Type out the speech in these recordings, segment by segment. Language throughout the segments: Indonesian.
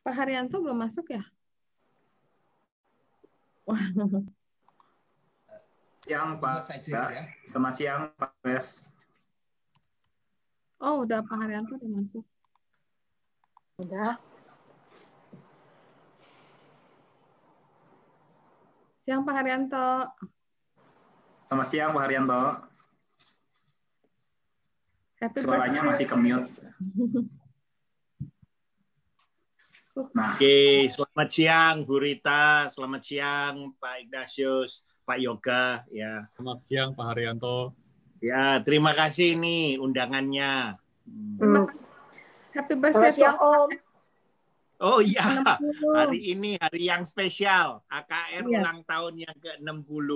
Pak Haryanto belum masuk ya? Siang Pak. Selamat, Selamat siang Pak Wes. Ya? Oh udah Pak Haryanto udah masuk. Udah. Siang Pak Haryanto. Selamat siang Pak Haryanto. Suaranya masih ke mute. Nah. Oke, selamat siang Bu Rita, selamat siang Pak Ignatius, Pak Yoga, ya. Selamat siang Pak Haryanto. Ya, terima kasih ini undangannya. Hmm. Happy birthday selamat Om. Oh iya, hari ini hari yang spesial, AKR ya. ulang tahun yang ke-60.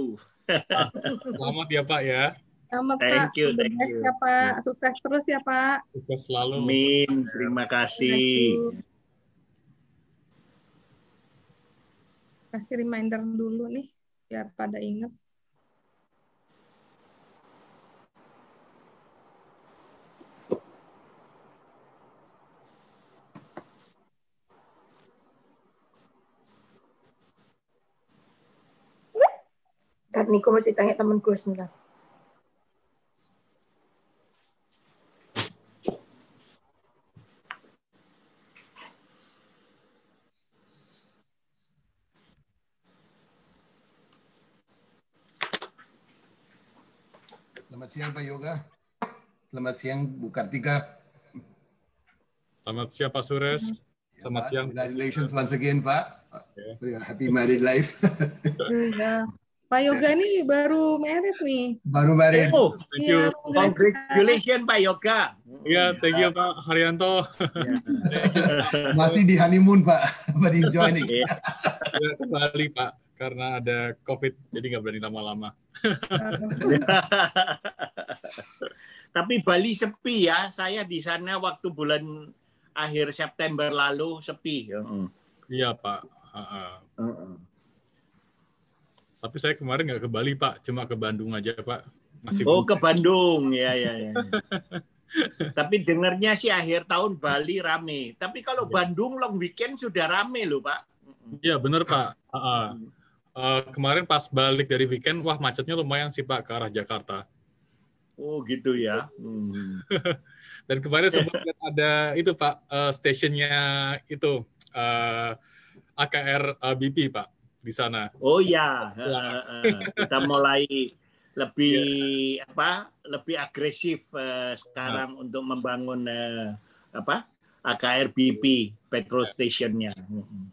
Ah, selamat ya Pak ya. Selamat thank Pak. You, thank you. ya Pak. Sukses terus ya Pak. Sukses selalu. Min, Terima kasih. Terima kasih. kasih reminder dulu nih biar pada ingat. Kan Niko masih tanya temen gue sebentar. Yoga. Selamat siang Bu Kartika. Selamat siang Pak Sures. Ya, Selamat Pak. siang. Congratulations once again Pak. For ya. your happy married life. yeah. Pak Yoga ini baru married nih. Baru married. Oh, thank you. Iya, Congratulations Pak Yoga. Iya, yeah, thank you Pak Haryanto. Yeah. Masih di honeymoon Pak, Masih he's joining. ya, kembali Pak, karena ada COVID, jadi nggak berani lama-lama. Iya. Tapi Bali sepi ya. Saya di sana waktu bulan akhir September lalu sepi. Iya Pak. Ha -ha. Tapi saya kemarin nggak ke Bali Pak, cuma ke Bandung aja Pak. Masih oh ke Bandung ya ya. ya. Tapi dengarnya sih akhir tahun Bali rame. Tapi kalau ya. Bandung long weekend sudah rame loh Pak. Iya benar Pak. Uh, uh, kemarin pas balik dari weekend, wah macetnya lumayan sih Pak ke arah Jakarta. Oh gitu ya. Hmm. Dan kemarin sempat ada itu Pak uh, stasiunnya itu uh, eh, AKR uh, eh, BP Pak di sana. Oh ya, uh, uh, kita mulai lebih yeah. apa? Lebih agresif uh, sekarang uh. untuk membangun uh, apa? AKR BP petrol stationnya.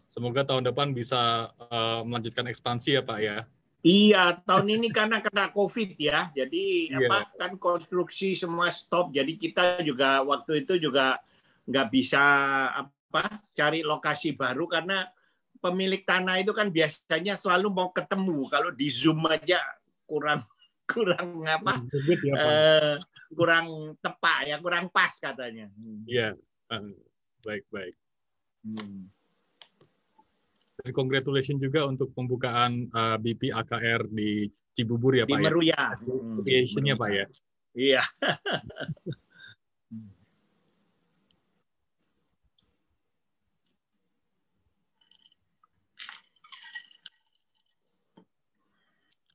Semoga tahun depan bisa uh, melanjutkan ekspansi ya Pak ya. Iya, tahun ini karena kena COVID ya, jadi yeah. apa kan konstruksi semua stop, jadi kita juga waktu itu juga nggak bisa apa cari lokasi baru karena pemilik tanah itu kan biasanya selalu mau ketemu, kalau di zoom aja kurang kurang apa, ya, eh, kurang tepat ya, kurang pas katanya. Hmm. Iya, yeah. baik baik. Hmm. Dan congratulations juga untuk pembukaan uh, eh, BP AKR di Cibubur ya Pak. Di ya? Meruya. Ya? hmm, Pak ya. Iya.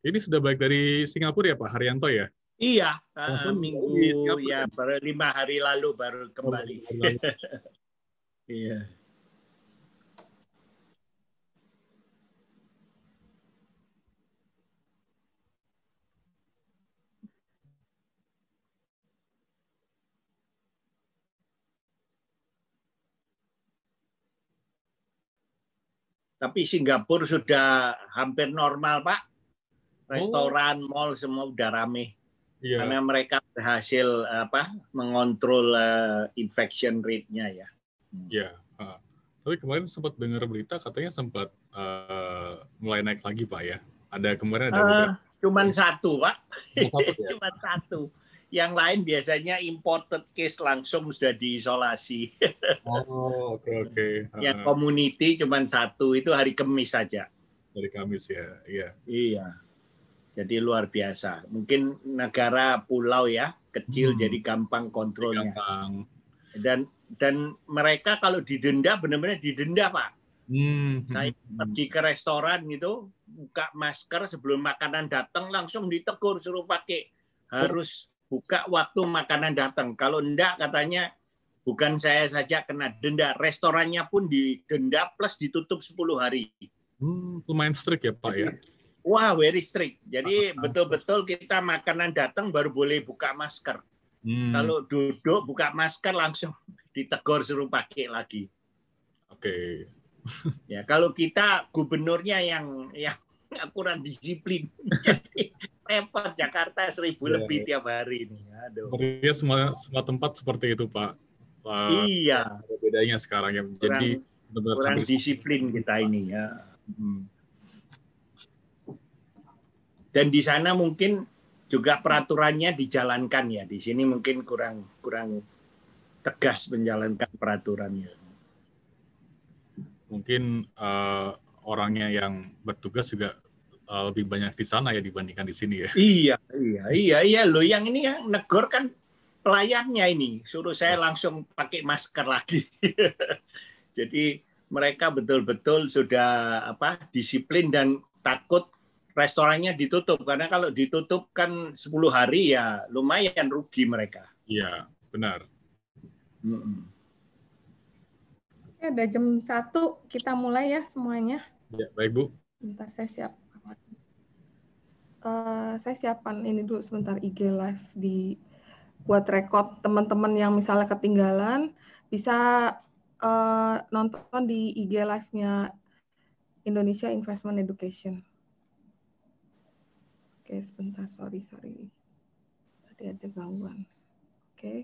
Ini sudah baik dari Singapura ya Pak Haryanto ya? Iya, uh, minggu ya baru lima hari lalu baru kembali. Oh, iya. Tapi Singapura sudah hampir normal, Pak. Restoran, oh. mall semua udah rame. Yeah. Karena mereka berhasil apa mengontrol uh, infection rate-nya ya. Hmm. Ya. Yeah. Uh, tapi kemarin sempat dengar berita katanya sempat uh, mulai naik lagi, Pak ya. Ada kemarin ada uh, cuman satu, Pak. cuman satu. Yang lain biasanya imported case langsung sudah diisolasi. Oh, oke okay, oke. Okay. Yang community cuma satu itu hari Kamis saja. Hari Kamis ya, iya. Iya. Jadi luar biasa. Mungkin negara pulau ya, kecil hmm. jadi gampang kontrolnya. Gampang. Dan dan mereka kalau didenda benar-benar didenda, Pak. Hmm. Saya pergi ke restoran gitu, buka masker sebelum makanan datang langsung ditegur suruh pakai harus buka waktu makanan datang. Kalau enggak katanya bukan saya saja kena denda, restorannya pun didenda plus ditutup 10 hari. Hmm, lumayan strict ya Pak ya. Wah, very strict. Jadi betul-betul kita makanan datang baru boleh buka masker. Hmm. Kalau duduk buka masker langsung ditegur suruh pakai lagi. Oke. Okay. ya kalau kita gubernurnya yang yang kurang disiplin. Jadi repot Jakarta seribu ya, lebih iya. tiap hari ini. Aduh. Ya, semua semua tempat seperti itu Pak. Pak iya. Ya, bedanya sekarang ya. Jadi benar kurang disiplin kita ini ya. Hmm. Dan di sana mungkin juga peraturannya dijalankan ya. Di sini mungkin kurang kurang tegas menjalankan peraturannya. Mungkin uh, orangnya yang bertugas juga uh, lebih banyak di sana ya dibandingkan di sini ya. Iya, iya, iya, iya loh. Yang ini yang negor kan pelayannya ini suruh saya ya. langsung pakai masker lagi. Jadi mereka betul-betul sudah apa disiplin dan takut restorannya ditutup karena kalau ditutup kan 10 hari ya lumayan rugi mereka. Iya, benar. Ada jam satu kita mulai ya semuanya. Ya, baik Bu. Bentar saya siap. Eh, saya siapkan ini dulu sebentar IG live di buat rekod teman-teman yang misalnya ketinggalan bisa uh, nonton di IG live-nya Indonesia Investment Education. Oke, okay, sebentar, sorry, sorry. Tadi ada gangguan. Oke. Okay.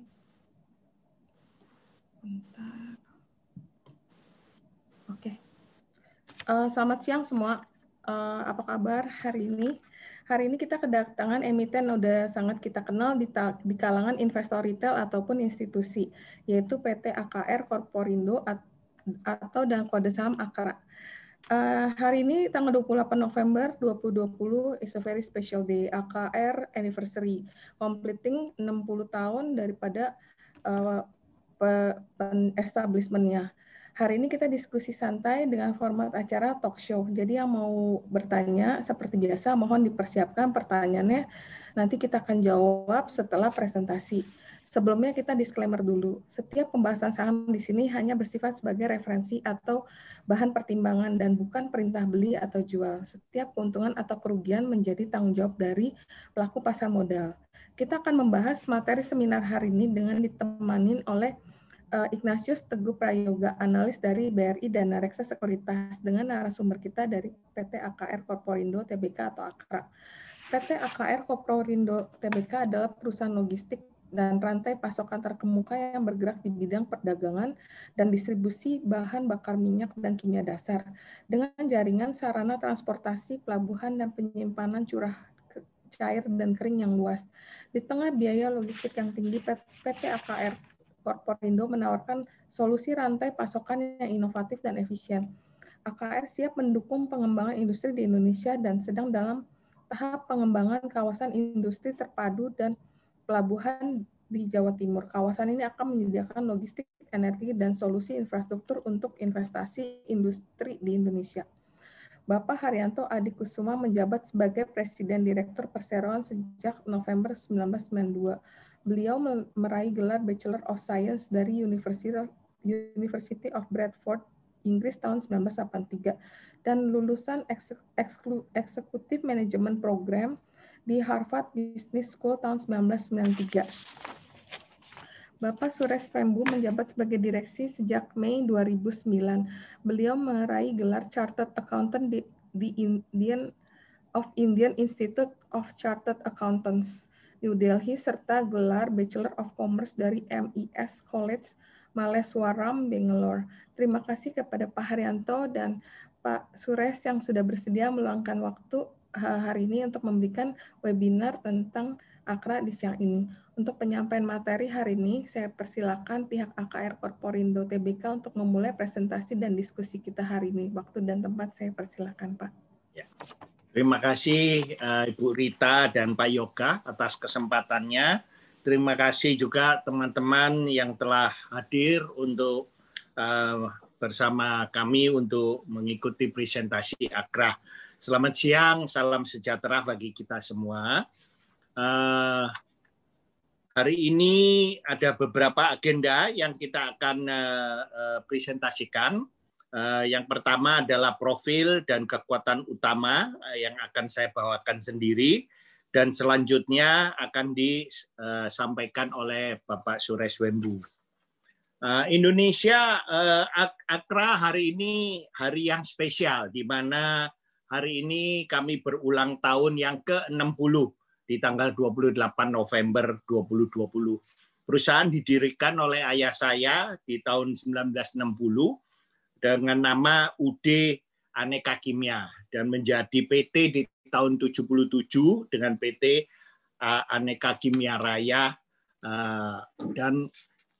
Sebentar. Oke. Okay. Uh, eh, selamat siang semua. Uh, apa kabar hari ini? Hari ini kita kedatangan emiten udah sangat kita kenal di, di kalangan investor retail ataupun institusi, yaitu PT AKR Korporindo atau dalam kode saham AKRA. Uh, eh, hari ini tanggal 28 November 2020 is a very special day, AKR anniversary, completing 60 tahun daripada uh, establishmentnya. nya Hari ini kita diskusi santai dengan format acara talk show. Jadi yang mau bertanya seperti biasa mohon dipersiapkan pertanyaannya. Nanti kita akan jawab setelah presentasi. Sebelumnya kita disclaimer dulu. Setiap pembahasan saham di sini hanya bersifat sebagai referensi atau bahan pertimbangan dan bukan perintah beli atau jual. Setiap keuntungan atau kerugian menjadi tanggung jawab dari pelaku pasar modal. Kita akan membahas materi seminar hari ini dengan ditemani oleh uh, Ignatius Teguh Prayoga, analis dari BRI Dana Reksa Sekuritas dengan narasumber kita dari PT AKR Korporindo Tbk atau AKRA. PT AKR Korporindo Tbk adalah perusahaan logistik dan rantai pasokan terkemuka yang bergerak di bidang perdagangan dan distribusi bahan bakar minyak dan kimia dasar dengan jaringan sarana transportasi, pelabuhan, dan penyimpanan curah cair dan kering yang luas. Di tengah biaya logistik yang tinggi, PT AKR Korporindo menawarkan solusi rantai pasokan yang inovatif dan efisien. AKR siap mendukung pengembangan industri di Indonesia dan sedang dalam tahap pengembangan kawasan industri terpadu dan pelabuhan di Jawa Timur. Kawasan ini akan menyediakan logistik, energi, dan solusi infrastruktur untuk investasi industri di Indonesia. Bapak Haryanto Adikusuma menjabat sebagai Presiden Direktur Perseroan sejak November 1992 beliau meraih gelar Bachelor of Science dari University of Bradford, Inggris tahun 1983 dan lulusan Executive Management program di Harvard Business School tahun 1993. Bapak Suresh Pembu menjabat sebagai direksi sejak Mei 2009. Beliau meraih gelar Chartered Accountant di, di Indian of Indian Institute of Chartered Accountants. New Delhi, serta gelar Bachelor of Commerce dari MIS College Maleswaram, Bangalore. Terima kasih kepada Pak Haryanto dan Pak Sures yang sudah bersedia meluangkan waktu hari ini untuk memberikan webinar tentang Akra di siang ini. Untuk penyampaian materi hari ini, saya persilakan pihak AKR Korporindo TBK untuk memulai presentasi dan diskusi kita hari ini. Waktu dan tempat saya persilakan, Pak. Ya. Terima kasih uh, Ibu Rita dan Pak Yoga atas kesempatannya. Terima kasih juga teman-teman yang telah hadir untuk uh, bersama kami untuk mengikuti presentasi Akra. Selamat siang, salam sejahtera bagi kita semua. Uh, hari ini ada beberapa agenda yang kita akan uh, presentasikan. Eh, yang pertama adalah profil dan kekuatan utama eh, yang akan saya bawakan sendiri dan selanjutnya akan disampaikan eh, oleh Bapak Suresh Wembu. Indonesia Akra hari ini hari yang spesial di mana hari ini kami berulang tahun yang ke-60 di tanggal 28 November 2020. Perusahaan didirikan oleh ayah saya di tahun 1960 dengan nama UD Aneka Kimia dan menjadi PT di tahun 77 dengan PT uh, Aneka Kimia Raya uh, dan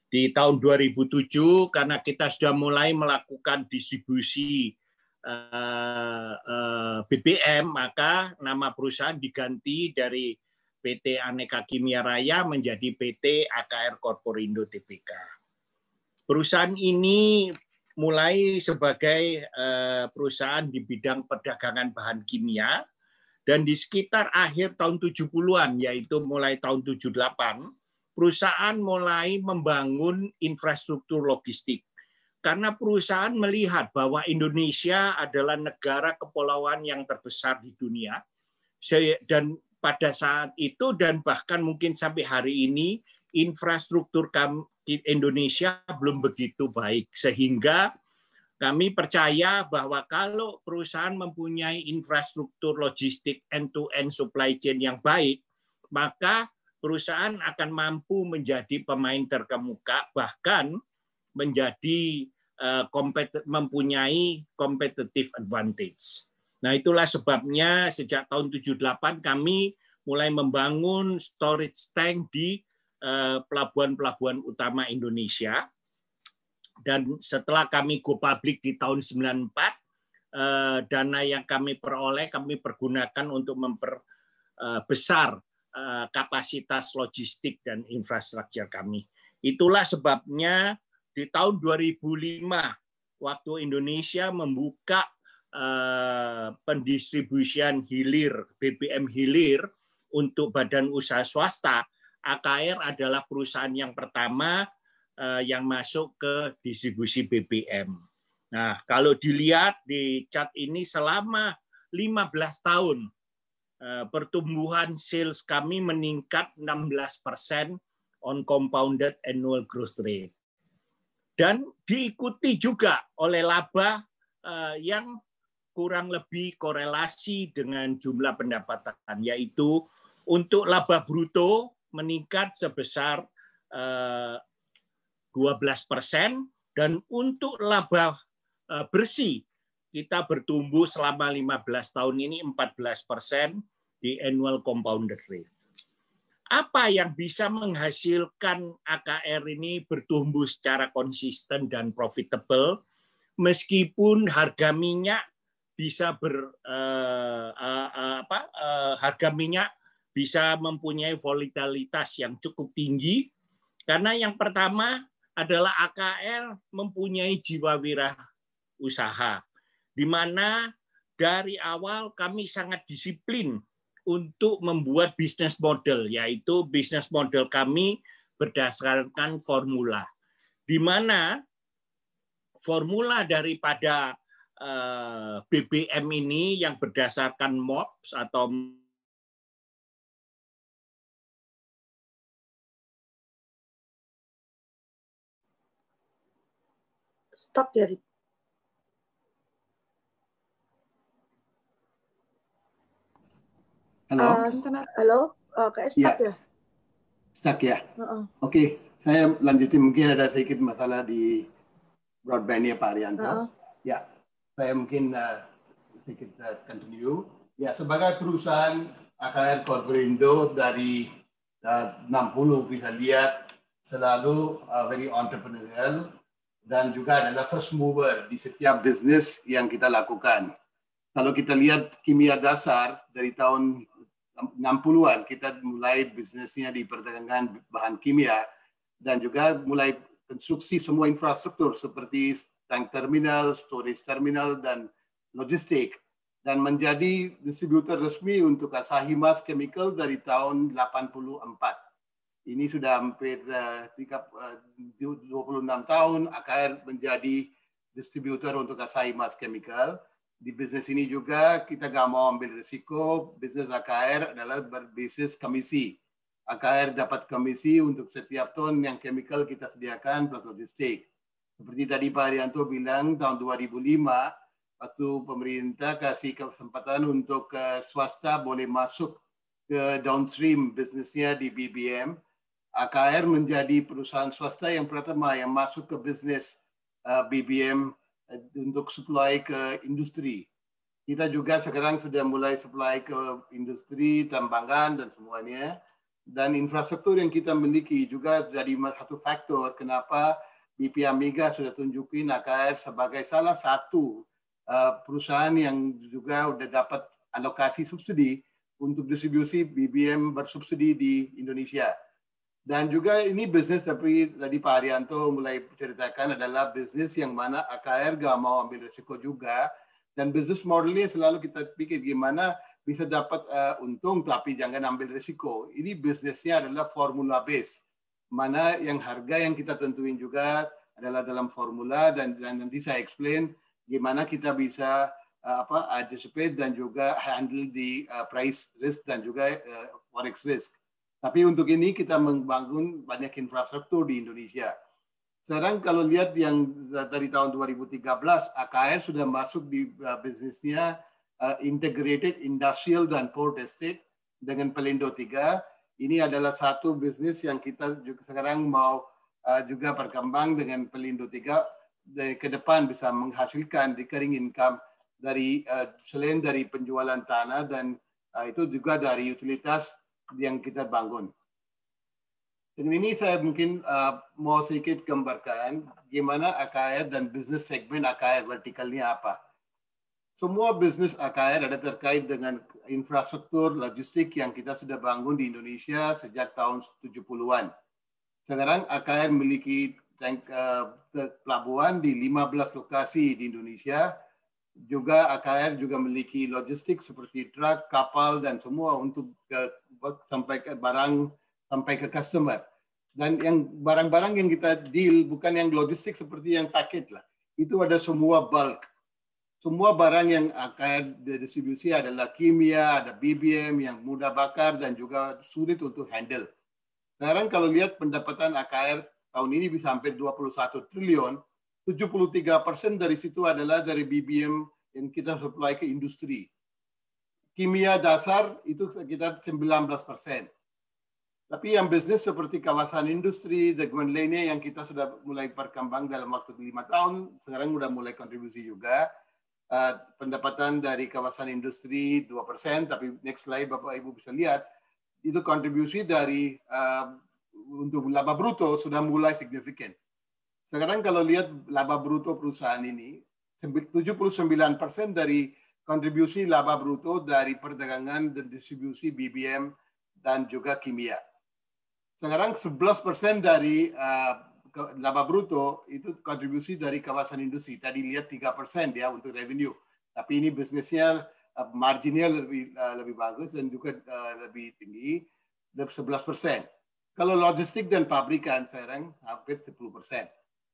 di tahun 2007 karena kita sudah mulai melakukan distribusi uh, BBM maka nama perusahaan diganti dari PT Aneka Kimia Raya menjadi PT AKR Korporindo TPK. Perusahaan ini mulai sebagai eh, perusahaan di bidang perdagangan bahan kimia dan di sekitar akhir tahun 70-an yaitu mulai tahun 78 perusahaan mulai membangun infrastruktur logistik karena perusahaan melihat bahwa Indonesia adalah negara kepulauan yang terbesar di dunia dan pada saat itu dan bahkan mungkin sampai hari ini infrastruktur Indonesia belum begitu baik sehingga kami percaya bahwa kalau perusahaan mempunyai infrastruktur logistik end-to-end supply chain yang baik, maka perusahaan akan mampu menjadi pemain terkemuka, bahkan menjadi eh, mempunyai competitive advantage. Nah itulah sebabnya sejak tahun 78 kami mulai membangun storage tank di Eh, pelabuhan-pelabuhan utama Indonesia. Dan setelah kami go public di tahun 94, eh, dana yang kami peroleh kami pergunakan untuk memperbesar eh, kapasitas logistik dan infrastruktur kami. Itulah sebabnya di tahun 2005 waktu Indonesia membuka pendistribusian hilir BBM hilir untuk badan usaha swasta AKR adalah perusahaan yang pertama eh, yang masuk ke distribusi BBM. Nah, kalau dilihat di chat ini selama 15 tahun eh, pertumbuhan sales kami meningkat 16 persen on compounded annual growth rate. Dan diikuti juga oleh laba eh, yang kurang lebih korelasi dengan jumlah pendapatan, yaitu untuk laba bruto meningkat sebesar 12 eh, persen dan untuk laba eh, bersih kita bertumbuh selama 15 tahun ini 14 persen di annual compounded rate. Apa yang bisa menghasilkan AKR ini bertumbuh secara konsisten dan profitable meskipun harga minyak bisa ber uh, uh, apa uh, harga minyak bisa mempunyai volatilitas yang cukup tinggi karena yang pertama adalah AKR mempunyai jiwa wira usaha di mana dari awal kami sangat disiplin untuk membuat bisnis model yaitu bisnis model kami berdasarkan formula di mana formula daripada eh, BBM ini yang berdasarkan MOPS atau stop ya, dari Halo. Uh, halo, oke eh, stop ya. ya? Stuck ya. Uh -uh. Oke, okay. saya lanjutin mungkin ada sedikit masalah di broadband ya Pak Arianto. Uh -uh. Ya, saya mungkin uh, sedikit uh, continue. Ya, sebagai perusahaan AKR Corporindo dari uh, 60 bisa lihat selalu uh, very entrepreneurial dan juga adalah first mover di setiap bisnis yang kita lakukan. Kalau kita lihat kimia dasar dari tahun 60-an kita mulai bisnisnya di perdagangan bahan kimia dan juga mulai konstruksi semua infrastruktur seperti tank terminal, storage terminal, dan logistik dan menjadi distributor resmi untuk Asahi Mas Chemical dari tahun 84 ini sudah hampir eh, eh, uh, 26 tahun AKR menjadi distributor untuk Asahi Mas Chemical. Di bisnis ini juga kita nggak mau ambil risiko, bisnis AKR adalah berbasis komisi. AKR dapat komisi untuk setiap ton yang chemical kita sediakan plus logistik. Seperti tadi Pak Arianto bilang tahun 2005 waktu pemerintah kasih kesempatan untuk eh, swasta boleh masuk ke downstream bisnisnya di BBM AKR menjadi perusahaan swasta yang pertama yang masuk ke bisnis eh, BBM eh, untuk supply ke industri. Kita juga sekarang sudah mulai supply ke industri, tambangan, dan semuanya. Dan infrastruktur yang kita miliki juga jadi satu faktor kenapa BP Amiga sudah tunjukin AKR sebagai salah satu eh, perusahaan yang juga sudah dapat alokasi subsidi untuk distribusi BBM bersubsidi di Indonesia dan juga ini bisnis tapi tadi Pak Arianto mulai ceritakan adalah bisnis yang mana AKR gak mau ambil risiko juga. Dan bisnis modelnya selalu kita pikir gimana bisa dapat uh, untung tapi jangan ambil risiko. Ini bisnisnya adalah formula base. Mana yang harga yang kita tentuin juga adalah dalam formula dan, dan nanti saya explain gimana kita bisa uh, apa anticipate dan juga handle di uh, price risk dan juga uh, forex risk. Tapi untuk ini kita membangun banyak infrastruktur di Indonesia. Sekarang kalau lihat yang dari tahun 2013, AKR sudah masuk di eh, bisnisnya eh, Integrated Industrial dan Port Estate dengan Pelindo 3. Ini adalah satu bisnis yang kita juga sekarang mau eh, juga berkembang dengan Pelindo 3 ke depan bisa menghasilkan recurring income dari selain dari penjualan tanah dan itu juga dari utilitas yang kita bangun. Dengan ini saya mungkin uh, mau sedikit gambarkan gimana AKR dan bisnis segmen AKR vertikalnya apa. Semua bisnis AKR ada terkait dengan infrastruktur logistik yang kita sudah bangun di Indonesia sejak tahun 70-an. Sekarang AKR memiliki tank, uh, pelabuhan di 15 lokasi di Indonesia juga AKR juga memiliki logistik seperti truk, kapal dan semua untuk ke, eh, sampai ke barang sampai ke customer. Dan yang barang-barang yang kita deal bukan yang logistik seperti yang paket lah. Itu ada semua bulk. Semua barang yang AKR distribusi adalah kimia, ada BBM yang mudah bakar dan juga sulit untuk handle. Sekarang kalau lihat pendapatan AKR tahun ini bisa hampir 21 triliun, 73 persen dari situ adalah dari BBM yang kita supply ke industri. Kimia dasar itu sekitar 19 persen. Tapi yang bisnis seperti kawasan industri, segmen lainnya yang kita sudah mulai berkembang dalam waktu lima tahun, sekarang sudah mulai kontribusi juga. Uh, pendapatan dari kawasan industri 2 persen, tapi next slide Bapak Ibu bisa lihat, itu kontribusi dari uh, untuk laba bruto sudah mulai signifikan. Sekarang kalau lihat laba bruto perusahaan ini, 79% dari kontribusi laba bruto dari perdagangan dan distribusi BBM dan juga kimia. Sekarang 11% dari uh, laba bruto itu kontribusi dari kawasan industri. Tadi lihat 3% ya untuk revenue. Tapi ini bisnisnya uh, marginnya lebih uh, lebih bagus dan juga uh, lebih tinggi, 11%. Kalau logistik dan pabrikan sekarang hampir 10%.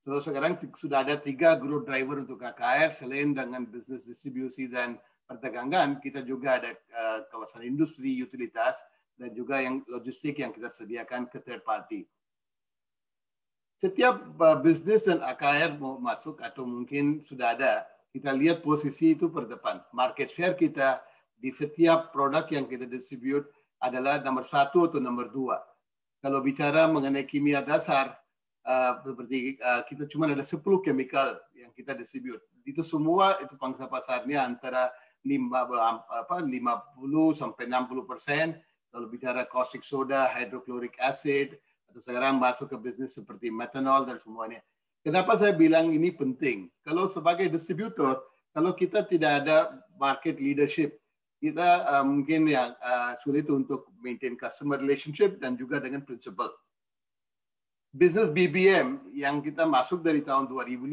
Kalau sekarang sudah ada tiga growth driver untuk KKR selain dengan bisnis distribusi dan perdagangan, kita juga ada eh, kawasan industri, utilitas, dan juga yang logistik yang kita sediakan ke third party. Setiap eh, bisnis dan AKR mau masuk atau mungkin sudah ada, kita lihat posisi itu per depan. Market share kita di setiap produk yang kita distribute adalah nomor satu atau nomor dua. Kalau bicara mengenai kimia dasar, Eh, seperti uh, kita cuma ada 10 chemical yang kita distribute. Itu semua itu pangsa pasarnya antara 5, eh, apa, 50 sampai 60 persen. Kalau bicara caustic soda, hydrochloric acid, atau sekarang masuk ke bisnis seperti metanol dan semuanya. Kenapa saya bilang ini penting? Kalau sebagai distributor, kalau kita tidak ada market leadership, kita uh, mungkin ya uh, sulit untuk maintain customer relationship dan juga dengan principal bisnis BBM yang kita masuk dari tahun 2005,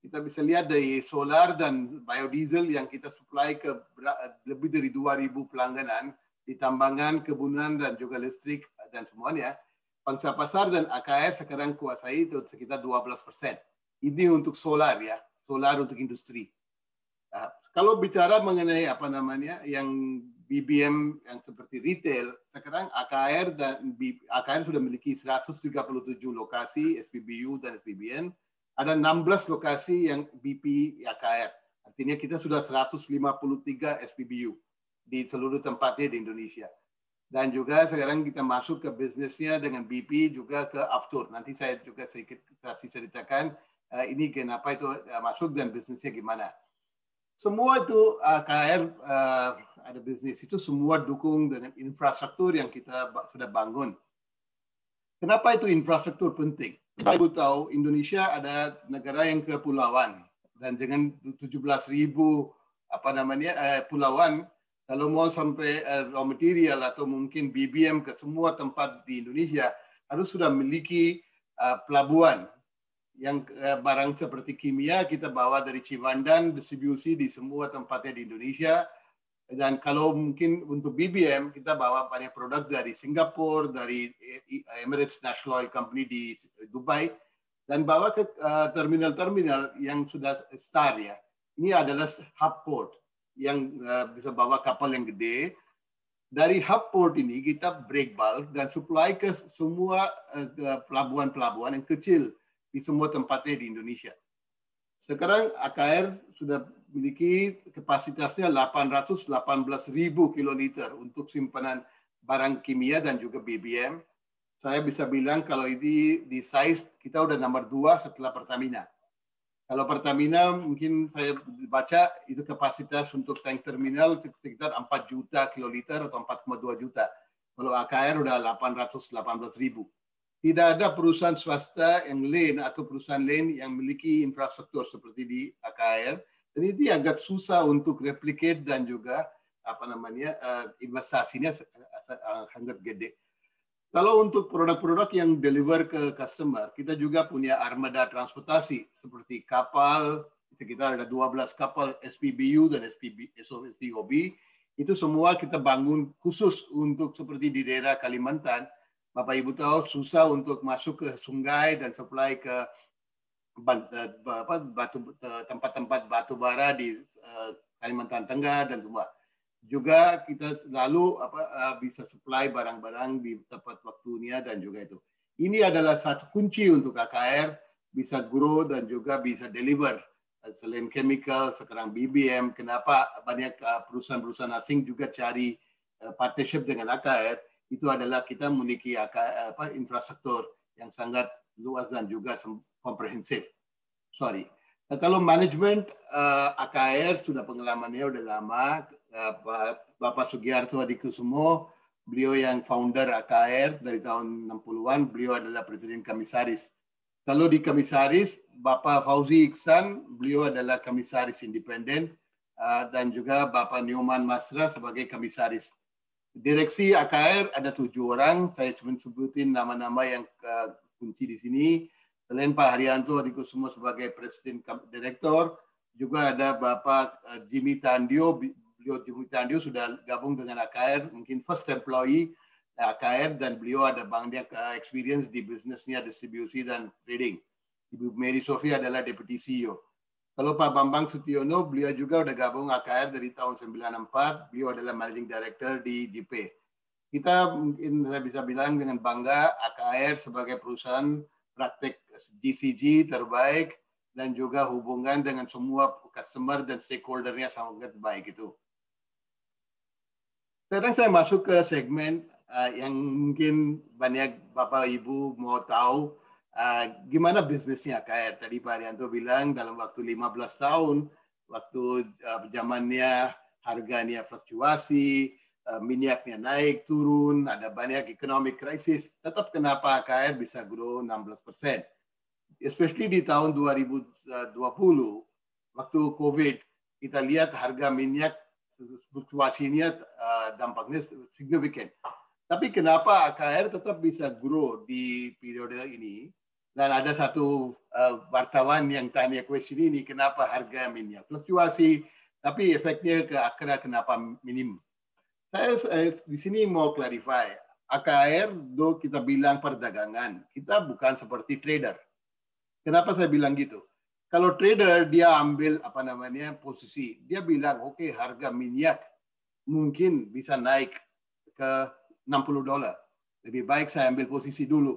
kita bisa lihat dari solar dan biodiesel yang kita supply ke lebih dari 2.000 pelangganan di tambangan, kebunan, dan juga listrik dan semuanya. Pangsa pasar dan AKR sekarang kuasai itu sekitar 12 persen. Ini untuk solar ya, solar untuk industri. Nah, kalau bicara mengenai apa namanya yang BBM yang seperti retail, sekarang AKR dan AKR sudah memiliki 137 lokasi SPBU dan SPBN. Ada 16 lokasi yang BP AKR. Artinya kita sudah 153 SPBU di seluruh tempatnya di Indonesia. Dan juga sekarang kita masuk ke bisnisnya dengan BP juga ke aftur. Nanti saya juga sedikit kasih ceritakan uh, ini kenapa itu eh, masuk dan bisnisnya gimana. Semua itu AKR uh, eh, ada bisnis itu semua dukung dengan infrastruktur yang kita sudah bangun. Kenapa itu infrastruktur penting? Kita tahu Indonesia ada negara yang kepulauan dan dengan 17.000 apa namanya eh, pulauan kalau mau sampai eh, raw material atau mungkin BBM ke semua tempat di Indonesia harus sudah memiliki eh, pelabuhan yang eh, barang seperti kimia kita bawa dari Cimandan distribusi di semua tempatnya di Indonesia dan kalau mungkin untuk BBM, kita bawa banyak produk dari Singapura, dari e- e- Emirates National Oil Company di Dubai, dan bawa ke eh, terminal-terminal yang sudah star ya. Ini adalah hub port yang eh, bisa bawa kapal yang gede. Dari hub port ini kita break bulk dan supply ke semua eh, pelabuhan-pelabuhan yang kecil di semua tempatnya di Indonesia. Sekarang AKR sudah memiliki kapasitasnya 818 ribu kiloliter untuk simpanan barang kimia dan juga BBM. Saya bisa bilang kalau ini di size kita udah nomor dua setelah Pertamina. Kalau Pertamina mungkin saya baca itu kapasitas untuk tank terminal sekitar 4 juta kiloliter atau 4,2 juta. Kalau AKR udah 818 ribu tidak ada perusahaan swasta yang lain atau perusahaan lain yang memiliki infrastruktur seperti di AKR. Jadi ini agak susah untuk replicate dan juga apa namanya eh, investasinya eh, eh, sangat gede. Kalau untuk produk-produk yang deliver ke customer, kita juga punya armada transportasi seperti kapal, sekitar ada 12 kapal SPBU dan SPB, SOB, itu semua kita bangun khusus untuk seperti di daerah Kalimantan Bapak Ibu tahu susah untuk masuk ke sungai dan supply ke eh, eh, tempat-tempat batu bara di eh, Kalimantan Tengah dan semua. Juga kita selalu apa bisa supply barang-barang di tempat waktunya dan juga itu. Ini adalah satu kunci untuk KKR bisa grow dan juga bisa deliver selain chemical sekarang BBM kenapa banyak perusahaan-perusahaan asing juga cari partnership dengan AKR itu adalah kita memiliki apa, infrastruktur yang sangat luas dan juga komprehensif. Sorry. Nah, kalau manajemen uh, eh, AKR sudah pengalamannya sudah lama. Uh, Bapak Sugiharto semua. beliau yang founder AKR dari tahun 60-an, beliau adalah presiden komisaris. Kalau di komisaris, Bapak Fauzi Iksan, beliau adalah komisaris independen, uh, dan juga Bapak Newman Masra sebagai komisaris Direksi AKR ada tujuh orang, saya cuma sebutin nama-nama yang eh, kunci di sini. Selain Pak Haryanto semua sebagai Presiden Direktur, juga ada Bapak eh, Jimmy Tandio, beliau Jimmy Tandio sudah gabung dengan AKR, mungkin first employee AKR dan beliau ada banyak eh, experience di bisnisnya distribusi dan trading. Ibu Mary Sofi adalah Deputy CEO. Kalau Pak Bambang Sutiono, beliau juga udah gabung AKR dari tahun 94. Beliau adalah Managing Director di JP. Kita mungkin saya bisa bilang dengan bangga AKR sebagai perusahaan praktek GCG terbaik dan juga hubungan dengan semua customer dan stakeholdernya sangat baik itu. Sekarang saya masuk ke segmen uh, yang mungkin banyak Bapak Ibu mau tahu uh, gimana bisnisnya KR? Tadi Pak Arianto bilang dalam waktu 15 tahun, waktu uh, zamannya harganya fluktuasi, uh, minyaknya naik, turun, ada banyak economic crisis, tetap kenapa KR bisa grow 16 persen? Especially di tahun 2020, waktu COVID, kita lihat harga minyak fluktuasinya uh, dampaknya signifikan. Tapi kenapa AKR tetap bisa grow di periode ini? Dan ada satu uh, wartawan yang tanya question ini, kenapa harga minyak fluktuasi, tapi efeknya ke akra kenapa minim? Saya, saya di sini mau clarify, AKR do kita bilang perdagangan, kita bukan seperti trader. Kenapa saya bilang gitu? Kalau trader dia ambil apa namanya posisi, dia bilang oke okay, harga minyak mungkin bisa naik ke 60 dolar. Lebih baik saya ambil posisi dulu.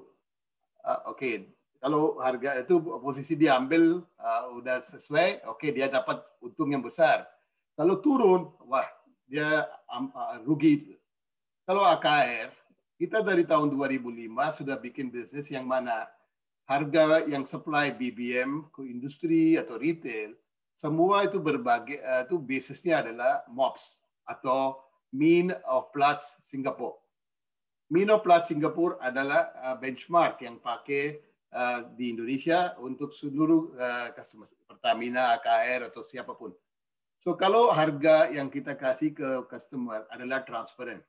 Uh, oke, okay, kalau harga itu posisi diambil uh, udah sesuai, oke okay, dia dapat untung yang besar. Kalau turun, wah dia um, uh, rugi. Kalau AKR, kita dari tahun 2005 sudah bikin bisnis yang mana harga yang supply BBM ke industri atau retail, semua itu berbagai uh, itu bisnisnya adalah MOPS atau Mean of Plots Singapore. Mean of Plots Singapore adalah benchmark yang pakai Eh, di Indonesia untuk seluruh uh, customer Pertamina, AKR atau siapapun. So kalau harga yang kita kasih ke customer adalah transparan.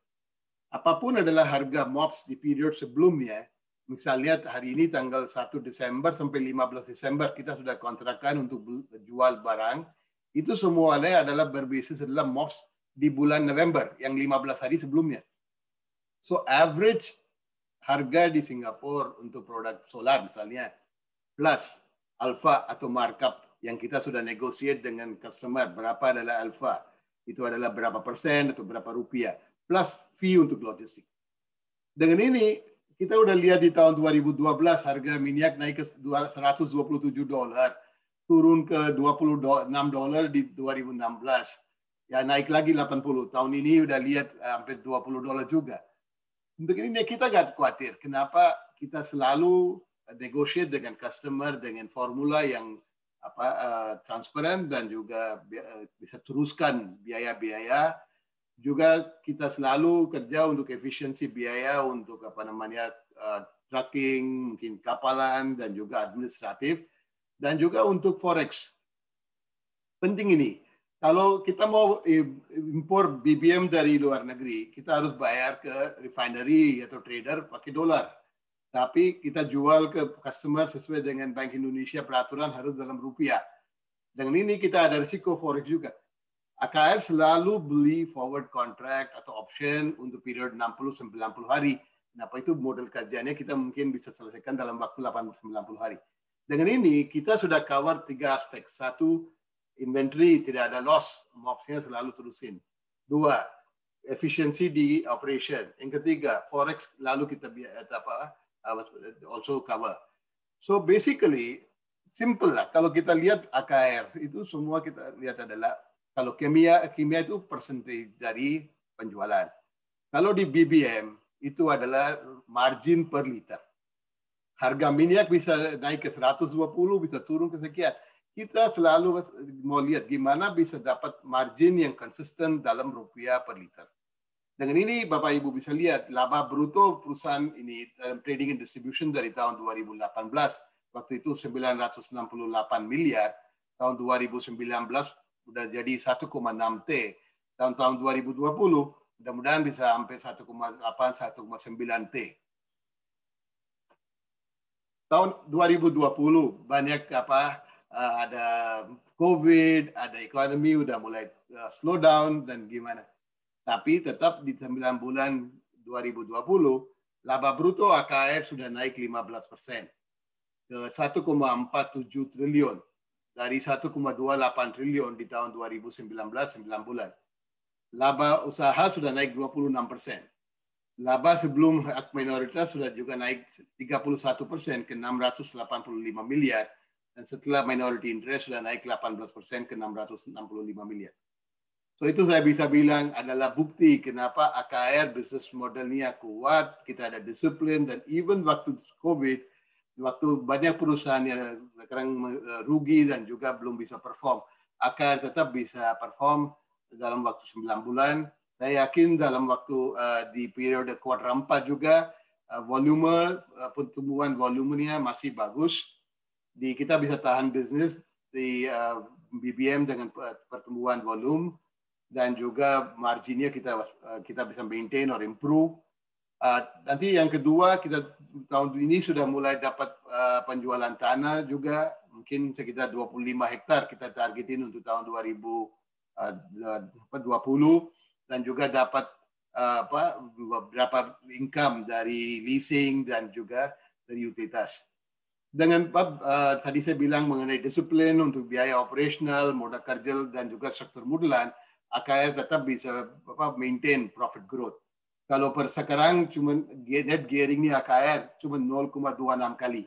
Apapun adalah harga MOPS di period sebelumnya, misalnya hari ini tanggal 1 Desember sampai 15 Desember kita sudah kontrakan untuk jual barang, itu semuanya adalah berbasis adalah MOPS di bulan November yang 15 hari sebelumnya. So average harga di Singapura untuk produk solar misalnya plus alfa atau markup yang kita sudah negosiasi dengan customer berapa adalah alfa itu adalah berapa persen atau berapa rupiah plus fee untuk logistik. Dengan ini kita sudah lihat di tahun 2012 harga minyak naik ke 127 dolar turun ke 26 dolar di 2016 ya naik lagi 80 tahun ini sudah lihat eh, hampir 20 dolar juga untuk ini kita agak khawatir. Kenapa kita selalu negosiasi dengan customer dengan formula yang apa uh, eh, transparan dan juga uh, bisa teruskan biaya-biaya juga kita selalu kerja untuk efisiensi biaya untuk apa namanya uh, trucking mungkin kapalan dan juga administratif dan juga untuk forex penting ini kalau kita mau impor BBM dari luar negeri, kita harus bayar ke refinery atau trader pakai dolar. Tapi kita jual ke customer sesuai dengan Bank Indonesia peraturan harus dalam rupiah. Dengan ini kita ada risiko forex juga. AKR selalu beli forward contract atau option untuk period 60-90 hari. Kenapa itu model kerjanya kita mungkin bisa selesaikan dalam waktu 80-90 hari. Dengan ini kita sudah cover tiga aspek. Satu, inventory tidak ada loss, mopsnya selalu terusin. Dua, efisiensi di operation. Yang ketiga, forex lalu kita eh, eh, apa also cover. So basically simple lah. Kalau kita lihat AKR itu semua kita lihat adalah kalau kimia kimia itu persentase dari penjualan. Kalau di BBM itu adalah margin per liter. Harga minyak bisa naik ke 120, bisa turun ke sekian kita selalu mau lihat gimana bisa dapat margin yang konsisten dalam rupiah per liter. Dengan ini Bapak Ibu bisa lihat laba bruto perusahaan ini dalam eh, trading and distribution dari tahun 2018 waktu itu 968 miliar, tahun 2019 sudah jadi 1,6 T, tahun-tahun 2020 mudah-mudahan bisa sampai 1,8 1,9 T. Tahun 2020 banyak apa uh, ada COVID, ada ekonomi udah mulai uh, slow down dan gimana. Tapi tetap di 9 bulan 2020 laba bruto Akr sudah naik 15 persen ke 1,47 triliun dari 1,28 triliun di tahun 2019 9 bulan. Laba usaha sudah naik 26 persen. Laba sebelum hak minoritas sudah juga naik 31 persen ke 685 miliar dan setelah minority interest sudah naik 18% ke 665 miliar. So itu saya bisa bilang adalah bukti kenapa AKR business modelnya kuat, kita ada disiplin, dan even waktu COVID, waktu banyak perusahaan yang sekarang rugi dan juga belum bisa perform, AKR tetap bisa perform dalam waktu 9 bulan. Saya yakin dalam waktu uh, di periode kuat 4 juga, uh, volume, uh, pertumbuhan volumenya masih bagus di kita bisa tahan bisnis di eh, BBM dengan pertumbuhan volume dan juga marginnya kita eh, kita bisa maintain or improve. Eh, nanti yang kedua kita tahun ini sudah mulai dapat penjualan tanah juga mungkin sekitar 25 hektar kita targetin untuk tahun 2020 dan juga dapat apa beberapa income dari leasing dan juga dari utilitas dengan uh, tadi saya bilang mengenai disiplin untuk biaya operasional, modal kerja dan juga struktur modelan, AKR tetap bisa apa, maintain profit growth. Kalau per sekarang cuma net gearingnya AKR cuma 0,26 kali.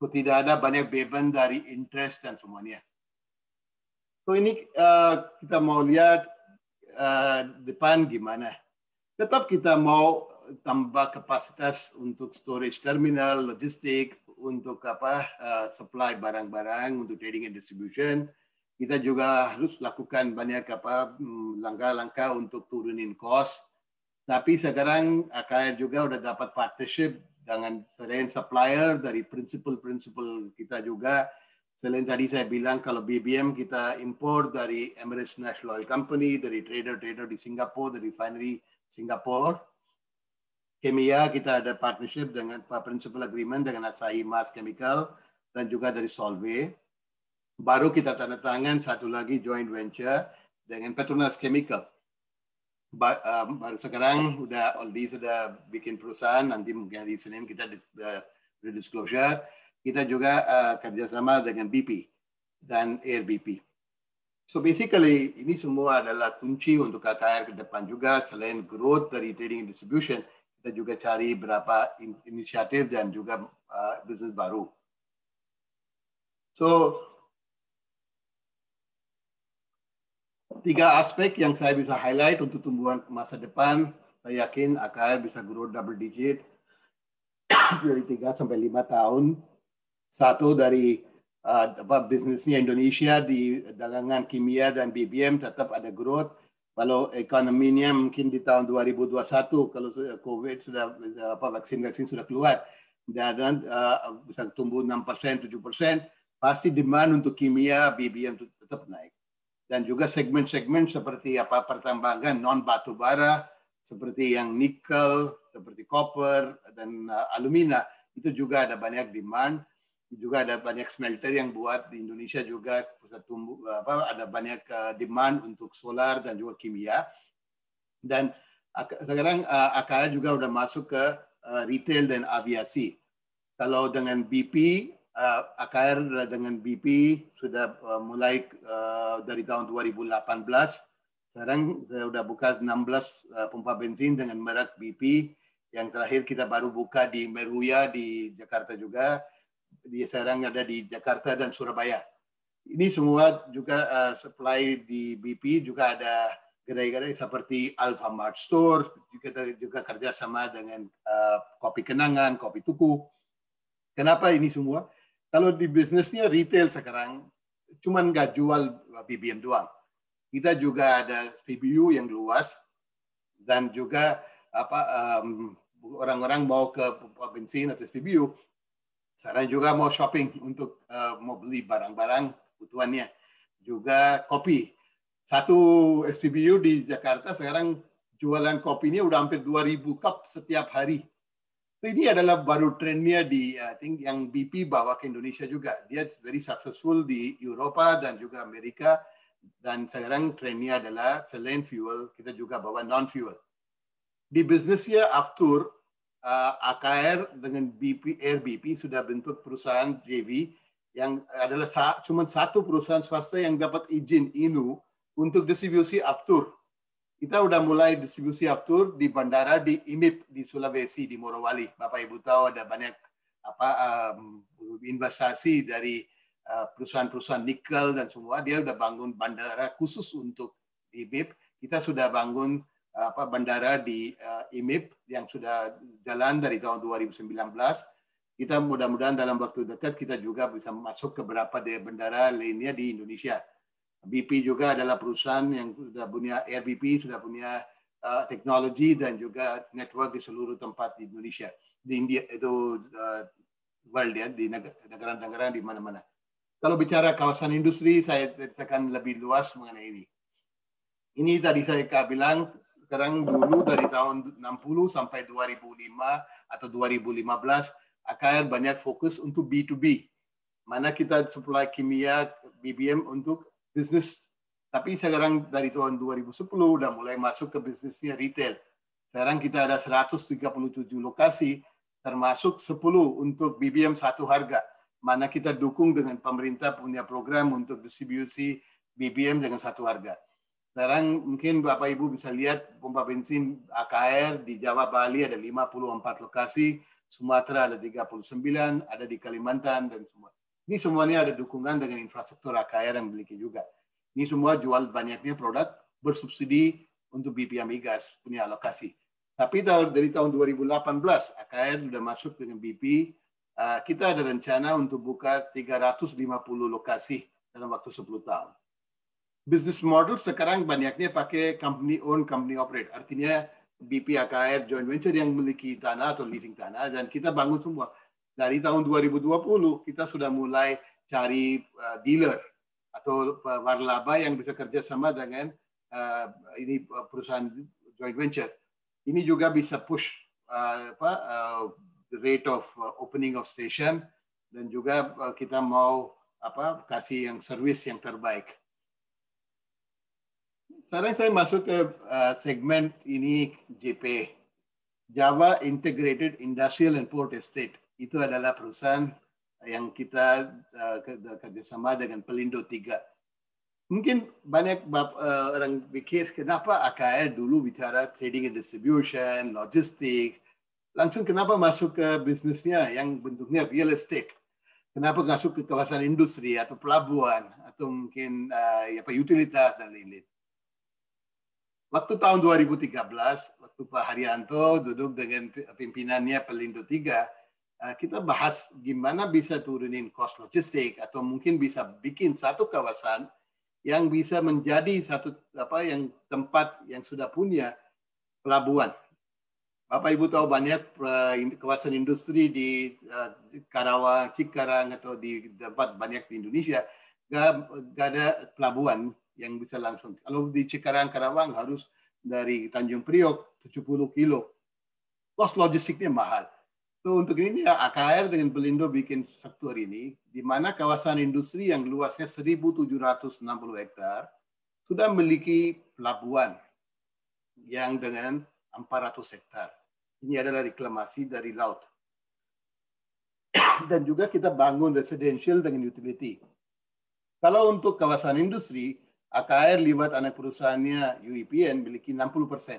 So, tidak ada banyak beban dari interest dan semuanya. So ini uh, kita mau lihat uh, depan gimana. Tetap kita mau tambah kapasitas untuk storage terminal, logistik, untuk apa uh, supply barang-barang untuk trading and distribution. Kita juga harus lakukan banyak apa mm, langkah-langkah untuk turunin cost. Tapi sekarang AKR juga sudah dapat partnership dengan selain supplier dari principal-principal kita juga. Selain tadi saya bilang kalau BBM kita import dari Emirates National Oil Company, dari trader-trader di Singapura, dari refinery Singapura kimia kita ada partnership dengan principal agreement dengan Asahi Mas Chemical dan juga dari Solvay. Baru kita tanda tangan satu lagi joint venture dengan Petronas Chemical. Ba, um, baru sekarang udah Aldi sudah bikin perusahaan nanti mungkin di Senin kita dis, uh, disclosure kita juga uh, kerjasama dengan BP dan Air BP. So basically ini semua adalah kunci untuk KKR ke depan juga selain growth dari trading and distribution kita juga cari berapa inisiatif dan juga uh, bisnis baru. So, tiga aspek yang saya bisa highlight untuk tumbuhan masa depan, saya yakin akan bisa grow double digit dari 3 sampai 5 tahun. Satu dari uh, apa bisnisnya Indonesia di dagangan kimia dan BBM tetap ada growth kalau ekonominya mungkin di tahun 2021 kalau COVID sudah apa vaksin-vaksin sudah keluar dan uh, bisa tumbuh 6 persen, 7 persen, pasti demand untuk kimia, BBM tetap naik. Dan juga segmen-segmen seperti apa pertambangan non batu bara, seperti yang nikel, seperti copper dan uh, alumina, itu juga ada banyak demand juga ada banyak smelter yang buat di Indonesia juga pusat tumbuh apa ada banyak uh, demand untuk solar dan juga kimia dan sekarang uh, juga sudah masuk ke uh, retail dan aviasi. Kalau dengan BP uh, AKR dengan BP sudah uh, mulai uh, dari tahun 2018 sekarang saya sudah buka 16 uh, pompa bensin dengan merek BP yang terakhir kita baru buka di Meruya di Jakarta juga di sekarang ada di Jakarta dan Surabaya. Ini semua juga uh, supply di BP juga ada gerai-gerai seperti Alfamart Store, juga juga kerjasama dengan uh, Kopi Kenangan, Kopi Tuku. Kenapa ini semua? Kalau di bisnisnya retail sekarang, cuma nggak jual BBM doang. Kita juga ada CBU yang luas dan juga apa um, orang-orang mau ke bensin atau SPBU, Sarah juga mau shopping untuk uh, mau beli barang-barang kebutuhannya. Juga kopi. Satu SPBU di Jakarta sekarang jualan kopinya udah hampir 2000 cup setiap hari. ini adalah baru trennya di eh, I think yang BP bawa ke Indonesia juga. Dia very successful di Eropa dan juga Amerika dan sekarang trennya adalah selain fuel kita juga bawa non fuel. Di bisnisnya aftur uh, eh, AKR dengan BP RBP sudah bentuk perusahaan JV yang adalah sa cuma satu perusahaan swasta yang dapat izin INU untuk distribusi aftur. Kita sudah mulai distribusi aftur di bandara di IMIP di Sulawesi di Morowali. Bapak Ibu tahu ada banyak apa um, investasi dari eh, perusahaan-perusahaan nikel dan semua dia sudah bangun bandara khusus untuk IMIP. Kita sudah bangun apa bandara di uh, IMIP yang sudah jalan dari tahun 2019. Kita mudah-mudahan dalam waktu dekat kita juga bisa masuk ke beberapa bandara lainnya di Indonesia. BP juga adalah perusahaan yang sudah punya RBP, sudah punya uh, teknologi dan juga network di seluruh tempat di Indonesia. Di India itu uh, world ya, di negara-negara di mana-mana. Kalau bicara kawasan industri, saya ceritakan lebih luas mengenai ini. Ini tadi saya bilang sekarang dulu dari tahun 60 sampai 2005 atau 2015 akan banyak fokus untuk B2B. Mana kita supply kimia BBM untuk bisnis. Tapi sekarang dari tahun 2010 udah mulai masuk ke bisnisnya retail. Sekarang kita ada 137 lokasi, termasuk 10 untuk BBM satu harga. Mana kita dukung dengan pemerintah punya program untuk distribusi BBM dengan satu harga. Sekarang mungkin Bapak Ibu bisa lihat pompa bensin AKR di Jawa Bali ada 54 lokasi, Sumatera ada 39, ada di Kalimantan dan semua. Ini semuanya ada dukungan dengan infrastruktur AKR yang memiliki juga. Ini semua jual banyaknya produk bersubsidi untuk BPA Migas punya alokasi. Tapi dari tahun 2018 AKR sudah masuk dengan BP. Eh, kita ada rencana untuk buka 350 lokasi dalam waktu 10 tahun. Business model sekarang banyaknya pakai company own company operate artinya BP AKR joint venture yang memiliki tanah atau leasing tanah dan kita bangun semua dari tahun 2020 kita sudah mulai cari uh, dealer atau eh, warlaba yang bisa kerja sama dengan uh, ini perusahaan joint venture ini juga bisa push uh, apa uh, the rate of uh, opening of station dan juga uh, kita mau apa kasih yang service yang terbaik sekarang saya masuk ke uh, segmen ini JP, Java Integrated Industrial and Port Estate. Itu adalah perusahaan yang kita uh, kerjasama dengan Pelindo 3. Mungkin banyak uh, orang pikir kenapa AKR dulu bicara trading and distribution, logistik, langsung kenapa masuk ke bisnisnya yang bentuknya real estate? Kenapa masuk ke kawasan industri atau pelabuhan atau mungkin uh, apa utilitas dan lain-lain? Waktu tahun 2013, waktu Pak Haryanto duduk dengan pimpinannya Pelindo 3, eh, kita bahas gimana bisa turunin cost logistik atau mungkin bisa bikin satu kawasan yang bisa menjadi satu apa yang tempat yang sudah punya pelabuhan. Bapak Ibu tahu banyak eh, kawasan industri eh, di Karawang, Cikarang atau di tempat banyak di Indonesia gak, gak ada pelabuhan yang bisa langsung. Kalau di Cikarang Karawang harus dari Tanjung Priok 70 kilo. Kos logistiknya mahal. So, untuk ini ya, AKR dengan Belindo bikin struktur ini, di mana kawasan industri yang luasnya 1.760 hektar sudah memiliki pelabuhan yang dengan 400 hektar. Ini adalah reklamasi dari laut. Dan juga kita bangun residential dengan utility. Kalau untuk kawasan industri, AKR libat anak perusahaannya UEPN miliki 60%. persen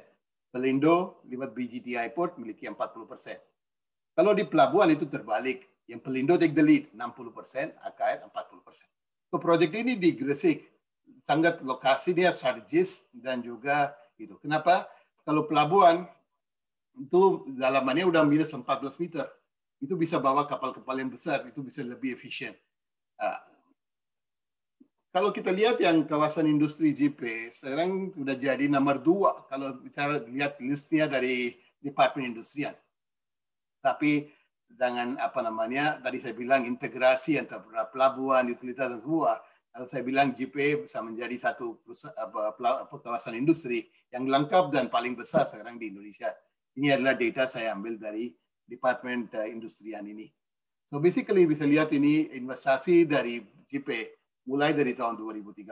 Pelindo libat BGTI Port miliki 40%. persen Kalau di pelabuhan itu terbalik. Yang Pelindo take the lead 60%, persen AKR 40%. persen. So proyek ini di Gresik sangat lokasi dia strategis dan juga itu. Kenapa? Kalau pelabuhan itu dalamannya udah minus 14 meter. Itu bisa bawa kapal-kapal yang besar, itu bisa lebih efisien. Ah, kalau kita lihat yang kawasan industri JP sekarang sudah jadi nomor dua kalau bicara lihat listnya dari Departemen Industrian. Tapi dengan apa namanya tadi saya bilang integrasi antara pelabuhan, utilitas dan semua. Kalau saya bilang JP bisa menjadi satu apa, kawasan industri yang lengkap dan paling besar sekarang di Indonesia. Ini adalah data saya ambil dari Departemen Industrian ini. So basically bisa lihat ini investasi dari JP mulai dari tahun 2013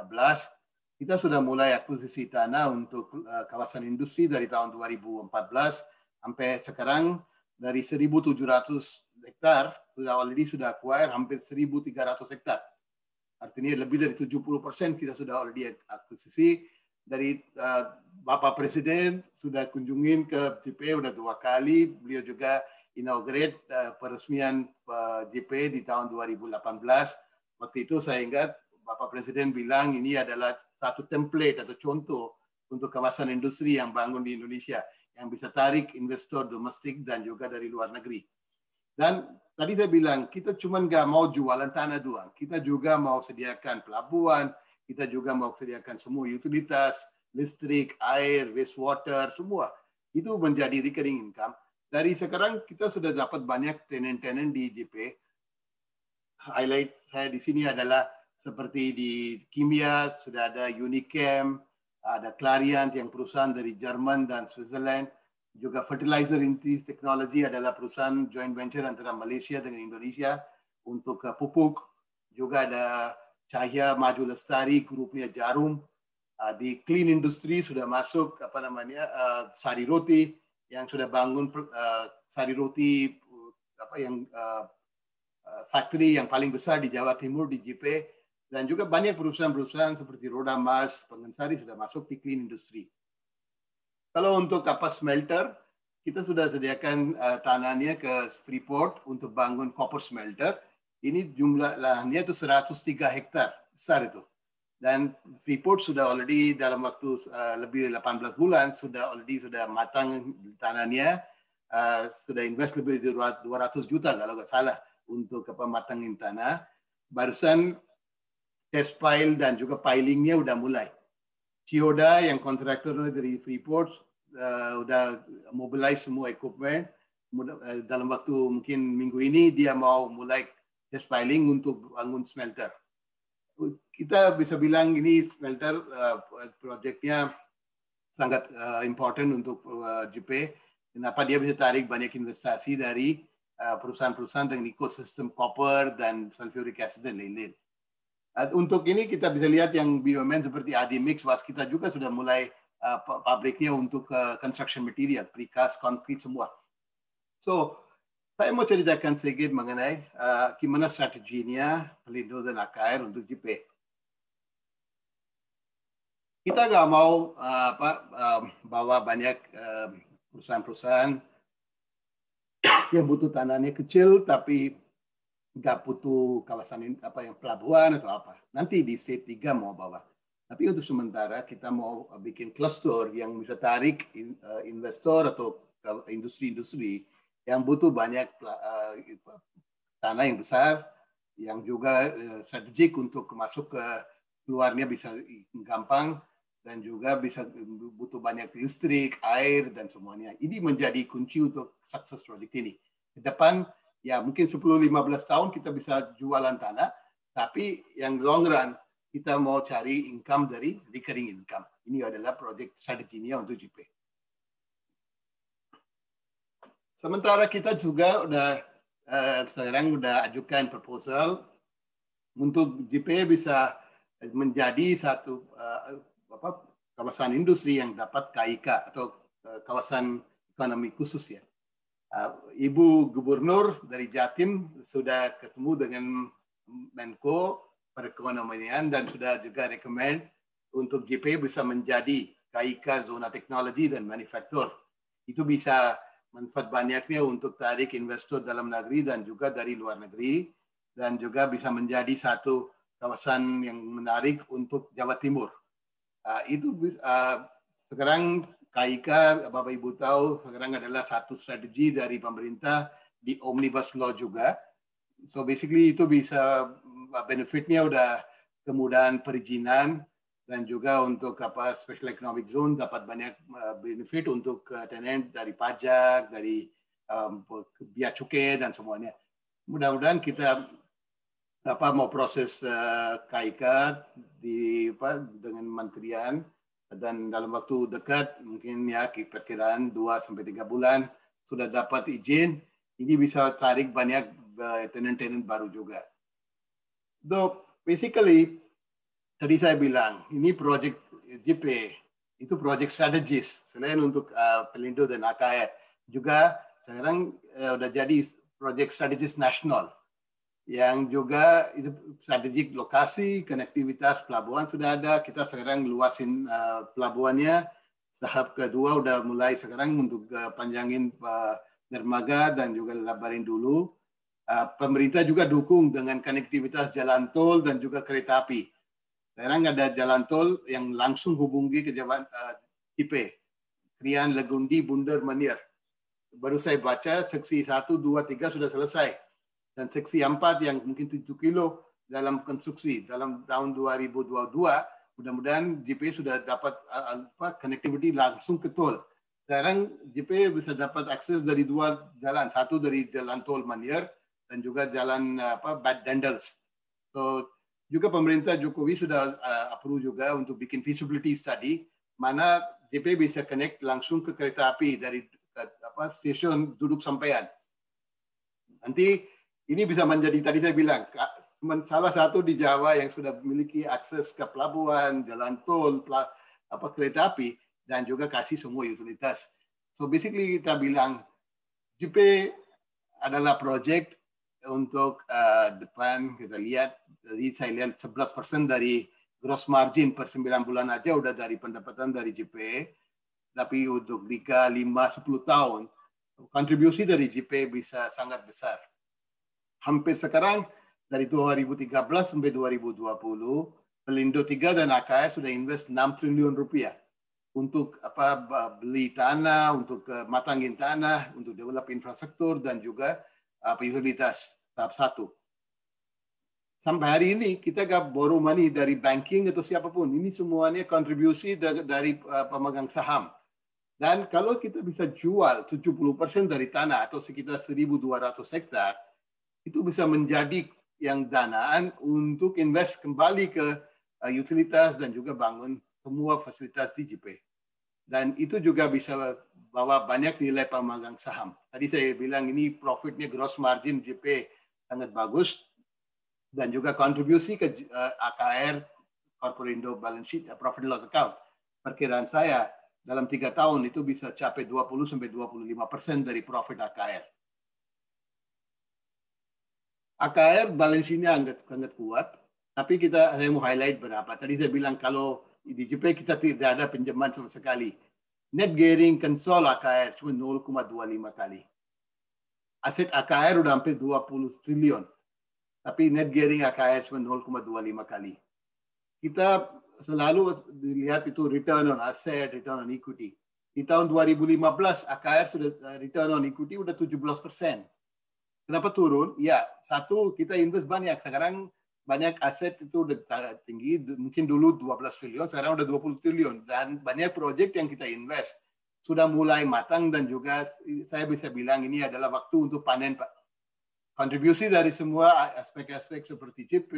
kita sudah mulai akuisisi tanah untuk eh, kawasan industri dari tahun 2014 sampai sekarang dari 1.700 hektar sudah ini sudah acquire hampir 1.300 hektar. Artinya lebih dari 70 persen kita sudah already akuisisi dari uh, Bapak Presiden sudah kunjungin ke JP sudah dua kali. Beliau juga inaugurate uh, peresmian uh, di tahun 2018. Waktu itu saya ingat Bapak Presiden bilang ini adalah satu template atau contoh untuk kawasan industri yang bangun di Indonesia yang bisa tarik investor domestik dan juga dari luar negeri. Dan tadi saya bilang kita cuma nggak mau jualan tanah doang, kita juga mau sediakan pelabuhan, kita juga mau sediakan semua utilitas, listrik, air, wastewater, semua. Itu menjadi recurring income. Dari sekarang kita sudah dapat banyak tenant-tenant di JP. Highlight saya di sini adalah seperti di kimia sudah ada Unichem, ada Clariant yang perusahaan dari Jerman dan Switzerland, juga fertilizer inti technology adalah perusahaan joint venture antara Malaysia dengan Indonesia untuk eh, pupuk, juga ada Cahya Maju Lestari grupnya Jarum, ah, di clean industry sudah masuk apa namanya eh, sari roti yang sudah bangun eh, sari roti apa yang factory yang paling besar di Jawa Timur di JP dan juga banyak perusahaan-perusahaan seperti Roda Mas, Pengensari sudah masuk di clean industry. Kalau untuk kapas smelter, kita sudah sediakan uh, tanahnya ke Freeport untuk bangun copper smelter. Ini jumlah lahannya itu 103 hektar besar itu. Dan Freeport sudah already dalam waktu uh, lebih 18 bulan sudah already sudah matang tanahnya, uh, sudah invest lebih dari 200 juta kalau nggak salah untuk apa matangin tanah. Barusan test pile dan juga pilingnya udah mulai. Tioda yang kontraktor dari Freeport uh, udah mobilize semua equipment. Eh, dalam waktu mungkin minggu ini dia mau mulai test piling untuk bangun smelter. Kita bisa bilang ini smelter uh, projectnya sangat uh, important untuk uh, JP. Kenapa dia bisa tarik banyak investasi dari perusahaan-perusahaan dengan ekosistem copper dan sulfuric acid dan lain-lain. Untuk ini kita bisa lihat yang BUMN seperti Adimix, kita juga sudah mulai uh, pabriknya untuk uh, construction material, precast, concrete semua. So, saya mau ceritakan sedikit mengenai uh, gimana strateginya Pelindo dan AKR untuk JP. Kita nggak mau uh, apa, uh, bawa banyak um, perusahaan-perusahaan yang butuh tanahnya kecil tapi nggak butuh kawasan apa yang pelabuhan atau apa. Nanti di C3 mau bawa. Tapi untuk sementara kita mau uh, bikin cluster yang bisa tarik uh, investor atau industri-industri yang butuh banyak uh, tanah yang besar, yang juga strategik untuk masuk ke luarnya bisa gampang dan juga bisa um, butuh banyak listrik, air dan semuanya. Ini menjadi kunci untuk sukses proyek ini. Ke depan ya mungkin 10-15 tahun kita bisa jualan tanah, tapi yang long run kita mau cari income dari recurring income. Ini adalah proyek strateginya untuk JP. Sementara kita juga udah eh, sekarang udah ajukan proposal untuk JP bisa menjadi satu eh, apa, kawasan industri yang dapat KIK atau eh, kawasan ekonomi khusus ya Eh, Ibu Gubernur dari Jatim sudah ketemu dengan Menko perekonomian dan sudah juga rekomend untuk JP bisa menjadi KIK zona teknologi dan manufaktur. Itu bisa manfaat banyaknya untuk tarik investor dalam negeri dan juga dari luar negeri dan juga bisa menjadi satu kawasan yang menarik untuk Jawa Timur. Uh, itu uh, sekarang KIK, Bapak Ibu tahu sekarang adalah satu strategi dari pemerintah di Omnibus Law juga. So basically itu bisa mm, benefitnya udah kemudahan perizinan dan juga untuk apa special economic zone dapat banyak eh, benefit untuk eh, tenant dari pajak, dari um, biaya cukai dan semuanya. Mudah-mudahan kita apa mau proses uh, eh, KIK di apa, dengan menterian dan dalam waktu dekat mungkin ya perkiraan 2 sampai 3 bulan sudah dapat izin ini bisa tarik banyak eh, tenant-tenant baru juga. So basically tadi saya bilang ini project JP itu project strategis selain untuk uh, Pelindo dan AKR juga sekarang uh, jadi project strategis nasional yang juga itu strategik lokasi, konektivitas pelabuhan sudah ada. Kita sekarang luasin uh, pelabuhannya. Tahap kedua sudah mulai sekarang untuk uh, panjangin uh, dermaga dan juga lebarin dulu. Uh, pemerintah juga dukung dengan konektivitas jalan tol dan juga kereta api. Sekarang ada jalan tol yang langsung hubungi ke Jawa, uh, Ipe, Krian, Legundi, Bundar, Manier. Baru saya baca seksi 1, 2, 3 sudah selesai dan seksi 4 yang mungkin 7 kilo dalam konstruksi dalam tahun 2022 mudah-mudahan JP sudah dapat apa connectivity langsung ke tol. Sekarang JP bisa dapat akses dari dua jalan, satu dari jalan tol Manier dan juga jalan apa Bad Dandles So juga pemerintah Jokowi sudah uh, approve juga untuk bikin feasibility study mana JP bisa connect langsung ke kereta api dari apa stasiun duduk sampaian. Nanti ini bisa menjadi tadi saya bilang salah satu di Jawa yang sudah memiliki akses ke pelabuhan, jalan tol, apa kereta api dan juga kasih semua utilitas. So basically kita bilang JP adalah project untuk uh, depan kita lihat jadi saya lihat 11% dari gross margin per 9 bulan aja udah dari pendapatan dari JP tapi untuk 3, 5, 10 tahun kontribusi dari JP bisa sangat besar hampir sekarang dari 2013 sampai 2020 Pelindo 3 dan AKR sudah invest 6 triliun rupiah untuk apa beli tanah, untuk eh, matangin tanah, untuk develop infrastruktur dan juga apa eh, utilitas tahap satu. Sampai hari ini kita gak borrow money dari banking atau siapapun. Ini semuanya kontribusi dari eh, pemegang saham. Dan kalau kita bisa jual 70% dari tanah atau sekitar 1.200 hektar, itu bisa menjadi yang danaan untuk invest kembali ke eh, utilitas dan juga bangun semua fasilitas di JP. Dan itu juga bisa bawa banyak nilai pemegang saham. Tadi saya bilang ini profitnya gross margin JP sangat bagus dan juga kontribusi ke eh, AKR Corporindo balance sheet eh, profit loss account. Perkiraan saya dalam tiga tahun itu bisa capai 20 sampai 25 persen dari profit AKR. AKR balancingnya sangat sangat kuat, tapi kita saya mau highlight berapa. Tadi saya bilang kalau di JP kita tidak ada pinjaman sama sekali. Net gearing konsol AKR cuma 0,25 kali. Aset AKR udah hampir 20 triliun. Tapi net gearing AKR cuma 0,25 kali. Kita selalu dilihat itu return on asset, return on equity. Di tahun 2015 AKR sudah return on equity udah 17 persen Kenapa turun? Ya, satu kita invest banyak. Sekarang banyak aset itu udah tinggi, mungkin dulu 12 triliun, sekarang udah 20 triliun. Dan banyak proyek yang kita invest sudah mulai matang dan juga saya bisa bilang ini adalah waktu untuk panen Pak. Kontribusi dari semua aspek-aspek seperti JP,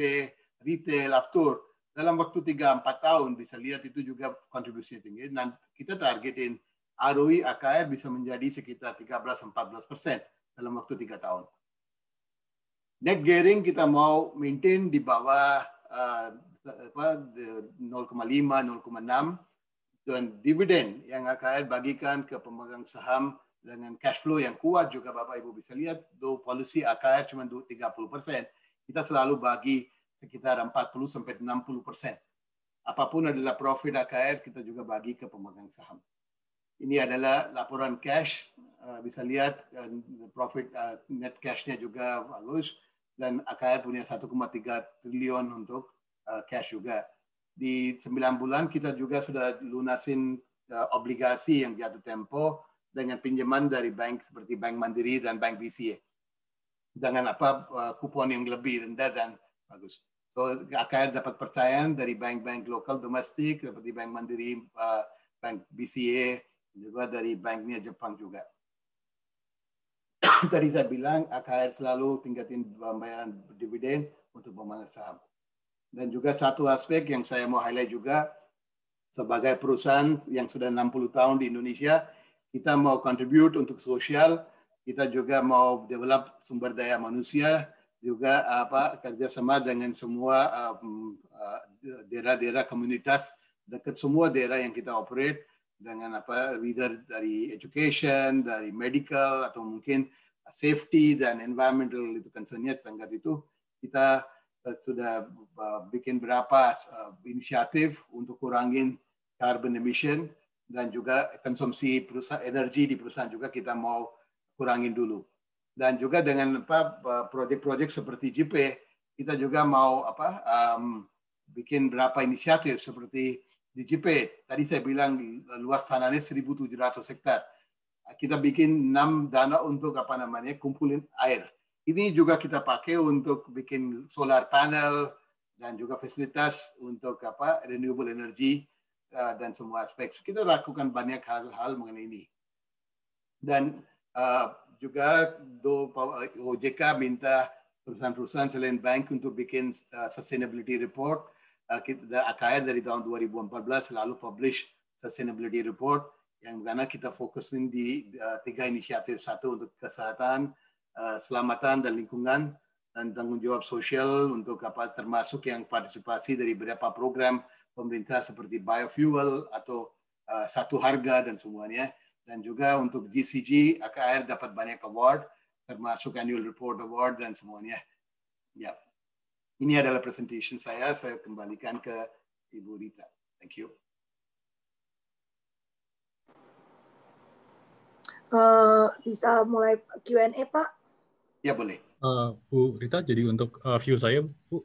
retail, aftur, dalam waktu 3-4 tahun bisa lihat itu juga kontribusi tinggi. Dan kita targetin ROI AKR bisa menjadi sekitar 13-14 persen dalam waktu tiga tahun. Net gearing kita mau maintain di bawah uh, 0,5 0,6 dan dividen yang akan bagikan ke pemegang saham dengan cash flow yang kuat juga Bapak Ibu bisa lihat do polisi AKR cuma 30 persen kita selalu bagi sekitar 40 sampai 60 persen apapun adalah profit AKR kita juga bagi ke pemegang saham ini adalah laporan cash. Uh, bisa lihat uh, profit uh, net cashnya juga bagus dan AKR punya 1,3 triliun untuk uh, cash juga. Di sembilan bulan kita juga sudah lunasin uh, obligasi yang jatuh tempo dengan pinjaman dari bank seperti Bank Mandiri dan Bank BCA dengan apa uh, kupon yang lebih rendah dan bagus. So AKR dapat percayaan dari bank-bank lokal domestik seperti Bank Mandiri, uh, Bank BCA, juga dari banknya Jepang juga. Tadi saya bilang AKR selalu tingkatin pembayaran dividen untuk pemegang saham. Dan juga satu aspek yang saya mau highlight juga sebagai perusahaan yang sudah 60 tahun di Indonesia, kita mau contribute untuk sosial, kita juga mau develop sumber daya manusia, juga apa kerjasama dengan semua eh, daerah-daerah um, uh, komunitas dekat semua daerah yang kita operate dengan apa leader dari education dari medical atau mungkin safety dan environmental itu concernnya sanggar itu kita eh, sudah eh, bikin berapa eh, inisiatif untuk kurangin carbon emission dan juga konsumsi perusahaan energi di perusahaan juga kita mau kurangin dulu dan juga dengan apa proyek-proyek seperti JP kita juga mau apa um, bikin berapa inisiatif seperti di JP tadi saya bilang luas tanahnya 1.700 hektar. Kita bikin 6 dana untuk apa namanya kumpulin air. Ini juga kita pakai untuk bikin solar panel dan juga fasilitas untuk apa renewable energy eh, dan semua aspek. Kita lakukan banyak hal-hal mengenai ini. Dan uh, juga do OJK eh, minta perusahaan-perusahaan selain bank untuk bikin uh, sustainability report Uh, kita AKR dari tahun 2014 selalu publish sustainability report yang mana kita fokusin di uh, tiga inisiatif satu untuk kesehatan, uh, selamatan dan lingkungan dan tanggung jawab sosial untuk apa termasuk yang partisipasi dari beberapa program pemerintah seperti biofuel atau uh, satu harga dan semuanya dan juga untuk DCG AKR dapat banyak award termasuk annual report award dan semuanya. Ya. Ini adalah presentation saya. Saya kembalikan ke Ibu Rita. Thank you. Uh, bisa mulai Q&A, Pak? Ya, boleh. Uh, Bu Rita, jadi untuk uh, view saya, Bu.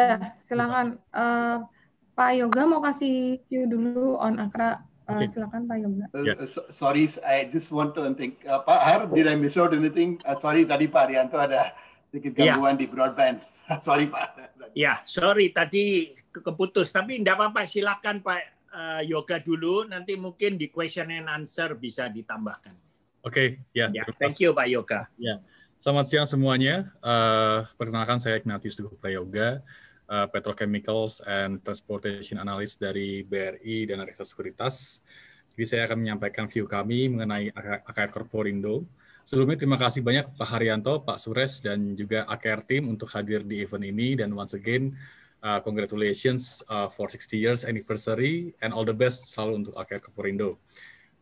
Ya, silakan. Uh, Pak Yoga mau kasih view dulu on Akra. Uh, okay. Silakan Pak Yoga. Uh, so, sorry, I just want to think. Uh, Pak Har, did I miss out anything? Uh, sorry, tadi Pak Arianto ada sedikit iya. gangguan yeah. di broadband. sorry Pak. Ya, sorry tadi ke keputus. Tapi tidak apa-apa, silakan Pak uh, Yoga dulu. Nanti mungkin di question and answer bisa ditambahkan. Oke, okay, ya. Yeah. Ya, yeah, Thank you Pak Yoga. Ya. Selamat siang semuanya. Uh, perkenalkan saya Ignatius Teguh Prayoga, uh, Petrochemicals and Transportation Analyst dari BRI dan Reksa Sekuritas. Jadi saya akan menyampaikan view kami mengenai AKR Korporindo. Sebelumnya terima kasih banyak Pak Haryanto, Pak Sures, dan juga AKR Team untuk hadir di event ini. Dan once again, uh, congratulations uh, for 60 years anniversary and all the best selalu untuk AKR Kepurindo.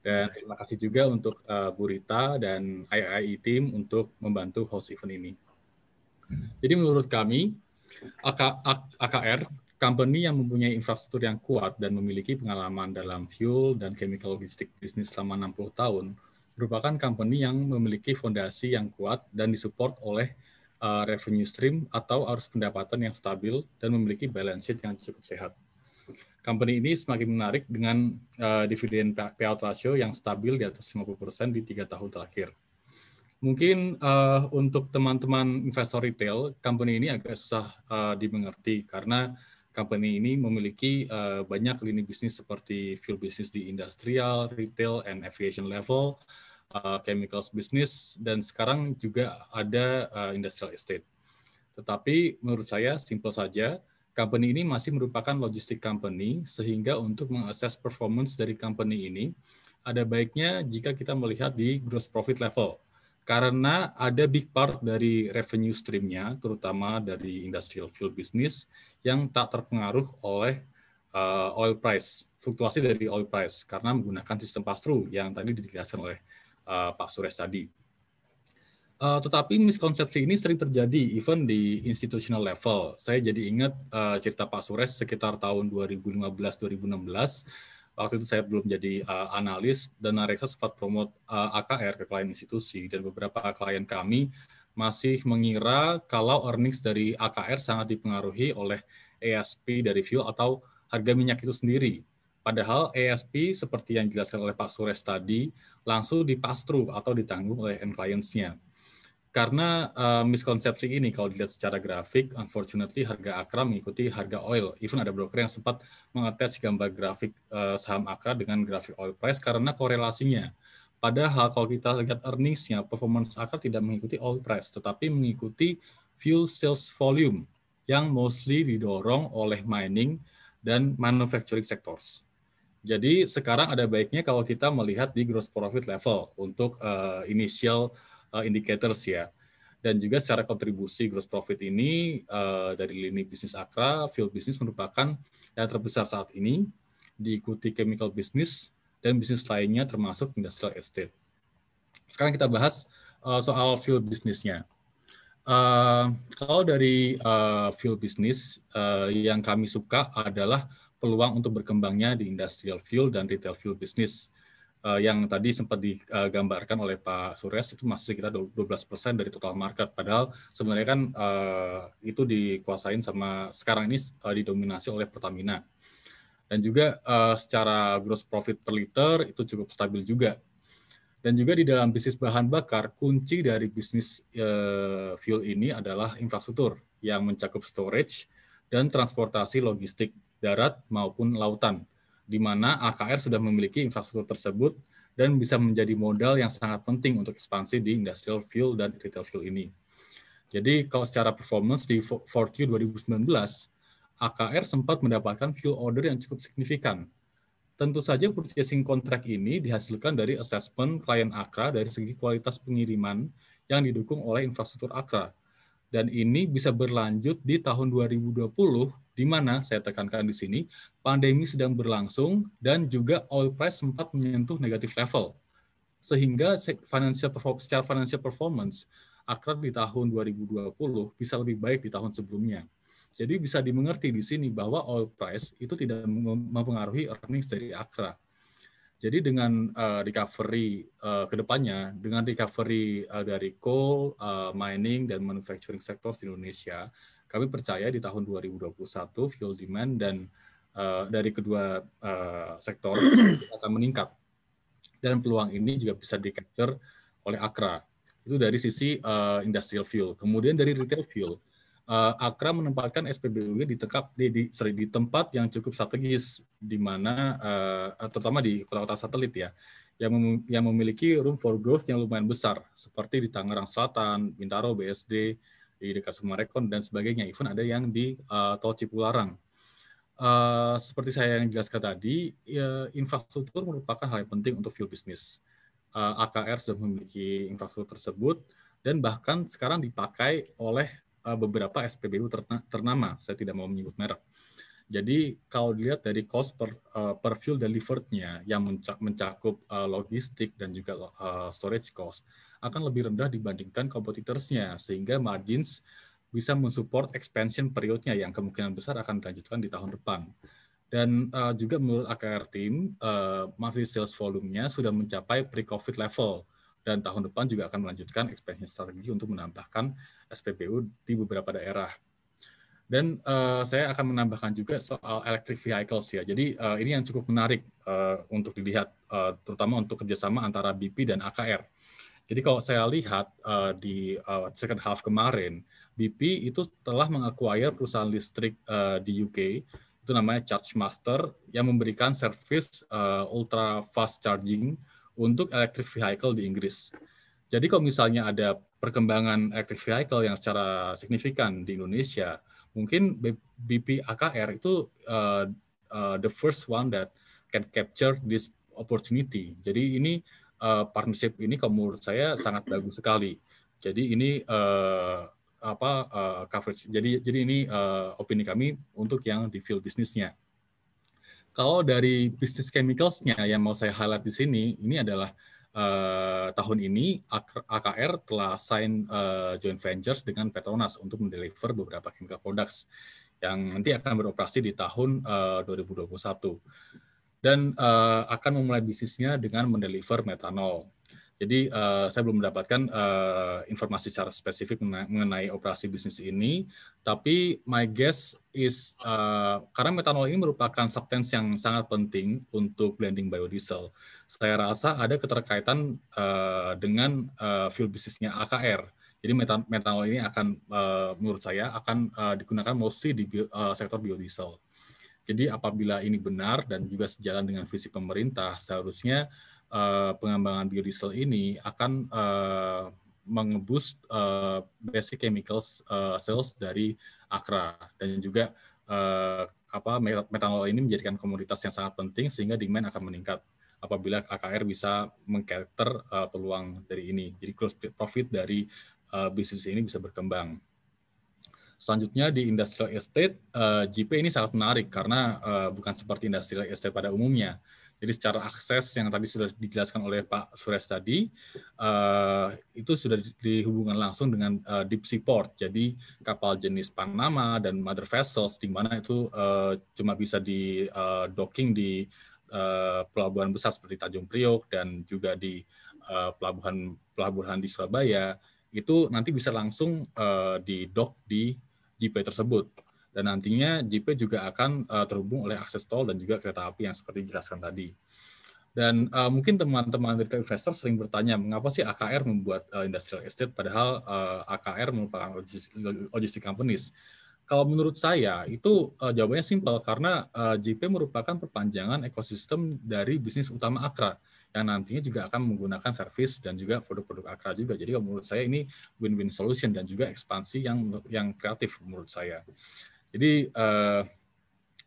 Dan terima kasih juga untuk uh, Bu Rita dan IAI e Team untuk membantu host event ini. Jadi menurut kami, AK, AKR, company yang mempunyai infrastruktur yang kuat dan memiliki pengalaman dalam fuel dan chemical logistik bisnis selama 60 tahun, merupakan company yang memiliki fondasi yang kuat dan disupport oleh uh, revenue stream atau arus pendapatan yang stabil dan memiliki balance sheet yang cukup sehat. Company ini semakin menarik dengan uh, dividen payout ratio yang stabil di atas 50% di tiga tahun terakhir. Mungkin uh, untuk teman-teman investor retail, company ini agak susah uh, dimengerti karena company ini memiliki uh, banyak lini bisnis seperti fuel bisnis di industrial, retail, and aviation level, uh, chemicals bisnis, dan sekarang juga ada uh, industrial estate. Tetapi menurut saya simple saja, company ini masih merupakan logistik company, sehingga untuk mengakses performance dari company ini, ada baiknya jika kita melihat di gross profit level karena ada big part dari revenue streamnya, terutama dari industrial fuel business yang tak terpengaruh oleh uh, oil price, fluktuasi dari oil price karena menggunakan sistem pass-through yang tadi dijelaskan oleh uh, Pak Suresh tadi. Uh, tetapi miskonsepsi ini sering terjadi even di institutional level. Saya jadi ingat uh, cerita Pak Suresh sekitar tahun 2015-2016 Waktu itu saya belum jadi uh, analis dan Reksa sempat promote uh, eh, AKR ke klien institusi dan beberapa klien kami masih mengira kalau earnings dari AKR sangat dipengaruhi oleh ESP dari fuel atau harga minyak itu sendiri. Padahal ESP seperti yang dijelaskan oleh Pak Sures tadi langsung dipastru atau ditanggung oleh end clients-nya karena uh, miskonsepsi ini kalau dilihat secara grafik, unfortunately harga Akra mengikuti harga oil. Even ada broker yang sempat mengetes gambar grafik uh, saham Akra dengan grafik oil price karena korelasinya. Padahal kalau kita lihat earningsnya, performance Akra tidak mengikuti oil price, tetapi mengikuti fuel sales volume yang mostly didorong oleh mining dan manufacturing sectors. Jadi sekarang ada baiknya kalau kita melihat di gross profit level untuk uh, initial uh, indicators ya. Dan juga secara kontribusi gross profit ini uh, dari lini bisnis Akra, field bisnis merupakan yang terbesar saat ini, diikuti chemical business dan bisnis lainnya termasuk industrial estate. Sekarang kita bahas uh, soal field bisnisnya. Uh, kalau dari uh, fuel bisnis uh, yang kami suka adalah peluang untuk berkembangnya di industrial field dan retail field bisnis uh, yang tadi sempat digambarkan eh, oleh Pak Sures itu masih sekitar 12% dari total market. Padahal sebenarnya kan uh, itu dikuasain sama sekarang ini uh, didominasi oleh Pertamina. Dan juga uh, secara gross profit per liter itu cukup stabil juga. Dan juga di dalam bisnis bahan bakar, kunci dari bisnis uh, fuel ini adalah infrastruktur yang mencakup storage dan transportasi logistik darat maupun lautan di mana AKR sudah memiliki infrastruktur tersebut dan bisa menjadi modal yang sangat penting untuk ekspansi di industrial fuel dan retail fuel ini. Jadi kalau secara performance di 4Q 2019, AKR sempat mendapatkan fuel order yang cukup signifikan. Tentu saja purchasing contract ini dihasilkan dari assessment klien Akra dari segi kualitas pengiriman yang didukung oleh infrastruktur Akra, dan ini bisa berlanjut di tahun 2020 di mana saya tekankan di sini pandemi sedang berlangsung dan juga oil price sempat menyentuh negatif level sehingga financial secara financial performance akrab di tahun 2020 bisa lebih baik di tahun sebelumnya. Jadi bisa dimengerti di sini bahwa oil price itu tidak mempengaruhi earnings dari akrab. Jadi dengan uh, recovery uh, ke depannya, dengan recovery uh, dari coal, uh, mining, dan manufacturing sectors di Indonesia, kami percaya di tahun 2021 fuel demand dan uh, dari kedua uh, sektor akan meningkat. Dan peluang ini juga bisa di capture oleh Akra. Itu dari sisi uh, industrial fuel. Kemudian dari retail fuel uh, eh, Akra menempatkan SPBU di, tekap, di, di, sorry, di tempat yang cukup strategis, di mana uh, terutama di kota-kota satelit ya, yang, mem yang memiliki room for growth yang lumayan besar, seperti di Tangerang Selatan, Bintaro, BSD, di dekat Sumarekon dan sebagainya. Even ada yang di uh, Tol Cipularang. Uh, seperti saya yang jelaskan tadi, ya, infrastruktur merupakan hal yang penting untuk fuel bisnis. Uh, AKR sudah memiliki infrastruktur tersebut dan bahkan sekarang dipakai oleh Eh, beberapa SPBU ternama, saya tidak mau menyebut merek. Jadi kalau dilihat dari cost per, eh, per fuel delivered-nya yang mencakup eh, logistik dan juga storage cost akan lebih rendah dibandingkan kompetitornya sehingga margins bisa mensupport expansion periodnya yang kemungkinan besar akan dilanjutkan di tahun depan. Dan uh, juga menurut AKR tim uh, monthly sales volume-nya sudah mencapai pre-COVID level dan tahun depan juga akan melanjutkan expansion strategi untuk menambahkan SPBU di beberapa daerah. Dan uh, saya akan menambahkan juga soal electric vehicles ya. Jadi uh, ini yang cukup menarik uh, untuk dilihat, uh, terutama untuk kerjasama antara BP dan AKR. Jadi kalau saya lihat uh, di uh, second half kemarin, BP itu telah mengakuire perusahaan listrik uh, di UK, itu namanya Charge Master, yang memberikan servis uh, ultra fast charging untuk electric vehicle di Inggris. Jadi kalau misalnya ada perkembangan electric vehicle yang secara signifikan di Indonesia, mungkin BP AKR itu uh, uh, the first one that can capture this opportunity. Jadi ini uh, partnership ini kalau menurut saya sangat bagus sekali. Jadi ini uh, apa uh, coverage. Jadi jadi ini uh, opini kami untuk yang di field bisnisnya. Kalau dari bisnis chemicalsnya yang mau saya highlight di sini, ini adalah uh, tahun ini AKR telah sign uh, joint ventures dengan Petronas untuk mendeliver beberapa chemical products yang nanti akan beroperasi di tahun eh, uh, 2021 dan uh, akan memulai bisnisnya dengan mendeliver metanol. Jadi uh, saya belum mendapatkan uh, informasi secara spesifik mengenai operasi bisnis ini, tapi my guess is uh, karena metanol ini merupakan substance yang sangat penting untuk blending biodiesel saya rasa ada keterkaitan uh, dengan uh, fuel bisnisnya AKR. Jadi metanol ini akan uh, menurut saya akan uh, digunakan mostly di bio, uh, sektor biodiesel. Jadi apabila ini benar dan juga sejalan dengan visi pemerintah, seharusnya uh, pengembangan biodiesel ini akan uh, mengebus uh, basic chemicals uh, sales dari Akra dan juga uh, apa metanol ini menjadikan komoditas yang sangat penting sehingga demand akan meningkat apabila Akr bisa mengkarakter uh, peluang dari ini. Jadi gross profit dari uh, bisnis ini bisa berkembang. Selanjutnya di industrial estate, uh, JP ini sangat menarik karena uh, bukan seperti industrial estate pada umumnya. Jadi secara akses yang tadi sudah dijelaskan oleh Pak Suresh tadi, uh, itu sudah dihubungkan langsung dengan uh, deep sea port. Jadi kapal jenis Panama dan mother vessels, di mana itu uh, cuma bisa di uh, docking di Eh, pelabuhan besar seperti Tanjung Priok dan juga di eh, pelabuhan pelabuhan di Surabaya itu nanti bisa langsung eh, di dock di JP tersebut dan nantinya JP juga akan terhubung oleh akses tol dan juga kereta api yang seperti dijelaskan tadi. Dan uh, mungkin teman-teman retail investor sering bertanya, mengapa sih AKR membuat uh, industrial estate padahal uh, AKR merupakan logistik companies? Kalau menurut saya itu uh, jawabannya simpel karena uh, eh, JP merupakan perpanjangan ekosistem dari bisnis utama Akra yang nantinya juga akan menggunakan servis dan juga produk-produk Akra juga. Jadi kalau menurut saya ini win-win solution dan juga ekspansi yang yang kreatif menurut saya. Jadi uh,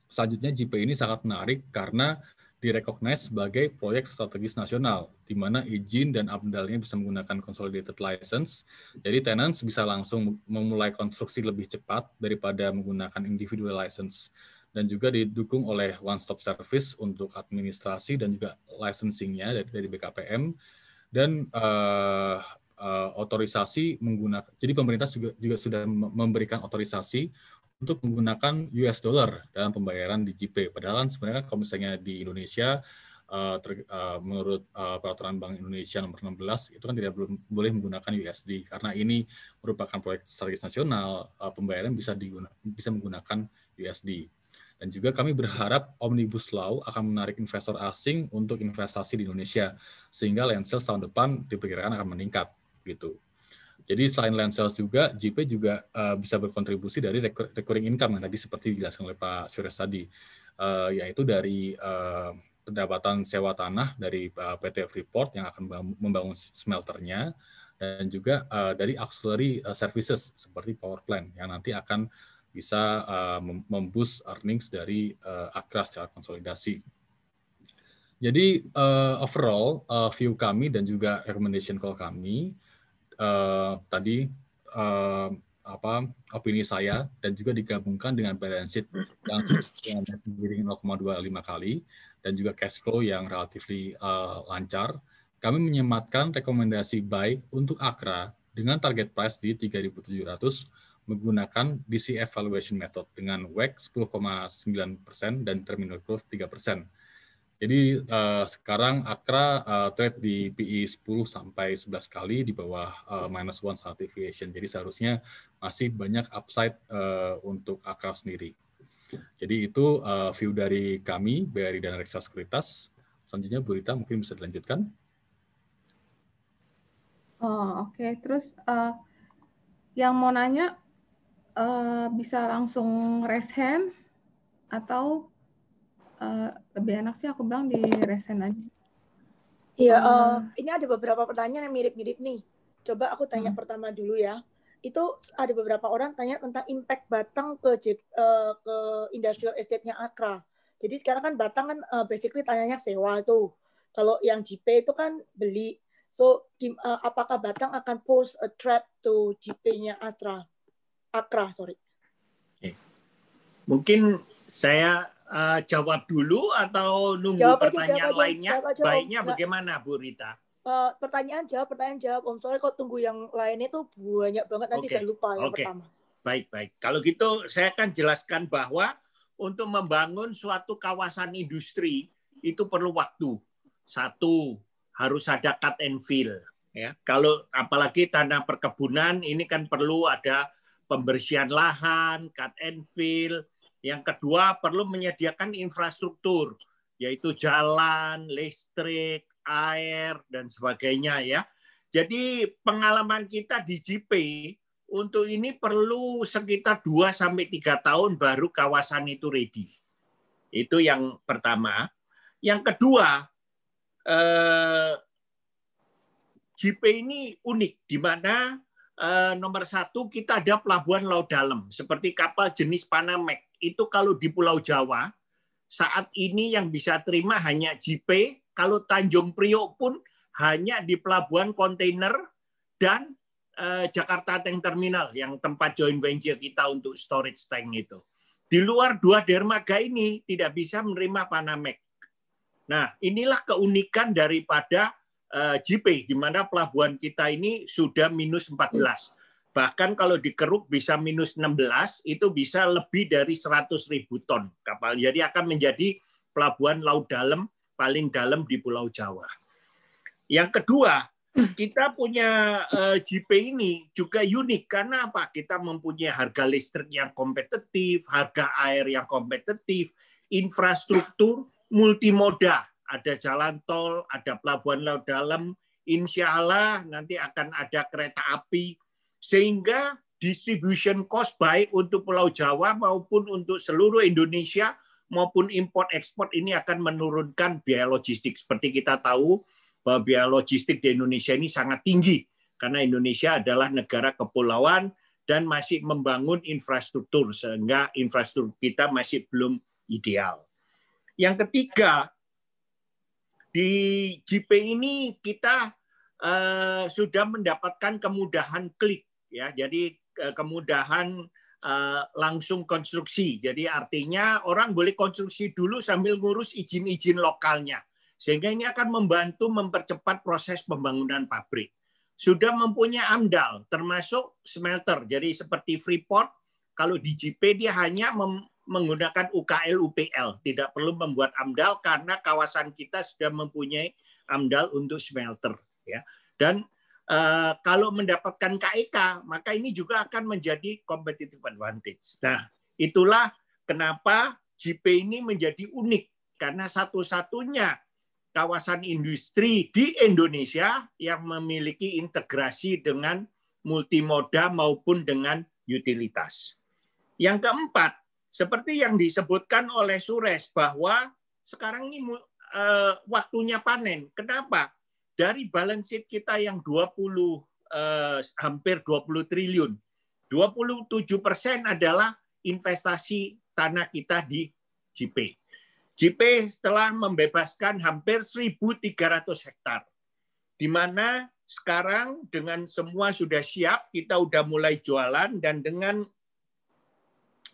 selanjutnya JP ini sangat menarik karena direkognize sebagai proyek strategis nasional di mana izin dan abdalnya bisa menggunakan consolidated license. Jadi tenants bisa langsung memulai konstruksi lebih cepat daripada menggunakan individual license dan juga didukung oleh one stop service untuk administrasi dan juga licensingnya dari, dari BKPM dan uh, uh, otorisasi menggunakan jadi pemerintah juga juga sudah memberikan otorisasi untuk menggunakan US dollar dalam pembayaran di GP. padahal kan sebenarnya kalau misalnya di Indonesia uh, ter, uh, menurut uh, peraturan Bank Indonesia nomor 16 itu kan tidak boleh menggunakan USD karena ini merupakan proyek strategis nasional uh, pembayaran bisa diguna, bisa menggunakan USD. Dan juga kami berharap Omnibus Law akan menarik investor asing untuk investasi di Indonesia sehingga land sales tahun depan diperkirakan akan meningkat gitu. Jadi selain land sales juga, JP juga uh, bisa berkontribusi dari recurring income yang tadi seperti dijelaskan oleh Pak Suresh tadi, uh, yaitu dari pendapatan sewa tanah dari uh, PT Freeport yang akan membangun smelternya dan juga uh, dari auxiliary uh, services seperti power plant yang nanti akan bisa uh, memboost earnings dari uh, Akra secara konsolidasi. Jadi uh, overall uh, view kami dan juga recommendation call kami uh, tadi uh, apa opini saya dan juga digabungkan dengan balance sheet yang sendiri 0,25 kali dan juga cash flow yang relatif uh, eh, lancar, kami menyematkan rekomendasi buy untuk Akra dengan target price di 3.700 menggunakan DC evaluation method dengan WACC 10,9% dan terminal growth 3%. Jadi uh, sekarang Akra uh, eh, trade di PE 10 sampai 11 kali di bawah uh, minus one standard deviation. Jadi seharusnya masih banyak upside uh, untuk Akra sendiri. Jadi itu uh, view dari kami, BRI dan Reksa Sekuritas. Selanjutnya Bu Rita mungkin bisa dilanjutkan. Oh, oke. Okay. Terus uh, yang mau nanya uh, bisa langsung raise hand atau uh, lebih enak sih aku bilang di raise hand aja. Iya, uh, uh, ini ada beberapa pertanyaan yang mirip-mirip nih. Coba aku tanya uh, pertama dulu ya itu ada beberapa orang tanya tentang impact Batang ke uh, ke industrial estate-nya Akra. Jadi sekarang kan Batang kan uh, basically tanyanya sewa tuh. Kalau yang JP itu kan beli. So uh, apakah Batang akan pose a threat to JP-nya Akra? Akra, sorry. Mungkin saya uh, jawab dulu atau nunggu jawab pertanyaan aja, lainnya? Jawab, jawab, Baiknya bagaimana Bu Rita? uh, pertanyaan jawab pertanyaan jawab Om soalnya kok tunggu yang lainnya itu banyak banget nanti okay. lupa yang okay. pertama. Baik baik. Kalau gitu saya akan jelaskan bahwa untuk membangun suatu kawasan industri itu perlu waktu. Satu harus ada cut and fill. Ya, kalau apalagi tanah perkebunan ini kan perlu ada pembersihan lahan, cut and fill. Yang kedua perlu menyediakan infrastruktur, yaitu jalan, listrik, air dan sebagainya ya. Jadi pengalaman kita di JP untuk ini perlu sekitar 2 sampai 3 tahun baru kawasan itu ready. Itu yang pertama. Yang kedua, eh, JP ini unik di mana eh, nomor satu kita ada pelabuhan laut dalam seperti kapal jenis Panamax Itu kalau di Pulau Jawa saat ini yang bisa terima hanya JP kalau Tanjung Priok pun hanya di pelabuhan kontainer dan eh, Jakarta Tank Terminal yang tempat joint venture kita untuk storage tank itu. Di luar dua dermaga ini tidak bisa menerima Panamek. Nah, inilah keunikan daripada eh, JP di mana pelabuhan kita ini sudah minus 14. Bahkan kalau dikeruk bisa minus 16, itu bisa lebih dari 100 ribu ton kapal. Jadi akan menjadi pelabuhan laut dalam paling dalam di Pulau Jawa. Yang kedua, kita punya eh, GP ini juga unik karena apa? Kita mempunyai harga listrik yang kompetitif, harga air yang kompetitif, infrastruktur multimoda, ada jalan tol, ada pelabuhan laut dalam, insya Allah nanti akan ada kereta api, sehingga distribution cost baik untuk Pulau Jawa maupun untuk seluruh Indonesia maupun import ekspor ini akan menurunkan biaya logistik. Seperti kita tahu bahwa biaya logistik di Indonesia ini sangat tinggi karena Indonesia adalah negara kepulauan dan masih membangun infrastruktur sehingga infrastruktur kita masih belum ideal. Yang ketiga di JP ini kita eh, sudah mendapatkan kemudahan klik ya. Jadi eh, kemudahan Eh, langsung konstruksi. Jadi artinya orang boleh konstruksi dulu sambil ngurus izin-izin lokalnya. Sehingga ini akan membantu mempercepat proses pembangunan pabrik. Sudah mempunyai AMDAL, termasuk smelter. Jadi seperti Freeport, kalau di JP dia hanya menggunakan UKL UPL, tidak perlu membuat AMDAL karena kawasan kita sudah mempunyai AMDAL untuk smelter ya. Dan Eh, kalau mendapatkan KEK, e maka ini juga akan menjadi competitive advantage. Nah, itulah kenapa JP ini menjadi unik karena satu-satunya kawasan industri di Indonesia yang memiliki integrasi dengan multimoda maupun dengan utilitas. Yang keempat, seperti yang disebutkan oleh Sures bahwa sekarang ini eh, waktunya panen. Kenapa? dari balance sheet kita yang 20 eh, hampir 20 triliun, 27 persen adalah investasi tanah kita di JP. JP telah membebaskan hampir 1.300 hektar, di mana sekarang dengan semua sudah siap, kita sudah mulai jualan dan dengan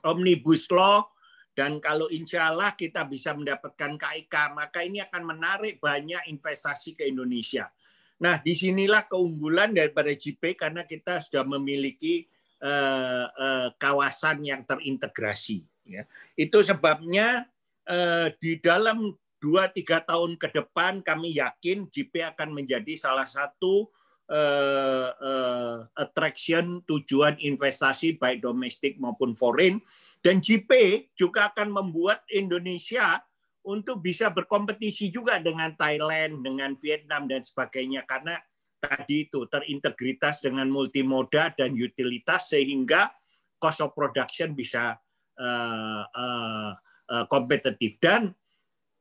omnibus law dan kalau insya Allah kita bisa mendapatkan KIK, maka ini akan menarik banyak investasi ke Indonesia. Nah, disinilah keunggulan daripada JP karena kita sudah memiliki eh, eh, kawasan yang terintegrasi. Ya. Itu sebabnya eh, di dalam 2-3 tahun ke depan kami yakin JP akan menjadi salah satu uh, uh, attraction tujuan investasi baik domestik maupun foreign dan JP juga akan membuat Indonesia untuk bisa berkompetisi juga dengan Thailand, dengan Vietnam, dan sebagainya. Karena tadi itu terintegritas dengan multimoda dan utilitas sehingga cost of production bisa uh, uh, uh, kompetitif. Dan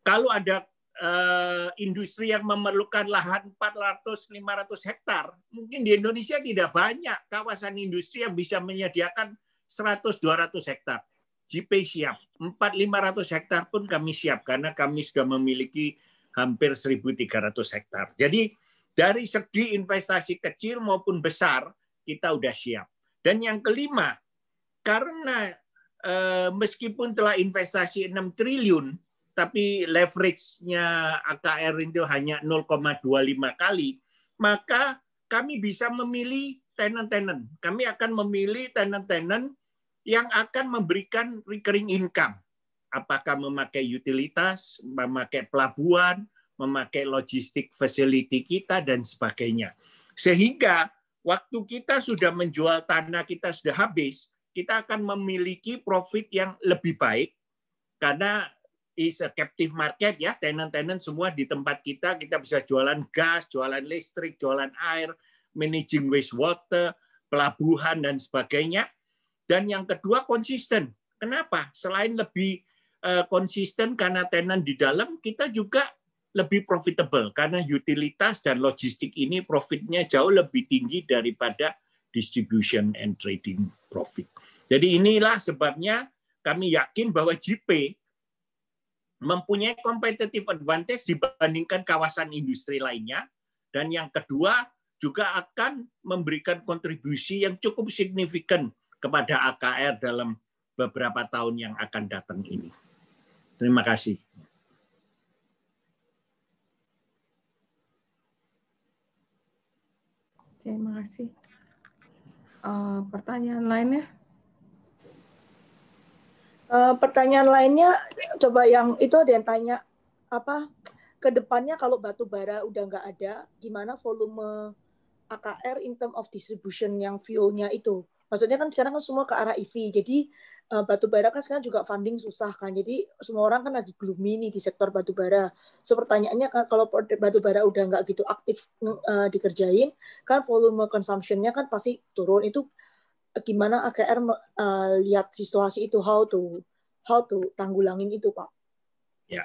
kalau ada uh, industri yang memerlukan lahan 400-500 hektar, mungkin di Indonesia tidak banyak kawasan industri yang bisa menyediakan 100-200 hektar. JP siap. 4500 hektar pun kami siap karena kami sudah memiliki hampir 1300 hektar. Jadi dari segi investasi kecil maupun besar kita sudah siap. Dan yang kelima, karena eh, meskipun telah investasi 6 triliun tapi leverage-nya AKR itu hanya 0,25 kali, maka kami bisa memilih tenant-tenant. Kami akan memilih tenant-tenant yang akan memberikan recurring income. Apakah memakai utilitas, memakai pelabuhan, memakai logistik facility kita, dan sebagainya. Sehingga waktu kita sudah menjual tanah, kita sudah habis, kita akan memiliki profit yang lebih baik karena is a captive market ya tenant-tenant semua di tempat kita kita bisa jualan gas, jualan listrik, jualan air, managing wastewater, pelabuhan dan sebagainya dan yang kedua konsisten. Kenapa? Selain lebih eh, konsisten karena tenan di dalam, kita juga lebih profitable karena utilitas dan logistik ini profitnya jauh lebih tinggi daripada distribution and trading profit. Jadi inilah sebabnya kami yakin bahwa JP mempunyai competitive advantage dibandingkan kawasan industri lainnya dan yang kedua juga akan memberikan kontribusi yang cukup signifikan kepada AKR dalam beberapa tahun yang akan datang ini. Terima kasih. Terima kasih. Uh, pertanyaan lainnya? Uh, pertanyaan lainnya, coba yang itu ada yang tanya apa kedepannya kalau batu bara udah nggak ada, gimana volume AKR in term of distribution yang fuelnya itu? maksudnya kan sekarang kan semua ke arah EV jadi uh, eh, batu bara kan sekarang juga funding susah kan jadi semua orang kan lagi gloomy nih di sektor batu bara so pertanyaannya kan kalau batu bara udah nggak gitu aktif uh, dikerjain kan volume consumptionnya kan pasti turun itu gimana AKR uh, eh, lihat situasi itu how to how to tanggulangin itu pak ya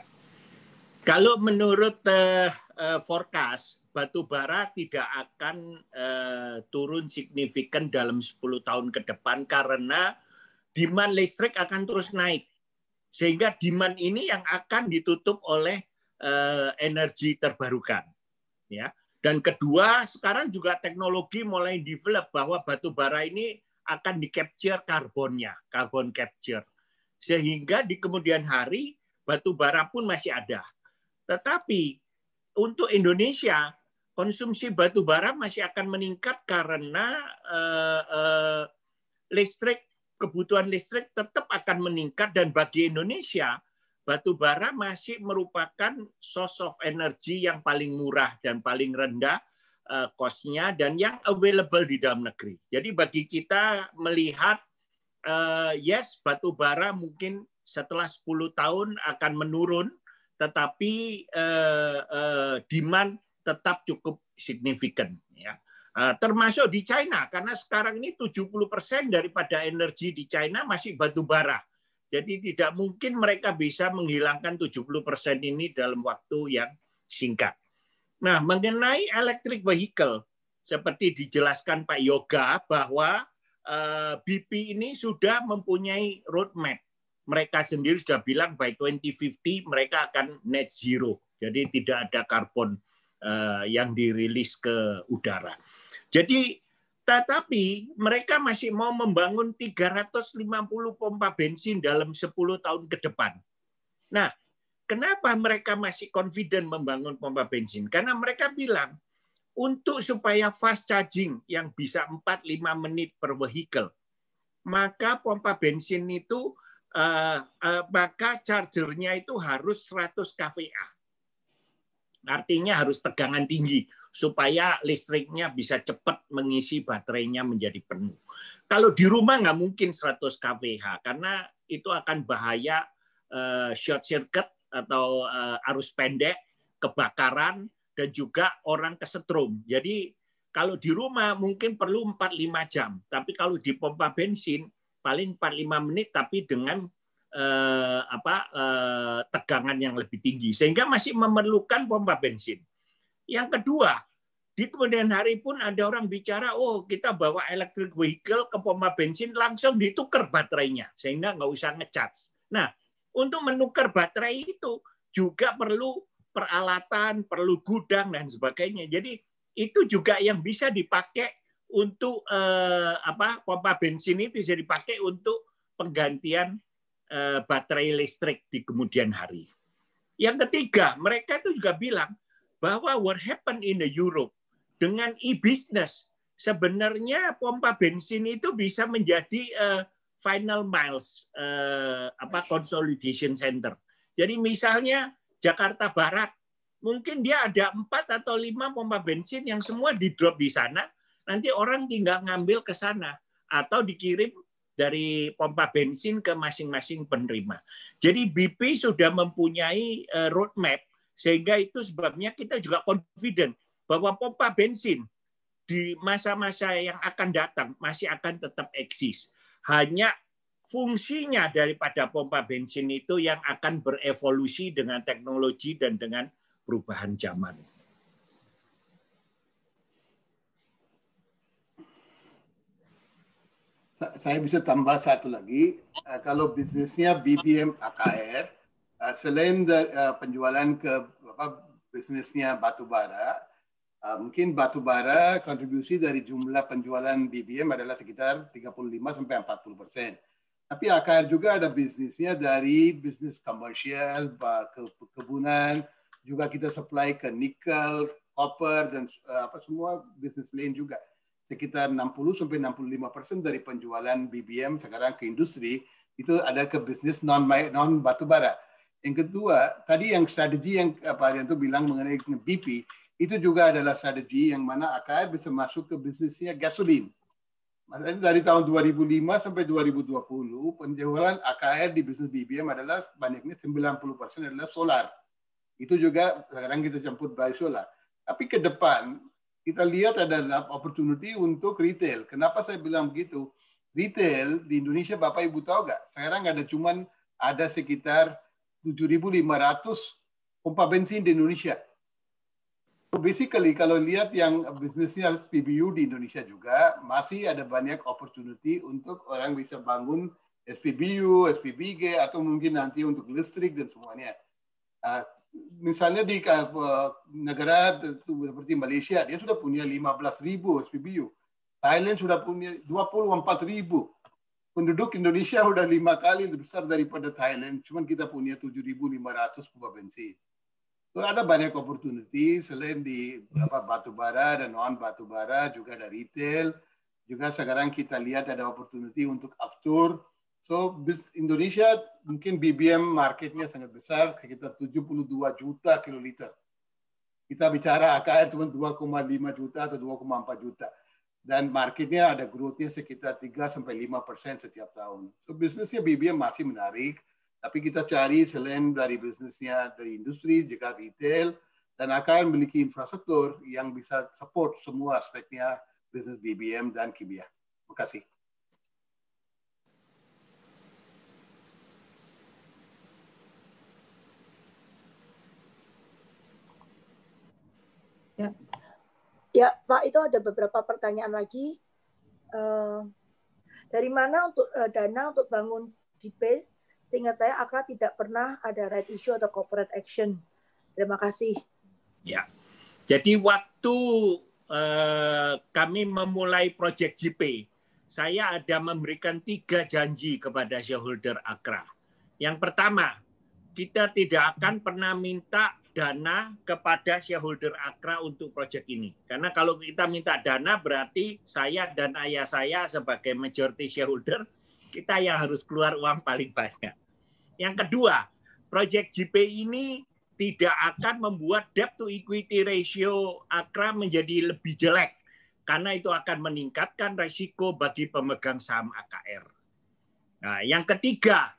kalau menurut uh, uh, forecast batu bara tidak akan uh, turun signifikan dalam 10 tahun ke depan karena demand listrik akan terus naik. Sehingga demand ini yang akan ditutup oleh uh, energi terbarukan. Ya. Dan kedua, sekarang juga teknologi mulai develop bahwa batu bara ini akan di-capture karbonnya, carbon capture. Sehingga di kemudian hari batu bara pun masih ada. Tetapi untuk Indonesia konsumsi batu bara masih akan meningkat karena uh, uh, listrik kebutuhan listrik tetap akan meningkat dan bagi Indonesia batu bara masih merupakan source of energy yang paling murah dan paling rendah uh, cost-nya dan yang available di dalam negeri. Jadi bagi kita melihat uh, yes batu bara mungkin setelah 10 tahun akan menurun tetapi eh, eh, demand tetap cukup signifikan ya. Eh, termasuk di China karena sekarang ini 70% daripada energi di China masih batu bara. Jadi tidak mungkin mereka bisa menghilangkan 70% ini dalam waktu yang singkat. Nah, mengenai electric vehicle seperti dijelaskan Pak Yoga bahwa eh, BP ini sudah mempunyai roadmap mereka sendiri sudah bilang by 2050 mereka akan net zero. Jadi tidak ada karbon eh, yang dirilis ke udara. Jadi tetapi mereka masih mau membangun 350 pompa bensin dalam 10 tahun ke depan. Nah, kenapa mereka masih confident membangun pompa bensin? Karena mereka bilang untuk supaya fast charging yang bisa 4-5 menit per vehicle, maka pompa bensin itu uh, uh, maka chargernya itu harus 100 kVA. Artinya harus tegangan tinggi supaya listriknya bisa cepat mengisi baterainya menjadi penuh. Kalau di rumah nggak mungkin 100 kVH karena itu akan bahaya uh, short circuit atau uh, arus pendek, kebakaran dan juga orang kesetrum. Jadi kalau di rumah mungkin perlu 4-5 jam, tapi kalau di pompa bensin paling 45 menit tapi dengan eh, apa eh, tegangan yang lebih tinggi sehingga masih memerlukan pompa bensin. Yang kedua, di kemudian hari pun ada orang bicara, oh kita bawa electric vehicle ke pompa bensin langsung ditukar baterainya sehingga nggak usah ngecharge. Nah, untuk menukar baterai itu juga perlu peralatan, perlu gudang dan sebagainya. Jadi itu juga yang bisa dipakai untuk eh, apa pompa bensin ini bisa dipakai untuk penggantian eh, baterai listrik di kemudian hari. Yang ketiga, mereka itu juga bilang bahwa what happened in the Europe dengan e-business sebenarnya pompa bensin itu bisa menjadi eh, final miles eh, apa consolidation center. Jadi misalnya Jakarta Barat mungkin dia ada empat atau lima pompa bensin yang semua di drop di sana nanti orang tinggal ngambil ke sana atau dikirim dari pompa bensin ke masing-masing penerima. Jadi BP sudah mempunyai e, roadmap sehingga itu sebabnya kita juga confident bahwa pompa bensin di masa-masa yang akan datang masih akan tetap eksis. Hanya fungsinya daripada pompa bensin itu yang akan berevolusi dengan teknologi dan dengan perubahan zaman. saya bisa tambah satu lagi, eh, kalau bisnisnya BBM AKR, eh, selain eh, penjualan ke apa, bisnisnya batubara, uh, mungkin batubara kontribusi dari jumlah penjualan BBM adalah sekitar 35 sampai 40 persen. Tapi AKR juga ada bisnisnya dari bisnis komersial, ke kebunan, juga kita supply ke nikel, copper, dan apa semua bisnis lain juga sekitar 60 sampai 65 persen dari penjualan BBM sekarang ke industri itu ada ke bisnis non non batu Yang kedua, tadi yang strategi yang apa yang tuh bilang mengenai BP itu juga adalah strategi yang mana AKR bisa masuk ke bisnisnya gasolin. Maksudnya dari tahun 2005 sampai 2020 penjualan AKR di bisnis BBM adalah banyaknya 90 persen adalah solar. Itu juga sekarang kita campur biosolar. Tapi ke depan kita lihat ada opportunity untuk retail. Kenapa saya bilang begitu? Retail di Indonesia Bapak Ibu tahu nggak? Sekarang ada cuman ada sekitar 7.500 pompa bensin di Indonesia. So basically kalau lihat yang bisnisnya SPBU di Indonesia juga masih ada banyak opportunity untuk orang bisa bangun SPBU, SPBG atau mungkin nanti untuk listrik dan semuanya. Uh, misalnya di eh, negara seperti Malaysia, dia sudah punya 15 ribu SPBU. Thailand sudah punya 24 ribu. Penduduk Indonesia sudah lima kali lebih besar daripada Thailand, cuman kita punya 7.500 bensin So, ada banyak opportunity selain di apa, batu bara dan non batu bara juga ada retail. Juga sekarang kita lihat ada opportunity untuk aftur So Indonesia mungkin BBM marketnya sangat besar, sekitar 72 juta kiloliter. Kita bicara AKR cuma 2,5 juta atau 2,4 juta. Dan marketnya ada growth-nya sekitar 3 sampai 5 persen setiap tahun. So bisnisnya BBM masih menarik, tapi kita cari selain dari bisnisnya dari industri, juga retail, dan akan memiliki infrastruktur yang bisa support semua aspeknya bisnis BBM dan kimia. Terima kasih. Ya, Pak, itu ada beberapa pertanyaan lagi. Uh, dari mana untuk uh, dana untuk bangun DP? Seingat saya, AKA tidak pernah ada right issue atau corporate action. Terima kasih. Ya, jadi waktu uh, kami memulai proyek JP, saya ada memberikan tiga janji kepada shareholder Akra. Yang pertama, kita tidak akan pernah minta dana kepada shareholder Akra untuk proyek ini. Karena kalau kita minta dana berarti saya dan ayah saya sebagai majority shareholder kita yang harus keluar uang paling banyak. Yang kedua, proyek JP ini tidak akan membuat debt to equity ratio Akra menjadi lebih jelek karena itu akan meningkatkan risiko bagi pemegang saham AKR. Nah, yang ketiga,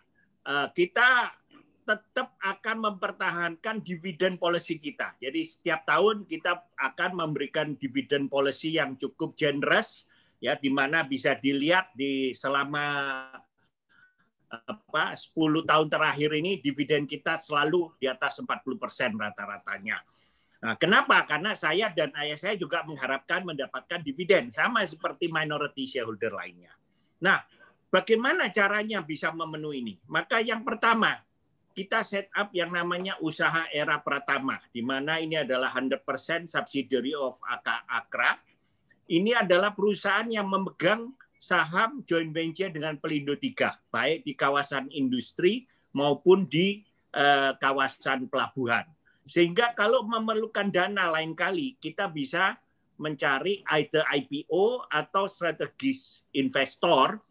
eh, kita tetap akan mempertahankan dividen policy kita. Jadi setiap tahun kita akan memberikan dividen policy yang cukup generous ya di mana bisa dilihat di selama apa 10 tahun terakhir ini dividen kita selalu di atas 40% rata-ratanya. Nah, kenapa? Karena saya dan ayah saya juga mengharapkan mendapatkan dividen sama seperti minority shareholder lainnya. Nah, bagaimana caranya bisa memenuhi ini? Maka yang pertama, kita set up yang namanya usaha era pertama, di mana ini adalah 100% subsidiary of AK Akra. Ini adalah perusahaan yang memegang saham joint venture dengan Pelindo 3, baik di kawasan industri maupun di eh, kawasan pelabuhan. Sehingga kalau memerlukan dana lain kali, kita bisa mencari either IPO atau strategis investor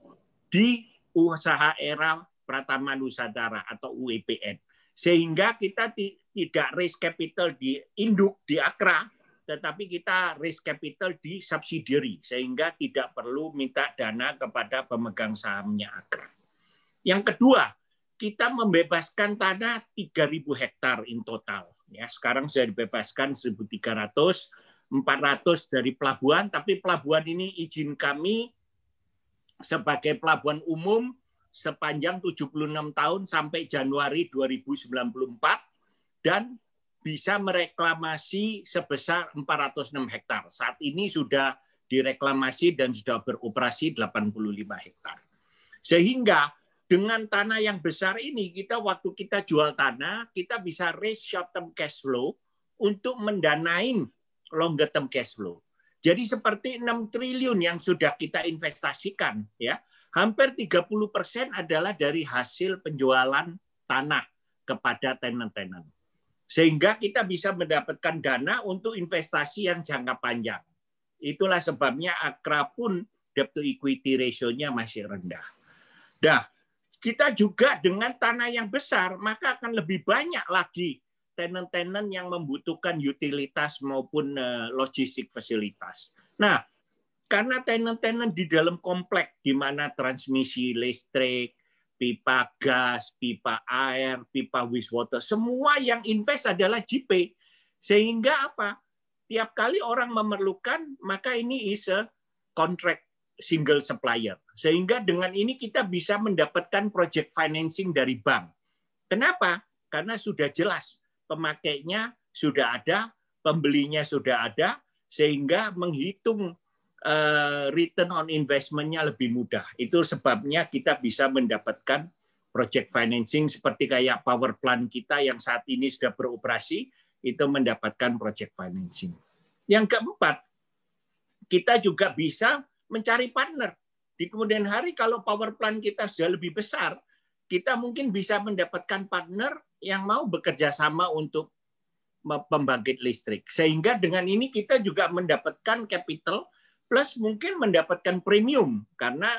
di usaha era Pratama Nusantara atau UIPN. E sehingga kita tidak risk capital di induk, di akra, tetapi kita risk capital di subsidiary, sehingga tidak perlu minta dana kepada pemegang sahamnya akra. Yang kedua, kita membebaskan tanah 3.000 hektar in total. Ya, sekarang sudah dibebaskan 1.300, 400 dari pelabuhan, tapi pelabuhan ini izin kami sebagai pelabuhan umum sepanjang 76 tahun sampai Januari 2094 dan bisa mereklamasi sebesar 406 hektar. Saat ini sudah direklamasi dan sudah beroperasi 85 hektar. Sehingga dengan tanah yang besar ini kita waktu kita jual tanah, kita bisa raise short term cash flow untuk mendanain long term cash flow. Jadi seperti 6 triliun yang sudah kita investasikan ya hampir 30 persen adalah dari hasil penjualan tanah kepada tenant-tenant. Sehingga kita bisa mendapatkan dana untuk investasi yang jangka panjang. Itulah sebabnya Akra pun debt to equity ratio-nya masih rendah. Nah, kita juga dengan tanah yang besar, maka akan lebih banyak lagi tenant-tenant yang membutuhkan utilitas maupun eh, logistik fasilitas. Nah, karena tenant-tenant di dalam komplek di mana transmisi listrik, pipa gas, pipa air, pipa wastewater, semua yang invest adalah JP. Sehingga apa? Tiap kali orang memerlukan, maka ini is a contract single supplier. Sehingga dengan ini kita bisa mendapatkan project financing dari bank. Kenapa? Karena sudah jelas pemakainya sudah ada, pembelinya sudah ada, sehingga menghitung Eh, return on investment-nya lebih mudah. Itu sebabnya kita bisa mendapatkan project financing seperti kayak power plant kita yang saat ini sudah beroperasi itu mendapatkan project financing. Yang keempat, kita juga bisa mencari partner. Di kemudian hari kalau power plant kita sudah lebih besar, kita mungkin bisa mendapatkan partner yang mau bekerja sama untuk pembangkit listrik. Sehingga dengan ini kita juga mendapatkan capital plus mungkin mendapatkan premium karena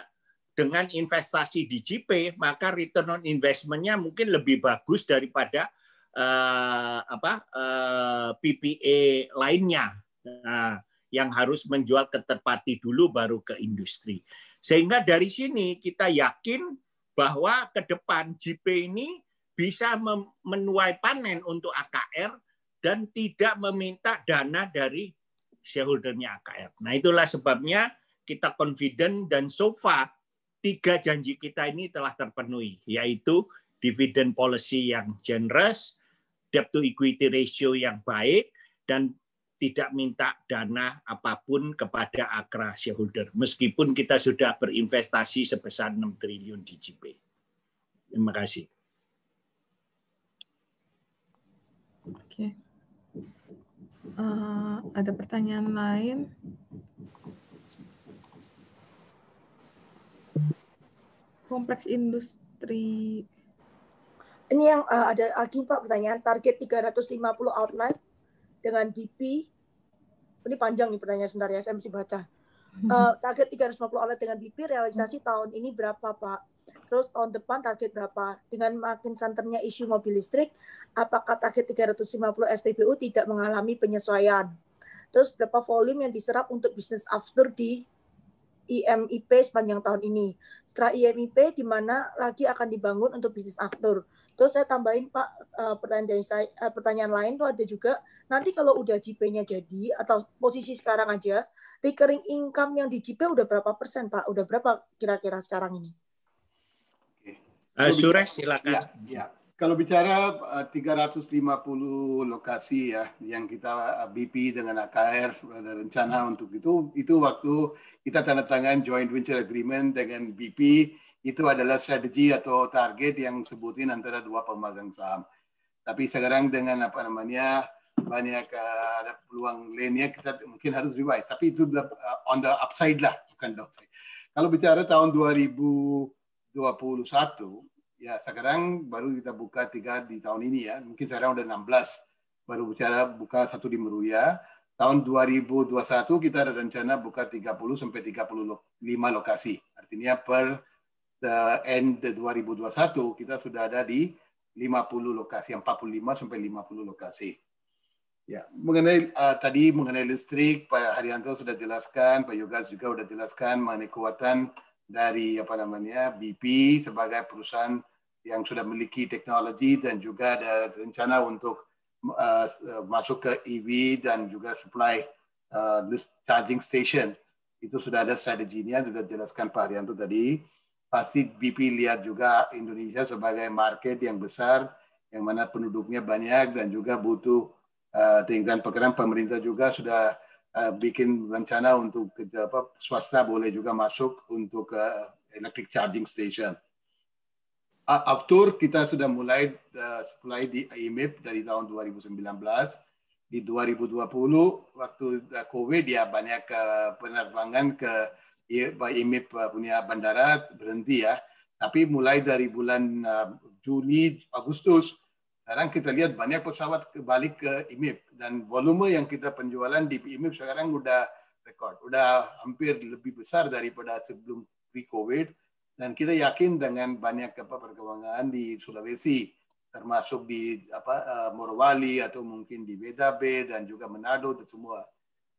dengan investasi di JP maka return on investmentnya mungkin lebih bagus daripada uh, apa uh, eh, PPA lainnya uh, yang harus menjual ke terpati dulu baru ke industri sehingga dari sini kita yakin bahwa ke depan JP ini bisa menuai panen untuk AKR dan tidak meminta dana dari shareholdernya AKR. Nah itulah sebabnya kita confident dan so far tiga janji kita ini telah terpenuhi, yaitu dividend policy yang generous, debt to equity ratio yang baik, dan tidak minta dana apapun kepada Akra shareholder, meskipun kita sudah berinvestasi sebesar 6 triliun di JP. Terima kasih. Oke. Okay. Uh, ada pertanyaan lain? Kompleks industri. Ini yang uh, ada lagi Pak pertanyaan target 350 outlet dengan BP. Ini panjang nih pertanyaan sebentar ya, saya mesti baca. Uh, target 350 outlet dengan BP realisasi hmm. tahun ini berapa Pak? terus tahun depan target berapa. Dengan makin santernya isu mobil listrik, apakah target 350 SPBU tidak mengalami penyesuaian? Terus berapa volume yang diserap untuk bisnis after di IMIP sepanjang tahun ini. Setelah IMIP, di mana lagi akan dibangun untuk bisnis after. Terus saya tambahin Pak eh, pertanyaan dari saya, eh, pertanyaan lain tuh ada juga. Nanti kalau udah JP-nya jadi atau posisi sekarang aja, recurring income yang di JP udah berapa persen Pak? Udah berapa kira-kira sekarang ini? Eh, Suresh silakan. Ya, ya. Kalau bicara eh, uh, 350 lokasi ya yang kita eh, BP dengan AKR ada rencana untuk itu itu waktu kita tanda tangan joint venture agreement dengan BP itu adalah strategi atau target yang sebutin antara dua pemegang saham. Tapi sekarang dengan apa namanya banyak uh, ada peluang lainnya kita mungkin harus revise. Tapi itu uh, on the upside lah bukan downside. Kalau bicara tahun 2000 21 ya sekarang baru kita buka tiga di tahun ini ya mungkin sekarang udah 16 baru bicara buka satu di Meruya tahun 2021 kita ada rencana buka 30 sampai 35 lokasi artinya per eh, the end 2021 kita sudah ada di 50 lokasi 45 sampai 50 lokasi Ya, mengenai uh, tadi mengenai listrik Pak Haryanto sudah jelaskan, Pak Yoga juga sudah jelaskan mengenai kekuatan dari apa namanya BP sebagai perusahaan yang sudah memiliki teknologi dan juga ada rencana untuk uh, masuk ke EV dan juga supply uh, charging station itu sudah ada strateginya sudah jelaskan Pak Haryanto tadi pasti BP lihat juga Indonesia sebagai market yang besar yang mana penduduknya banyak dan juga butuh uh, tingkatan pekerjaan pemerintah juga sudah uh, bikin rencana untuk apa swasta boleh juga masuk untuk uh, electric charging station. Uh, aftur kita sudah mulai uh, supply di IMIP dari tahun 2019 di 2020 waktu uh, COVID ya banyak uh, penerbangan ke IMIP punya bandara berhenti ya. Tapi mulai dari bulan uh, Juli Agustus sekarang kita lihat banyak pesawat balik ke IMIP dan volume yang kita penjualan di IMIP sekarang udah rekod, udah hampir lebih besar daripada sebelum pre-COVID dan kita yakin dengan banyak apa perkembangan di Sulawesi termasuk di apa eh, Morowali atau mungkin di Bedabe dan juga Manado dan semua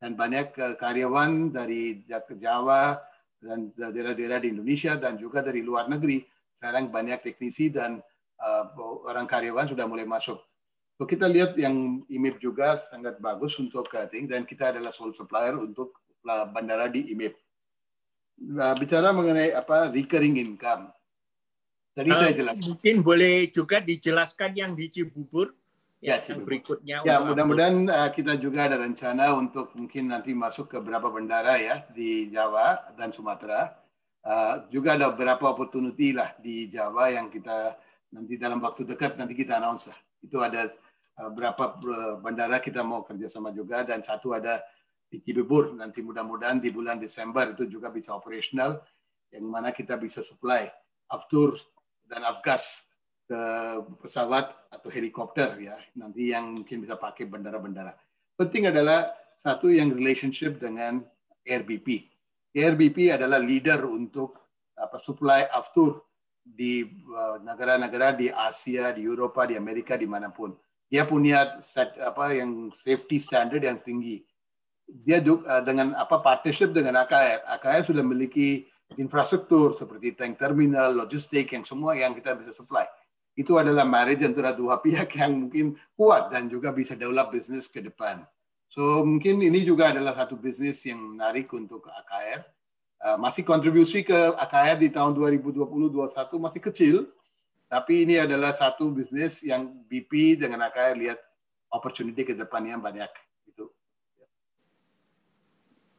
dan banyak eh, karyawan dari Jawa dan daerah-daerah di Indonesia dan juga dari luar negeri sekarang banyak teknisi dan Eh, orang karyawan sudah mulai masuk. So, kita lihat yang IMIP juga sangat bagus untuk cutting dan kita adalah sole supplier untuk eh, bandara di IMIP. Nah, bicara mengenai apa recurring income. Tadi uh, saya eh, jelaskan. Mungkin boleh juga dijelaskan yang di Cibubur ya, yang berikutnya. Ya, mudah-mudahan uh, kita juga ada rencana untuk mungkin nanti masuk ke beberapa bandara ya di Jawa dan Sumatera. Uh, juga ada beberapa opportunity lah di Jawa yang kita nanti dalam waktu dekat nanti kita announce lah. Itu ada eh, berapa eh, bandara kita mau kerjasama juga dan satu ada di Cibubur nanti mudah-mudahan di bulan Desember itu juga bisa operasional yang mana kita bisa supply aftur dan afgas ke pesawat atau helikopter ya nanti yang mungkin bisa pakai bandara-bandara. Penting adalah satu yang relationship dengan RBP RBP adalah leader untuk apa supply aftur di eh, negara-negara di Asia, di Eropa, di Amerika, dimanapun. Dia punya set, apa yang safety standard yang tinggi. Dia juga eh, dengan apa partnership dengan AKR. AKR sudah memiliki infrastruktur seperti tank terminal, logistik yang semua yang kita bisa supply. Itu adalah marriage antara dua pihak yang mungkin kuat dan juga bisa develop bisnis ke depan. So mungkin ini juga adalah satu bisnis yang menarik untuk AKR Eh, masih kontribusi ke AKR di tahun 2020-2021 masih kecil, tapi ini adalah satu bisnis yang BP dengan AKR lihat opportunity ke depannya banyak itu.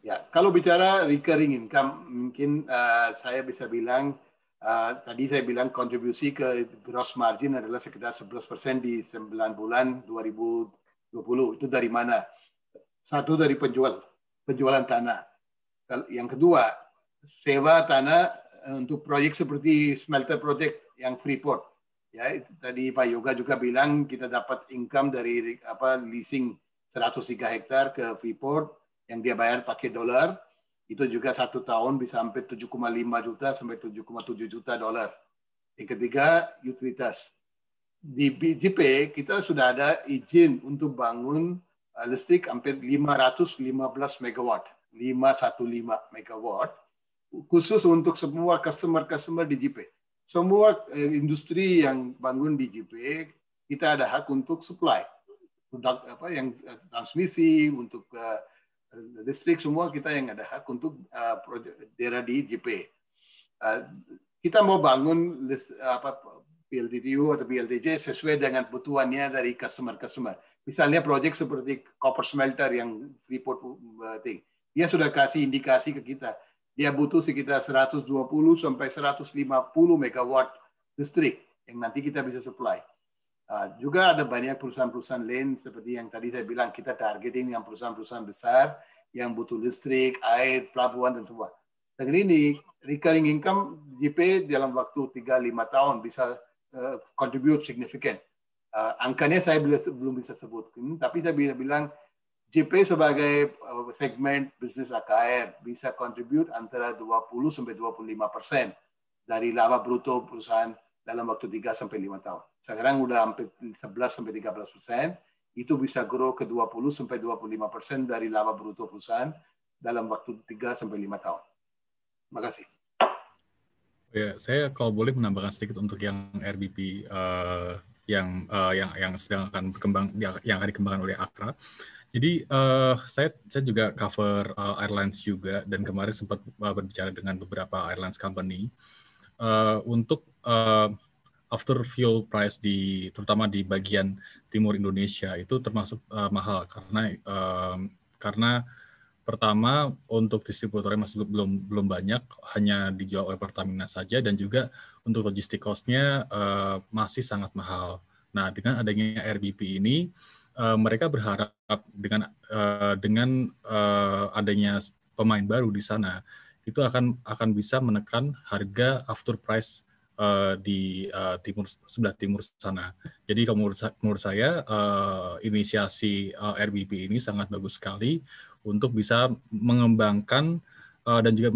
Ya, kalau bicara recurring income, mungkin uh, saya bisa bilang uh, tadi saya bilang kontribusi ke gross margin adalah sekitar 11% di 9 bulan 2020. Itu dari mana? Satu dari penjual penjualan tanah. Yang kedua, sewa tanah eh, untuk proyek seperti smelter project yang Freeport. Ya, tadi Pak Yoga juga bilang kita dapat income dari apa leasing 103 hektar ke Freeport yang dia bayar pakai dolar. Itu juga satu tahun bisa sampai 7,5 juta sampai 7,7 juta dolar. Yang ketiga, utilitas. Di BGP kita sudah ada izin untuk bangun eh, listrik hampir 515 megawatt, 515 megawatt khusus untuk semua customer-customer di JP. Semua eh, industri yang bangun di JP, kita ada hak untuk supply. untuk apa yang eh, transmisi, untuk uh, listrik, semua kita yang ada hak untuk uh, daerah di JP. kita mau bangun list, apa, PLDTU atau PLDJ sesuai dengan butuhannya dari customer-customer. Misalnya proyek seperti copper smelter yang Freeport uh, Dia sudah kasih indikasi ke kita dia butuh sekitar 120 sampai 150 megawatt listrik yang nanti kita bisa supply. Uh, juga ada banyak perusahaan-perusahaan lain seperti yang tadi saya bilang kita targeting yang perusahaan-perusahaan besar yang butuh listrik, air, pelabuhan dan semua. Dan ini recurring income GP dalam waktu 3-5 tahun bisa uh, contribute significant. Uh, angkanya saya belum bisa sebutkan, tapi saya bisa bilang JP sebagai uh, segmen bisnis AKR bisa kontribut antara 20 sampai 25 persen dari laba bruto perusahaan dalam waktu 3 sampai 5 tahun. Sekarang udah hampir 11 sampai 13 persen, itu bisa grow ke 20 sampai 25 persen dari laba bruto perusahaan dalam waktu 3 sampai 5 tahun. Terima kasih. Ya, saya kalau boleh menambahkan sedikit untuk yang RBP uh, yang uh, yang yang sedang akan berkembang yang akan dikembangkan oleh Akra. Jadi uh, saya saya juga cover uh, airlines juga dan kemarin sempat uh, berbicara dengan beberapa airlines company uh, untuk uh, after fuel price di terutama di bagian timur Indonesia itu termasuk uh, mahal karena uh, karena Pertama, untuk distributornya masih belum belum banyak, hanya dijual oleh Pertamina saja dan juga untuk logistik cost uh, eh, masih sangat mahal. Nah, dengan adanya RBP ini uh, mereka berharap dengan uh, dengan uh, adanya pemain baru di sana itu akan akan bisa menekan harga after price uh, di uh, timur sebelah timur sana. Jadi kalau menurut, menurut saya uh, inisiasi uh, RBP ini sangat bagus sekali untuk bisa mengembangkan uh, dan juga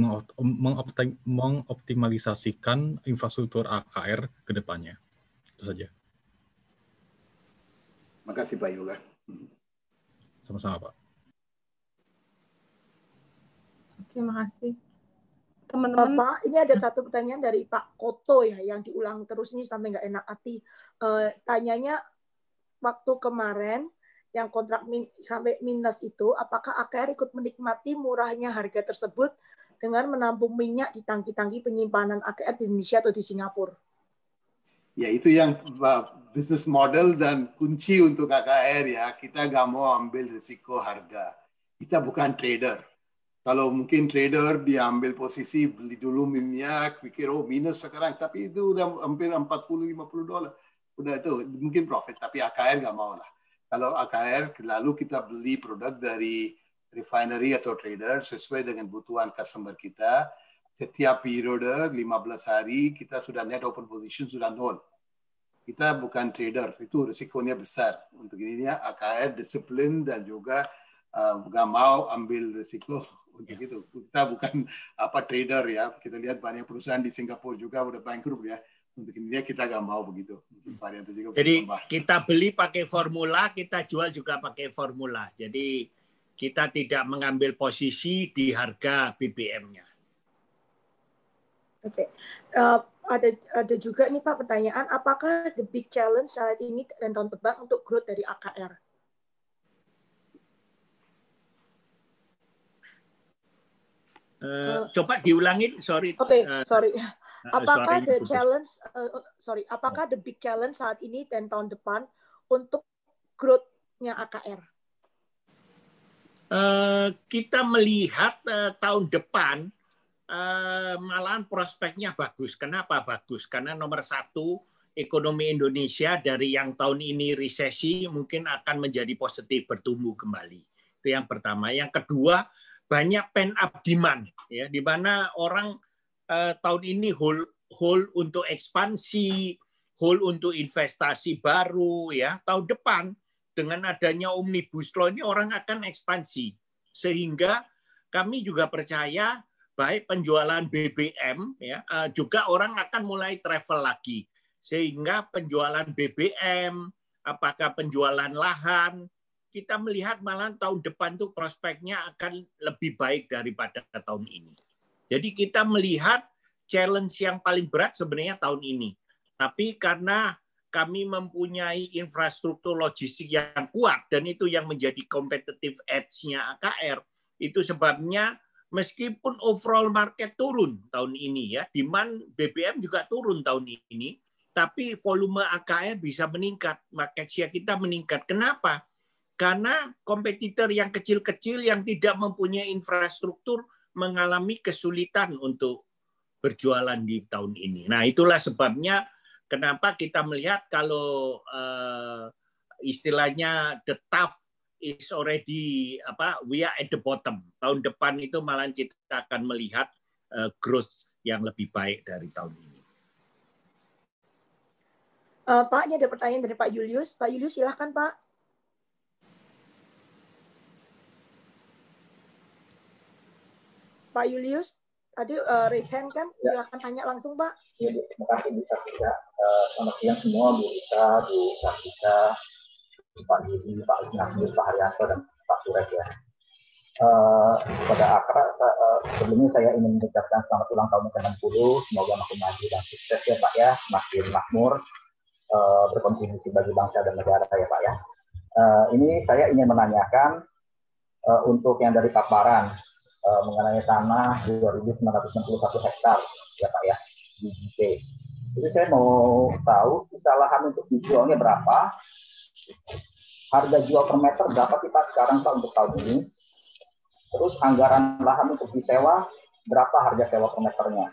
mengoptimalisasikan infrastruktur AKR ke depannya. Itu saja. Makasih Pak Yoga. Hmm. Sama-sama Pak. Terima kasih. Teman-teman. Pak, ini ada satu pertanyaan dari Pak Koto ya yang diulang terus ini sampai nggak enak hati. Uh, tanyanya waktu kemarin yang kontrak min, sampai minus itu, apakah AKR ikut menikmati murahnya harga tersebut dengan menampung minyak di tangki-tangki penyimpanan AKR di Indonesia atau di Singapura? Ya itu yang uh, bisnis model dan kunci untuk AKR ya. Kita nggak mau ambil risiko harga. Kita bukan trader. Kalau mungkin trader diambil posisi beli dulu minyak, pikir oh minus sekarang, tapi itu udah hampir 40-50 dolar. Udah itu mungkin profit, tapi AKR nggak mau lah kalau AKR lalu kita beli produk dari refinery atau trader sesuai dengan kebutuhan customer kita, setiap periode 15 hari kita sudah net open position sudah nol. Kita bukan trader, itu risikonya besar. Untuk ininya AKR disiplin dan juga nggak eh, gak mau ambil risiko untuk ya. itu. Kita bukan apa trader ya. Kita lihat banyak perusahaan di Singapura juga udah bangkrut ya untuk ini kita nggak mau begitu. Hmm. Jadi kita beli pakai formula, kita jual juga pakai formula. Jadi kita tidak mengambil posisi di harga BBM-nya. Oke, okay. uh, eh, ada ada juga nih Pak pertanyaan, apakah the big challenge saat ini dan tahun depan untuk growth dari AKR? Uh, eh, coba diulangin, sorry. Oke, okay, eh, sorry. Nah, apakah the challenge, uh, sorry, apakah the big challenge saat ini dan tahun depan untuk growth-nya AKR? Uh, eh, kita melihat uh, tahun depan uh, malahan prospeknya bagus. Kenapa bagus? Karena nomor satu ekonomi Indonesia dari yang tahun ini resesi mungkin akan menjadi positif bertumbuh kembali. Itu yang pertama. Yang kedua banyak pen up demand ya di mana orang Eh, tahun ini whole hold untuk ekspansi, whole untuk investasi baru ya. Tahun depan dengan adanya omnibus law ini orang akan ekspansi. Sehingga kami juga percaya baik penjualan BBM ya eh, juga orang akan mulai travel lagi. Sehingga penjualan BBM, apakah penjualan lahan, kita melihat malah tahun depan tuh prospeknya akan lebih baik daripada tahun ini. Jadi kita melihat challenge yang paling berat sebenarnya tahun ini. Tapi karena kami mempunyai infrastruktur logistik yang kuat dan itu yang menjadi competitive edge-nya AKR, itu sebabnya meskipun overall market turun tahun ini ya, demand BBM juga turun tahun ini, tapi volume AKR bisa meningkat, market share kita meningkat. Kenapa? Karena kompetitor yang kecil-kecil yang tidak mempunyai infrastruktur mengalami kesulitan untuk berjualan di tahun ini. Nah, itulah sebabnya kenapa kita melihat kalau uh, istilahnya the tough is already apa we are at the bottom. Tahun depan itu malah kita akan melihat uh, growth yang lebih baik dari tahun ini. Uh, Pak, ini ada pertanyaan dari Pak Julius. Pak Julius, silahkan Pak. Pak Julius tadi uh, raise hand kan ya. silakan tanya langsung Pak. Ya, terima kasih Bu Tasika. Eh, selamat siang semua Bu Rita, Bu Tasika, Pak Yudi, Pak Isnahir, Pak Haryanto dan Pak Surat ya. Uh, eh, pada akra uh, sebelumnya saya ingin mengucapkan selamat ulang tahun ke-60 semoga makin maju dan sukses ya Pak ya makin makmur uh, berkontribusi bagi bangsa dan negara ya Pak ya uh, ini saya ingin menanyakan uh, untuk yang dari paparan uh, mengenai tanah 2.961 hektar ya Pak ya di JP. Jadi saya mau tahu kita lahan untuk dijualnya berapa, harga jual per meter berapa kita sekarang Pak untuk tahun ini, terus anggaran lahan untuk disewa berapa harga sewa per meternya.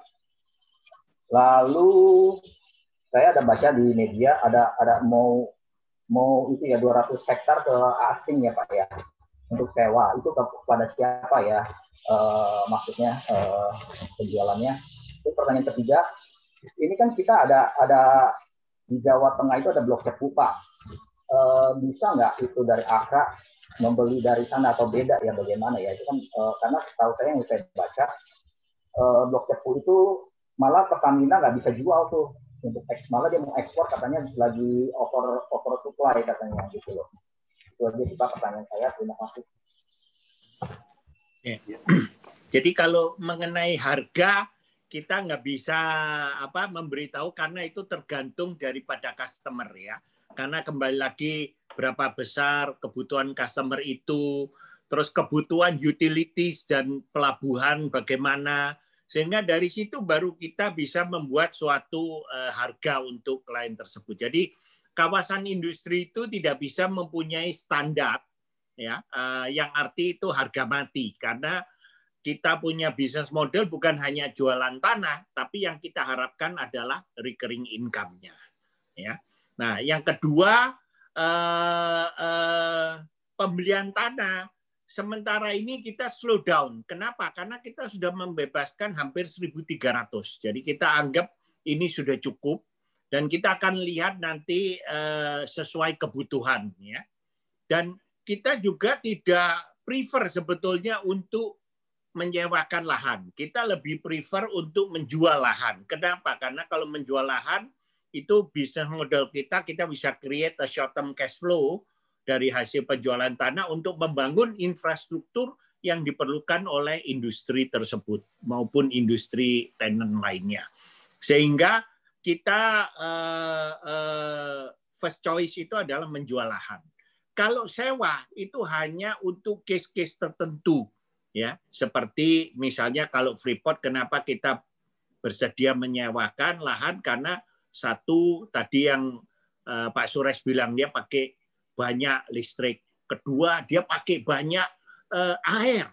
Lalu saya ada baca di media ada ada mau mau itu ya 200 hektar ke asing ya Pak ya untuk sewa itu kepada siapa ya uh, maksudnya uh, penjualannya itu pertanyaan ketiga ini kan kita ada ada di Jawa Tengah itu ada blok Cepupa uh, eh, bisa nggak itu dari Akra membeli dari sana atau beda ya bagaimana ya itu kan uh, karena setahu saya yang saya baca uh, blok cepu itu malah Pertamina nggak bisa jual tuh untuk malah dia mau ekspor katanya lagi over over supply katanya gitu loh itu aja sih Pak pertanyaan saya. Terima kasih. Jadi kalau mengenai harga kita nggak bisa apa memberitahu karena itu tergantung daripada customer ya. Karena kembali lagi berapa besar kebutuhan customer itu, terus kebutuhan utilities dan pelabuhan bagaimana sehingga dari situ baru kita bisa membuat suatu eh, harga untuk klien tersebut. Jadi kawasan industri itu tidak bisa mempunyai standar ya eh, yang arti itu harga mati karena kita punya bisnis model bukan hanya jualan tanah tapi yang kita harapkan adalah recurring income-nya ya. Nah, yang kedua eh, eh, pembelian tanah sementara ini kita slow down. Kenapa? Karena kita sudah membebaskan hampir 1.300. Jadi kita anggap ini sudah cukup dan kita akan lihat nanti eh, sesuai kebutuhan ya. Dan kita juga tidak prefer sebetulnya untuk menyewakan lahan. Kita lebih prefer untuk menjual lahan. Kenapa? Karena kalau menjual lahan itu bisa modal kita kita bisa create a short term cash flow dari hasil penjualan tanah untuk membangun infrastruktur yang diperlukan oleh industri tersebut maupun industri tenant lainnya. Sehingga kita uh, uh, first choice itu adalah menjual lahan. Kalau sewa itu hanya untuk case-case tertentu ya, seperti misalnya kalau Freeport kenapa kita bersedia menyewakan lahan karena satu tadi yang uh, Pak Sures bilang dia pakai banyak listrik, kedua dia pakai banyak uh, air,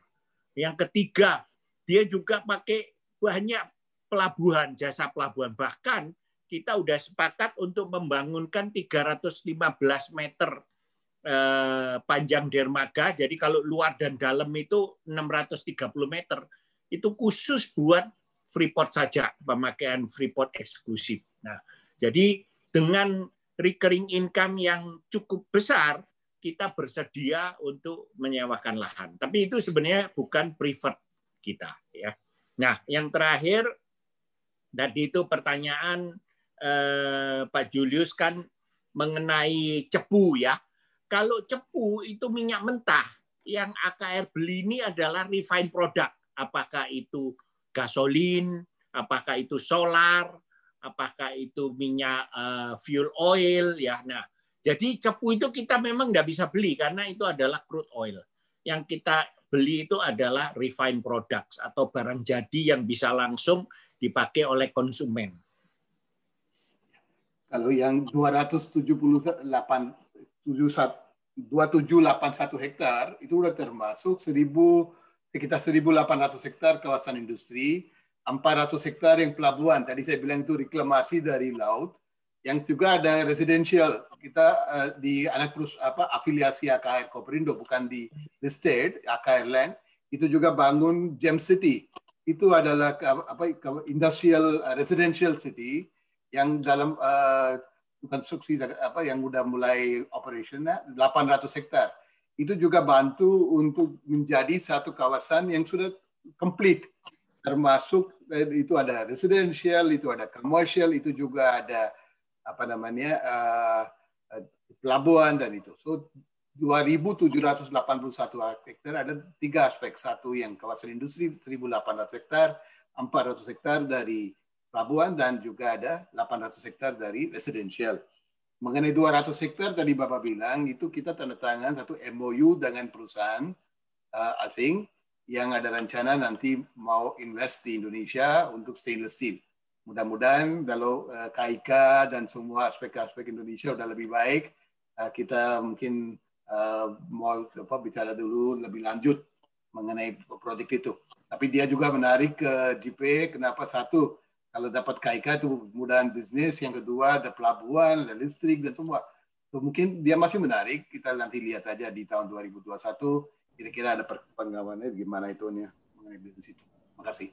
yang ketiga dia juga pakai banyak pelabuhan, jasa pelabuhan. Bahkan kita sudah sepakat untuk membangunkan 315 meter eh, panjang dermaga. Jadi kalau luar dan dalam itu 630 meter. Itu khusus buat Freeport saja, pemakaian Freeport eksklusif. Nah, jadi dengan recurring income yang cukup besar, kita bersedia untuk menyewakan lahan. Tapi itu sebenarnya bukan private kita ya. Nah, yang terakhir Tadi itu pertanyaan eh, Pak Julius kan mengenai cepu ya. Kalau cepu itu minyak mentah, yang AKR beli ini adalah refined product. Apakah itu gasolin, apakah itu solar, apakah itu minyak eh, fuel oil ya. Nah, jadi cepu itu kita memang nggak bisa beli karena itu adalah crude oil. Yang kita beli itu adalah refined products atau barang jadi yang bisa langsung dipakai oleh konsumen. Kalau yang 278 2781 hektar itu sudah termasuk 1000 sekitar 1800 hektar kawasan industri, 400 hektar yang pelabuhan. Tadi saya bilang itu reklamasi dari laut yang juga ada residential kita uh, di anak terus apa afiliasi AKR Koperindo bukan di the state AKR land itu juga bangun Gem City itu adalah apa industrial eh, residential city yang dalam uh, konstruksi apa yang sudah mulai operasionnya eh, 800 hektar. Itu juga bantu untuk menjadi satu kawasan yang sudah complete termasuk itu ada residential, itu ada commercial, itu juga ada apa namanya uh, pelabuhan dan itu. So 2.781 hektar ada tiga aspek. Satu yang kawasan industri 1.800 hektar, 400 hektar dari pelabuhan dan juga ada 800 hektar dari residential. Mengenai 200 hektar tadi Bapak bilang itu kita tanda tangan satu MOU dengan perusahaan uh, asing yang ada rencana nanti mau invest di Indonesia untuk stainless steel. Mudah-mudahan kalau uh, eh, KIK dan semua aspek-aspek Indonesia sudah lebih baik, uh, kita mungkin Eh, mau apa bicara dulu lebih lanjut mengenai proyek itu. Tapi dia juga menarik ke JP kenapa satu kalau dapat KIK itu kemudahan bisnis, yang kedua ada pelabuhan, ada listrik dan semua. So, mungkin dia masih menarik, kita nanti lihat aja di tahun 2021 kira-kira ada perkembangannya gimana itu nih mengenai bisnis itu. Makasih.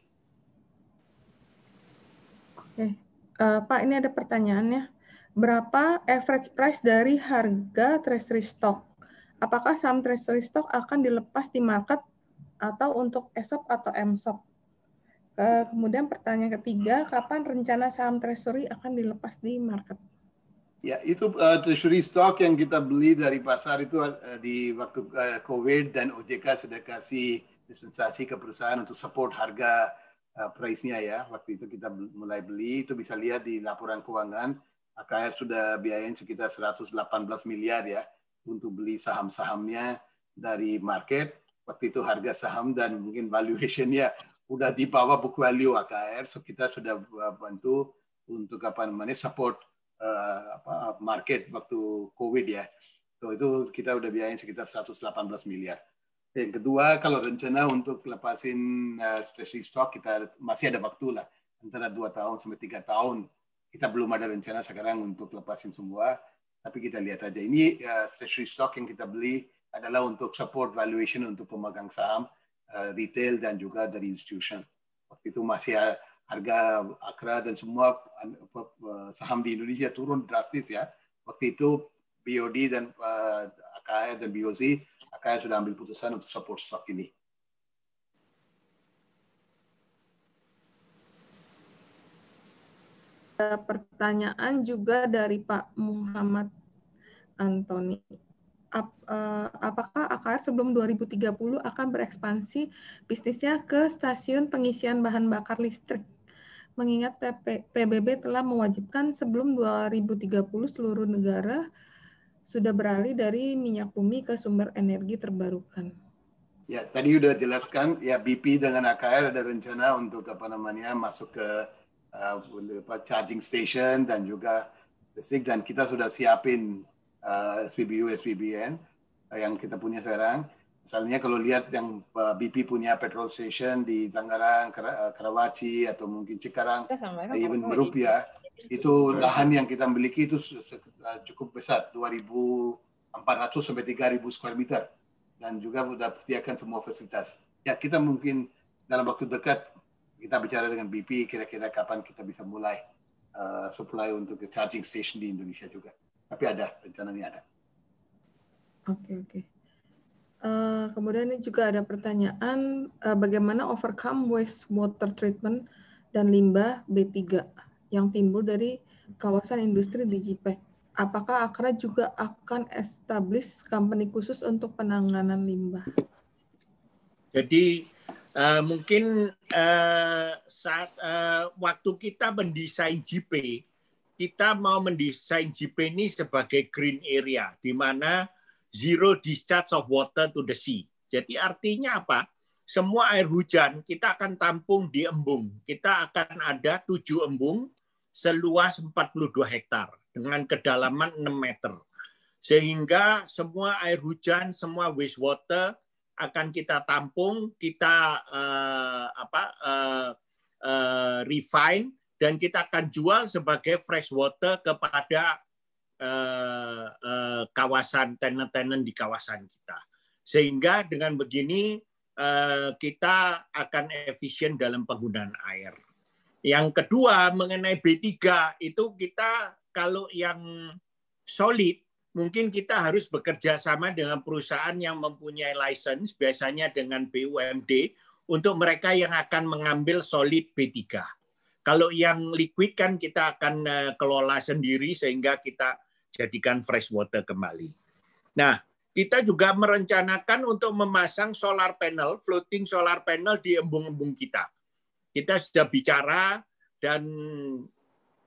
Oke, okay. uh, eh, Pak ini ada pertanyaannya. Berapa average price dari harga treasury stock? Apakah saham treasury stock akan dilepas di market atau untuk ESOP atau MSOP? Kemudian pertanyaan ketiga, kapan rencana saham treasury akan dilepas di market? Ya, itu uh, treasury stock yang kita beli dari pasar itu uh, di waktu uh, COVID dan OJK sudah kasih dispensasi ke perusahaan untuk support harga uh, price-nya ya. Waktu itu kita mulai beli, itu bisa lihat di laporan keuangan. AKR sudah biayain sekitar 118 miliar ya untuk beli saham-sahamnya dari market. Waktu itu harga saham dan mungkin valuationnya udah di bawah book value AKR, so kita sudah bantu untuk apa namanya support uh, market waktu COVID ya. So itu kita udah biayain sekitar 118 miliar. Yang kedua, kalau rencana untuk lepasin uh, treasury stock, kita masih ada waktu lah. Antara dua tahun sampai tiga tahun. Kita belum ada rencana sekarang untuk lepasin semua. Tapi kita lihat aja. Ini uh, treasury stock yang kita beli adalah untuk support valuation untuk pemegang saham uh, retail dan juga dari institution. Waktu itu masih harga Akra dan semua eh, saham di Indonesia turun drastis ya. Waktu itu BOD dan uh, AKR dan BOC, AKR sudah ambil putusan untuk support stock ini. ada pertanyaan juga dari Pak Muhammad Antoni. Ap, uh, apakah AKR sebelum 2030 akan berekspansi bisnisnya ke stasiun pengisian bahan bakar listrik? Mengingat PP, PBB telah mewajibkan sebelum 2030 seluruh negara sudah beralih dari minyak bumi ke sumber energi terbarukan. Ya, tadi sudah jelaskan ya BP dengan AKR ada rencana untuk apa namanya masuk ke uh, charging station dan juga listrik dan kita sudah siapin uh, SPBU SPBN uh, yang kita punya sekarang. Misalnya kalau lihat yang uh, BP punya petrol station di Tangerang, uh, Karawaci atau mungkin Cikarang, uh, even Merupia, ya, itu lahan yang kita miliki itu uh, cukup besar, 2.400 sampai 3.000 square meter dan juga sudah sediakan semua fasilitas. Ya kita mungkin dalam waktu dekat kita bicara dengan BP kira-kira kapan kita bisa mulai uh, supply untuk charging station di Indonesia juga. Tapi ada rencananya ada. Oke okay, oke. Okay. Uh, eh, kemudian ini juga ada pertanyaan uh, bagaimana overcome waste water treatment dan limbah B3 yang timbul dari kawasan industri di JPEG. Apakah Akra juga akan establish company khusus untuk penanganan limbah? Jadi uh, mungkin uh, saat uh, waktu kita mendesain GP, kita mau mendesain GP ini sebagai green area, di mana zero discharge of water to the sea. Jadi artinya apa? Semua air hujan kita akan tampung di embung. Kita akan ada tujuh embung seluas 42 hektar dengan kedalaman 6 meter. Sehingga semua air hujan, semua wastewater akan kita tampung, kita uh, apa uh, uh, refine dan kita akan jual sebagai fresh water kepada uh, uh, kawasan tenant-tenant di kawasan kita. Sehingga dengan begini uh, kita akan efisien dalam penggunaan air. Yang kedua mengenai B3 itu kita kalau yang solid mungkin kita harus bekerja sama dengan perusahaan yang mempunyai license, biasanya dengan BUMD, untuk mereka yang akan mengambil solid B3. Kalau yang liquid kan kita akan eh, kelola sendiri sehingga kita jadikan fresh water kembali. Nah, kita juga merencanakan untuk memasang solar panel, floating solar panel di embung-embung kita. Kita sudah bicara dan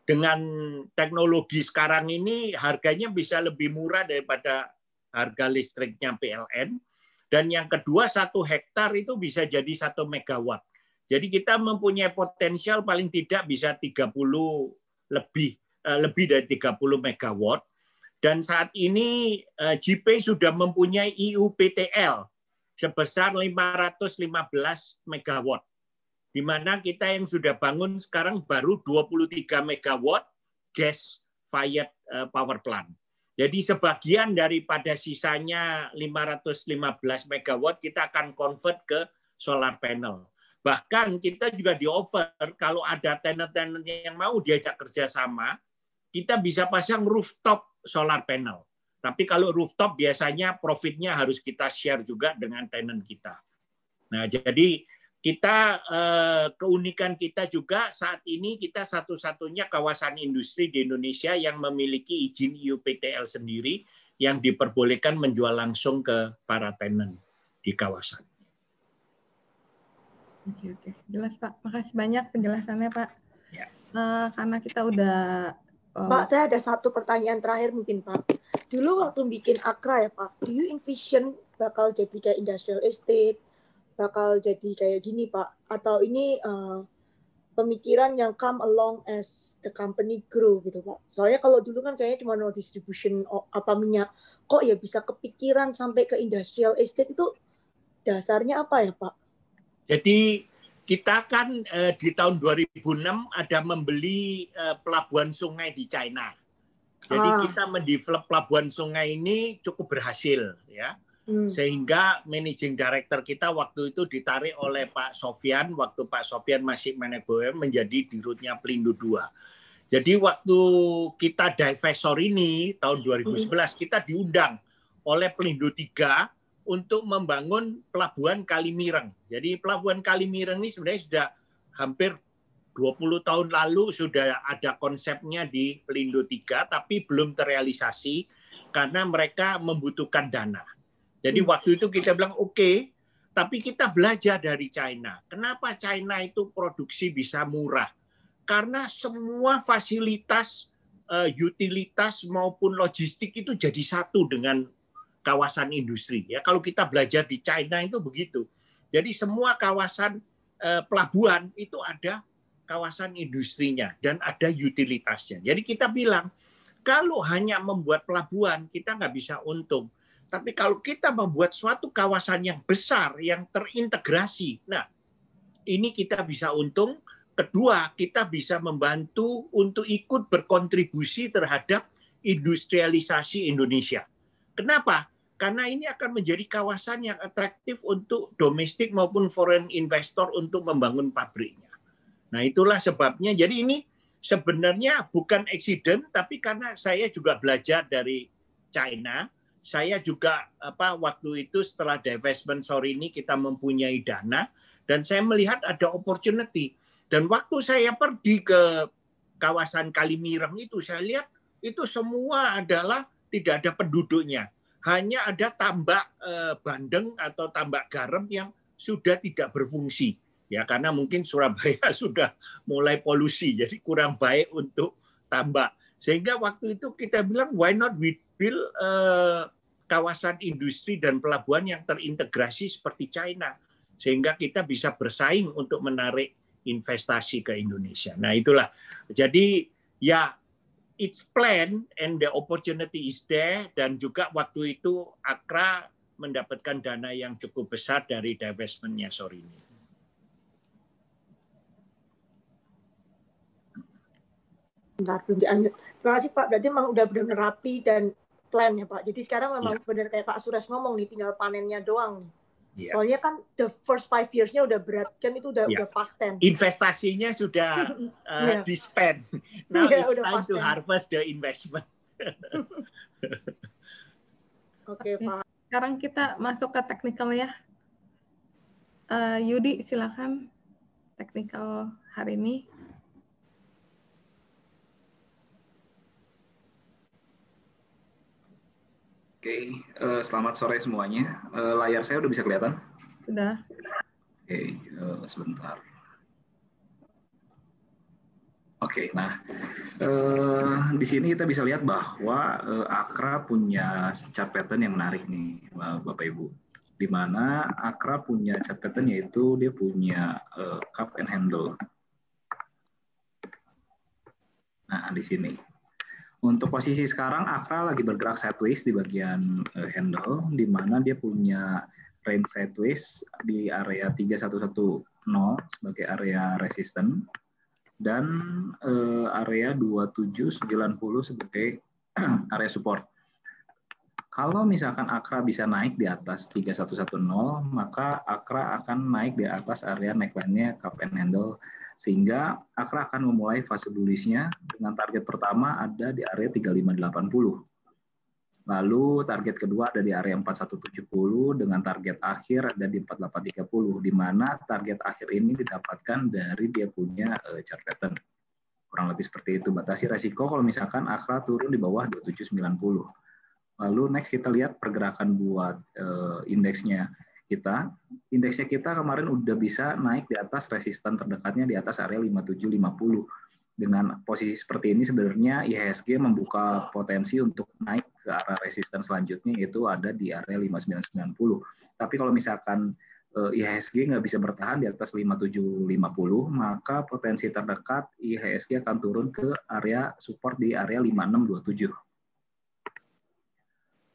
dengan teknologi sekarang ini harganya bisa lebih murah daripada harga listriknya PLN. Dan yang kedua, satu hektar itu bisa jadi satu megawatt. Jadi kita mempunyai potensial paling tidak bisa 30 lebih eh, lebih dari 30 megawatt. Dan saat ini eh, GP sudah mempunyai IUPTL sebesar 515 megawatt di mana kita yang sudah bangun sekarang baru 23 MW gas fired eh, power plant. Jadi sebagian daripada sisanya 515 MW kita akan convert ke solar panel. Bahkan kita juga di offer kalau ada tenant-tenant yang mau diajak kerjasama, kita bisa pasang rooftop solar panel. Tapi kalau rooftop biasanya profitnya harus kita share juga dengan tenant kita. Nah jadi kita eh, keunikan kita juga saat ini kita satu-satunya kawasan industri di Indonesia yang memiliki izin IUPTL sendiri yang diperbolehkan menjual langsung ke para tenant di kawasan. Oke oke jelas Pak, makasih banyak penjelasannya Pak. Ya. Uh, karena kita udah uh... Pak, saya ada satu pertanyaan terakhir mungkin Pak. Dulu waktu bikin Akra ya Pak, do you envision bakal jadi kayak industrial estate bakal jadi kayak gini pak atau ini uh, pemikiran yang come along as the company grow gitu pak soalnya kalau dulu kan kayaknya cuma no distribution oh, apa minyak kok ya bisa kepikiran sampai ke industrial estate itu dasarnya apa ya pak jadi kita kan eh, di tahun 2006 ada membeli eh, pelabuhan sungai di China. Jadi ah. kita mendevelop pelabuhan sungai ini cukup berhasil ya. Hmm. Sehingga managing director kita waktu itu ditarik oleh Pak Sofian, waktu Pak Sofian masih manajer menjadi dirutnya Pelindo 2. Jadi waktu kita divestor ini tahun 2011 hmm. sebelas kita diundang oleh Pelindo 3 untuk membangun pelabuhan Kalimireng. Jadi pelabuhan Kalimireng ini sebenarnya sudah hampir 20 tahun lalu sudah ada konsepnya di Pelindo 3 tapi belum terrealisasi karena mereka membutuhkan dana. Jadi waktu itu kita bilang oke, okay, tapi kita belajar dari China. Kenapa China itu produksi bisa murah? Karena semua fasilitas, eh, utilitas maupun logistik itu jadi satu dengan kawasan industri. Ya, kalau kita belajar di China itu begitu. Jadi semua kawasan eh, pelabuhan itu ada kawasan industrinya dan ada utilitasnya. Jadi kita bilang kalau hanya membuat pelabuhan kita nggak bisa untung tapi kalau kita membuat suatu kawasan yang besar, yang terintegrasi, nah ini kita bisa untung. Kedua, kita bisa membantu untuk ikut berkontribusi terhadap industrialisasi Indonesia. Kenapa? Karena ini akan menjadi kawasan yang atraktif untuk domestik maupun foreign investor untuk membangun pabriknya. Nah, itulah sebabnya. Jadi ini sebenarnya bukan accident, tapi karena saya juga belajar dari China, saya juga apa waktu itu setelah divestment sore ini kita mempunyai dana dan saya melihat ada opportunity dan waktu saya pergi ke kawasan Kalimirang itu saya lihat itu semua adalah tidak ada penduduknya hanya ada tambak eh, bandeng atau tambak garam yang sudah tidak berfungsi ya karena mungkin Surabaya sudah mulai polusi jadi kurang baik untuk tambak sehingga waktu itu kita bilang why not we build uh, kawasan industri dan pelabuhan yang terintegrasi seperti China sehingga kita bisa bersaing untuk menarik investasi ke Indonesia. Nah, itulah. Jadi ya it's plan and the opportunity is there dan juga waktu itu Akra mendapatkan dana yang cukup besar dari divestmentnya sore ini. belum Terima kasih Pak. Berarti memang udah benar-benar rapi dan plan ya Pak. Jadi sekarang memang yeah. benar kayak Pak Suresh ngomong nih, tinggal panennya doang Yeah. Iya. Soalnya kan the first five years-nya udah berat, kan itu udah yeah. udah past ten. Investasinya sudah uh, eh, yeah. dispend. Now yeah, it's time to harvest the investment. Oke okay, Pak. Sekarang kita masuk ke technical ya. Uh, Yudi silakan technical hari ini. okay. uh, eh, selamat sore semuanya. Uh, layar saya udah bisa kelihatan? Sudah. Oke, okay, uh, eh, sebentar. Oke, okay, nah uh, di sini kita bisa lihat bahwa uh, Akra punya chart pattern yang menarik nih, Bapak Ibu. Di mana Akra punya chart pattern yaitu dia punya uh, cup and handle. Nah, di sini. Untuk posisi sekarang, Akra lagi bergerak sideways di bagian uh, handle, di mana dia punya range sideways di area 3110 sebagai area resistance, dan uh, area 2790 sebagai area support. Kalau misalkan AKRA bisa naik di atas 3110, maka AKRA akan naik di atas area neckline-nya cup and handle sehingga AKRA akan memulai fase bullish dengan target pertama ada di area 3580. Lalu target kedua ada di area 4170 dengan target akhir ada di 4830 di mana target akhir ini didapatkan dari dia punya eh, chart pattern. Kurang lebih seperti itu. Batasi resiko kalau misalkan akra turun di bawah 2790. Lalu next kita lihat pergerakan buat uh, indeksnya kita. Indeksnya kita kemarin udah bisa naik di atas resisten terdekatnya di atas area 5750. Dengan posisi seperti ini sebenarnya IHSG membuka potensi untuk naik ke arah resisten selanjutnya yaitu ada di area 5990. Tapi kalau misalkan eh, IHSG nggak bisa bertahan di atas 5750, maka potensi terdekat IHSG akan turun ke area support di area 5627.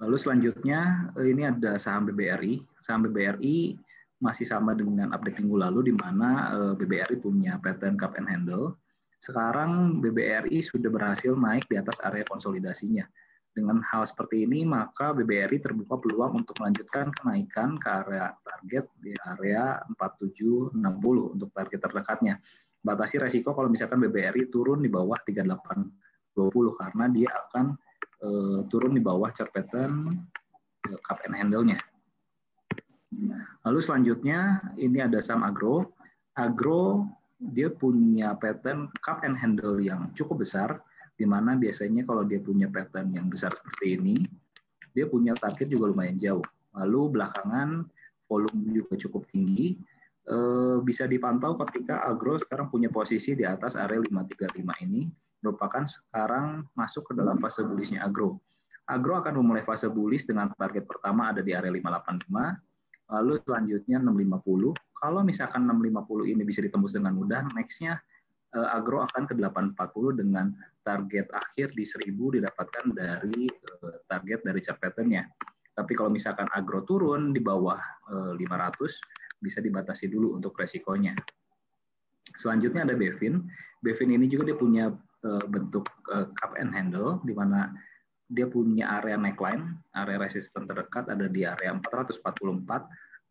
Lalu selanjutnya eh, ini ada saham BBRI. Saham BBRI masih sama dengan update minggu lalu di mana eh, BBRI punya pattern cup and handle. Sekarang BBRI sudah berhasil naik di atas area konsolidasinya. Dengan hal seperti ini, maka BBRI terbuka peluang untuk melanjutkan kenaikan ke area target di area 4760 untuk target terdekatnya. Batasi resiko kalau misalkan BBRI turun di bawah 3820 karena dia akan Eh, turun di bawah cerpetan pattern eh, cup and handle-nya. Nah, lalu selanjutnya ini ada Sam Agro. Agro dia punya pattern cup and handle yang cukup besar, di mana biasanya kalau dia punya pattern yang besar seperti ini, dia punya target juga lumayan jauh. Lalu belakangan volume juga cukup tinggi, Eh, bisa dipantau ketika agro sekarang punya posisi di atas area 535 ini merupakan sekarang masuk ke dalam fase bullishnya agro. Agro akan memulai fase bullish dengan target pertama ada di area 585, lalu selanjutnya 650. Kalau misalkan 650 ini bisa ditembus dengan mudah, nextnya eh, Agro akan ke 840 dengan target akhir di 1000 didapatkan dari eh, target dari chart pattern-nya. Tapi kalau misalkan Agro turun di bawah 500, bisa dibatasi dulu untuk resikonya. Selanjutnya ada Bevin. Bevin ini juga dia punya eh, bentuk eh, cup and handle di mana dia punya area neckline, area resisten terdekat ada di area 444.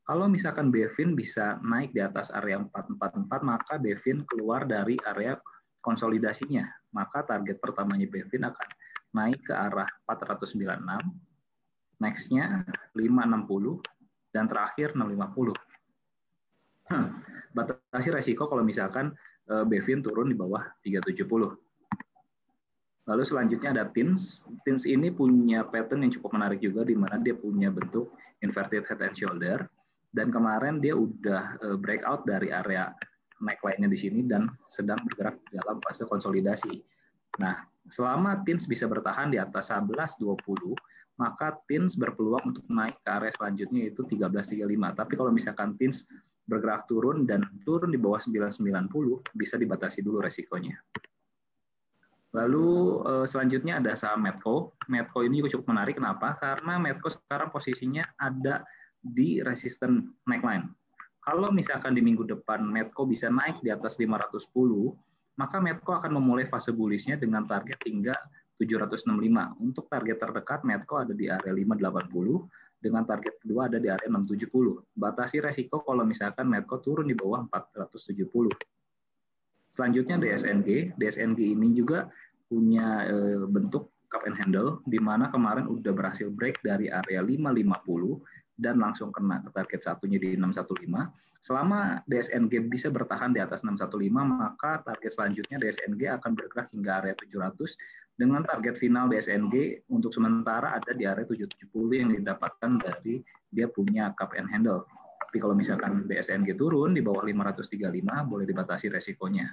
Kalau misalkan Bevin bisa naik di atas area 444, maka Bevin keluar dari area konsolidasinya. Maka target pertamanya Bevin akan naik ke arah 496, next-nya 560, dan terakhir 650 hmm, batasi resiko kalau misalkan eh, Bevin turun di bawah 370. Lalu selanjutnya ada TINS. TINS ini punya pattern yang cukup menarik juga di mana dia punya bentuk inverted head and shoulder dan kemarin dia udah eh, breakout dari area neckline-nya di sini dan sedang bergerak dalam fase konsolidasi. Nah, selama TINS bisa bertahan di atas 11.20, maka TINS berpeluang untuk naik ke area selanjutnya yaitu 13.35. Tapi kalau misalkan TINS bergerak turun dan turun di bawah 990 bisa dibatasi dulu resikonya. Lalu eh, selanjutnya ada saham Medco. Medco ini juga cukup menarik kenapa? Karena Medco sekarang posisinya ada di resisten neckline. Kalau misalkan di minggu depan Medco bisa naik di atas 510, maka Medco akan memulai fase bullishnya dengan target hingga 765. Untuk target terdekat Medco ada di area 580 dengan target kedua ada di area 670. Batasi resiko kalau misalkan Medco turun di bawah 470. Selanjutnya oh, iya. DSNG. DSNG ini juga punya eh, bentuk cup and handle, di mana kemarin udah berhasil break dari area 550 dan langsung kena ke target satunya di 615. Selama DSNG bisa bertahan di atas 615, maka target selanjutnya DSNG akan bergerak hingga area 700 dengan target final BSNG untuk sementara ada di area 770 yang didapatkan dari dia punya cup and handle. Tapi kalau misalkan BSNG turun di bawah 535 boleh dibatasi resikonya.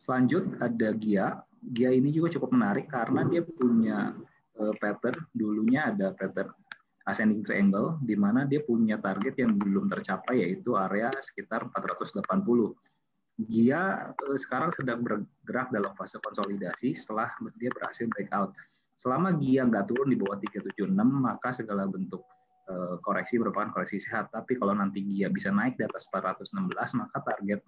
Selanjut ada GIA. GIA ini juga cukup menarik karena dia punya eh, pattern, dulunya ada pattern ascending triangle di mana dia punya target yang belum tercapai yaitu area sekitar 480 dia eh, sekarang sedang bergerak dalam fase konsolidasi setelah dia berhasil breakout. Selama GIA nggak turun di bawah 376, maka segala bentuk eh, koreksi merupakan koreksi sehat. Tapi kalau nanti GIA bisa naik di atas 416, maka target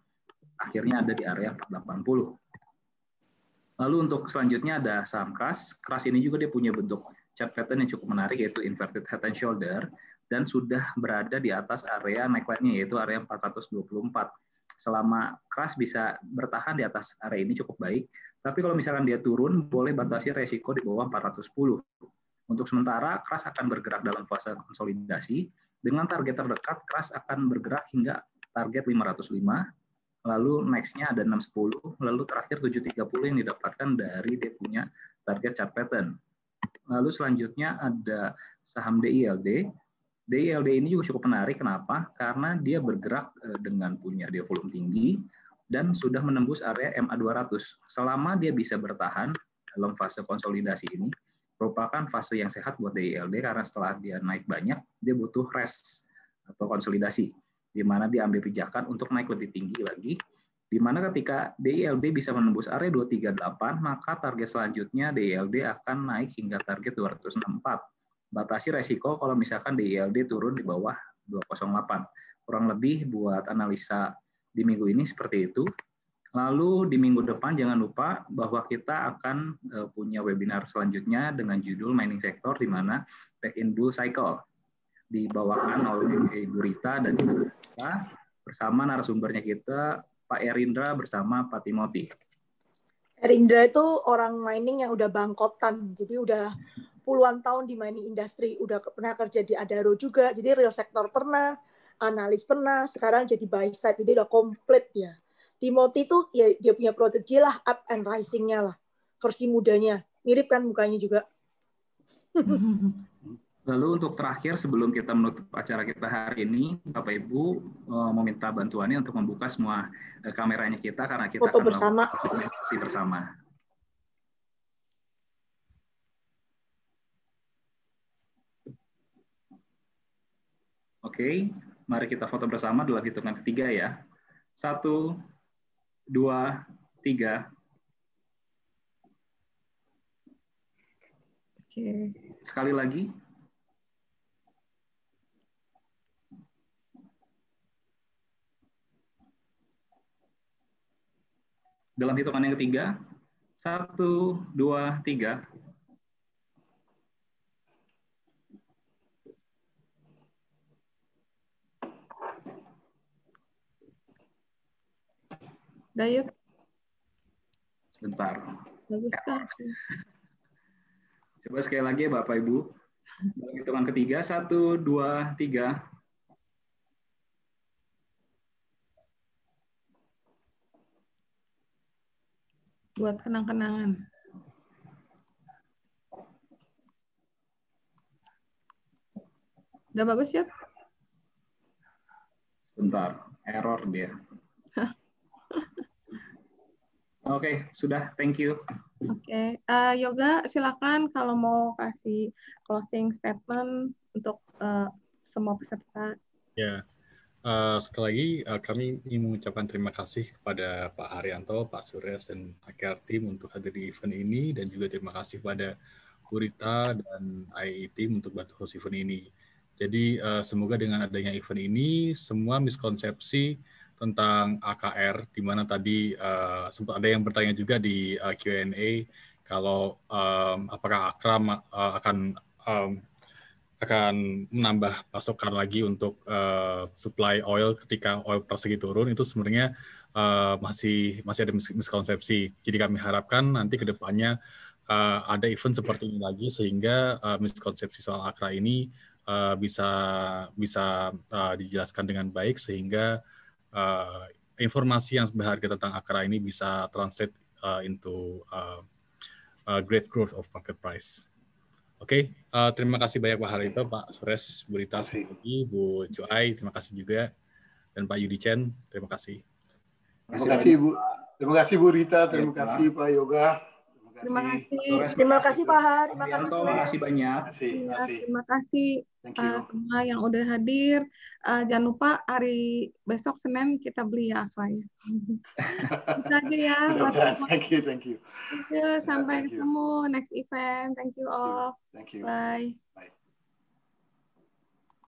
akhirnya ada di area 480. Lalu untuk selanjutnya ada saham keras. Keras ini juga dia punya bentuk chart pattern yang cukup menarik yaitu inverted head and shoulder dan sudah berada di atas area naik nya yaitu area 424 selama keras bisa bertahan di atas area ini cukup baik. Tapi kalau misalkan dia turun, boleh batasi resiko di bawah 410. Untuk sementara, keras akan bergerak dalam fase konsolidasi. Dengan target terdekat, keras akan bergerak hingga target 505, lalu next-nya ada 610, lalu terakhir 730 yang didapatkan dari dia punya target chart pattern. Lalu selanjutnya ada saham DILD. DILD ini juga cukup menarik kenapa? Karena dia bergerak eh, dengan punya dia volume tinggi dan sudah menembus area MA 200. Selama dia bisa bertahan dalam fase konsolidasi ini, merupakan fase yang sehat buat DILD karena setelah dia naik banyak, dia butuh rest atau konsolidasi, di mana dia ambil pijakan untuk naik lebih tinggi lagi, di mana ketika DILD bisa menembus area 238, maka target selanjutnya DILD akan naik hingga target 264 batasi resiko kalau misalkan di ILD turun di bawah 208. Kurang lebih buat analisa di minggu ini seperti itu. Lalu di minggu depan jangan lupa bahwa kita akan eh, punya webinar selanjutnya dengan judul mining sector di mana back in bull cycle dibawakan oleh Ibu Rita dan Ibu Rita bersama narasumbernya kita Pak Erindra bersama Pak Timothy. Erindra itu orang mining yang udah bangkotan, jadi udah puluhan tahun di mining industry, udah pernah kerja di Adaro juga, jadi real sektor pernah, analis pernah, sekarang jadi buy side, jadi udah komplit ya. Timothy itu ya dia punya produk lah, up and rising-nya lah, versi mudanya. Mirip kan mukanya juga. Lalu untuk terakhir sebelum kita menutup acara kita hari ini, Bapak Ibu eh, meminta bantuannya untuk membuka semua eh, kameranya kita karena kita foto akan bersama. bersama. Oke, mari kita foto bersama dalam hitungan ketiga ya. Satu, dua, tiga. Oke. Sekali lagi. Dalam hitungan yang ketiga, satu, dua, tiga. Dayut? Sebentar. Bagus ya. kan? Coba sekali lagi ya Bapak Ibu. Dalam hitungan ketiga, satu, dua, tiga. Buat kenang-kenangan. Udah bagus ya? Bentar, error dia. Oke, okay, sudah. Thank you. Oke, okay. uh, eh, Yoga, silakan kalau mau kasih closing statement untuk uh, semua peserta. Ya, yeah. uh, sekali lagi uh, kami ingin mengucapkan terima kasih kepada Pak Haryanto, Pak Suryas, dan AKR Team untuk hadir di event ini, dan juga terima kasih kepada Kurita dan IE untuk bantu host event ini. Jadi uh, semoga dengan adanya event ini, semua miskonsepsi tentang AKR, di mana tadi uh, sempat ada yang bertanya juga di uh, eh, Q&A kalau um, apakah Akram uh, eh, akan um, akan menambah pasokan lagi untuk uh, supply oil ketika oil price lagi turun itu sebenarnya uh, masih masih ada miskonsepsi. Jadi kami harapkan nanti ke depannya uh, ada event seperti ini lagi sehingga uh, miskonsepsi soal akra ini uh, bisa bisa uh, dijelaskan dengan baik sehingga uh, informasi yang berharga tentang Akra ini bisa translate uh, into uh, uh, great growth of market price. Oke, okay, uh, terima kasih banyak Pak Harito, Pak Sures, Bu Rita, Bu Cuai, terima kasih juga, dan Pak Yudi Chen, terima kasih. Terima kasih Bu, terima kasih Bu Rita, terima ya, kasih Pak Yoga. Terima kasih. Terima kasih Pak Har. Terima kasih. Terima kasih banyak. Terima kasih. Terima kasih uh, semua yang udah hadir. Uh, jangan lupa hari besok Senin kita beli ya apa ya. Itu aja ya. thank you, thank you. Sampai ketemu next event. Thank you all. Thank you. Bye. Bye.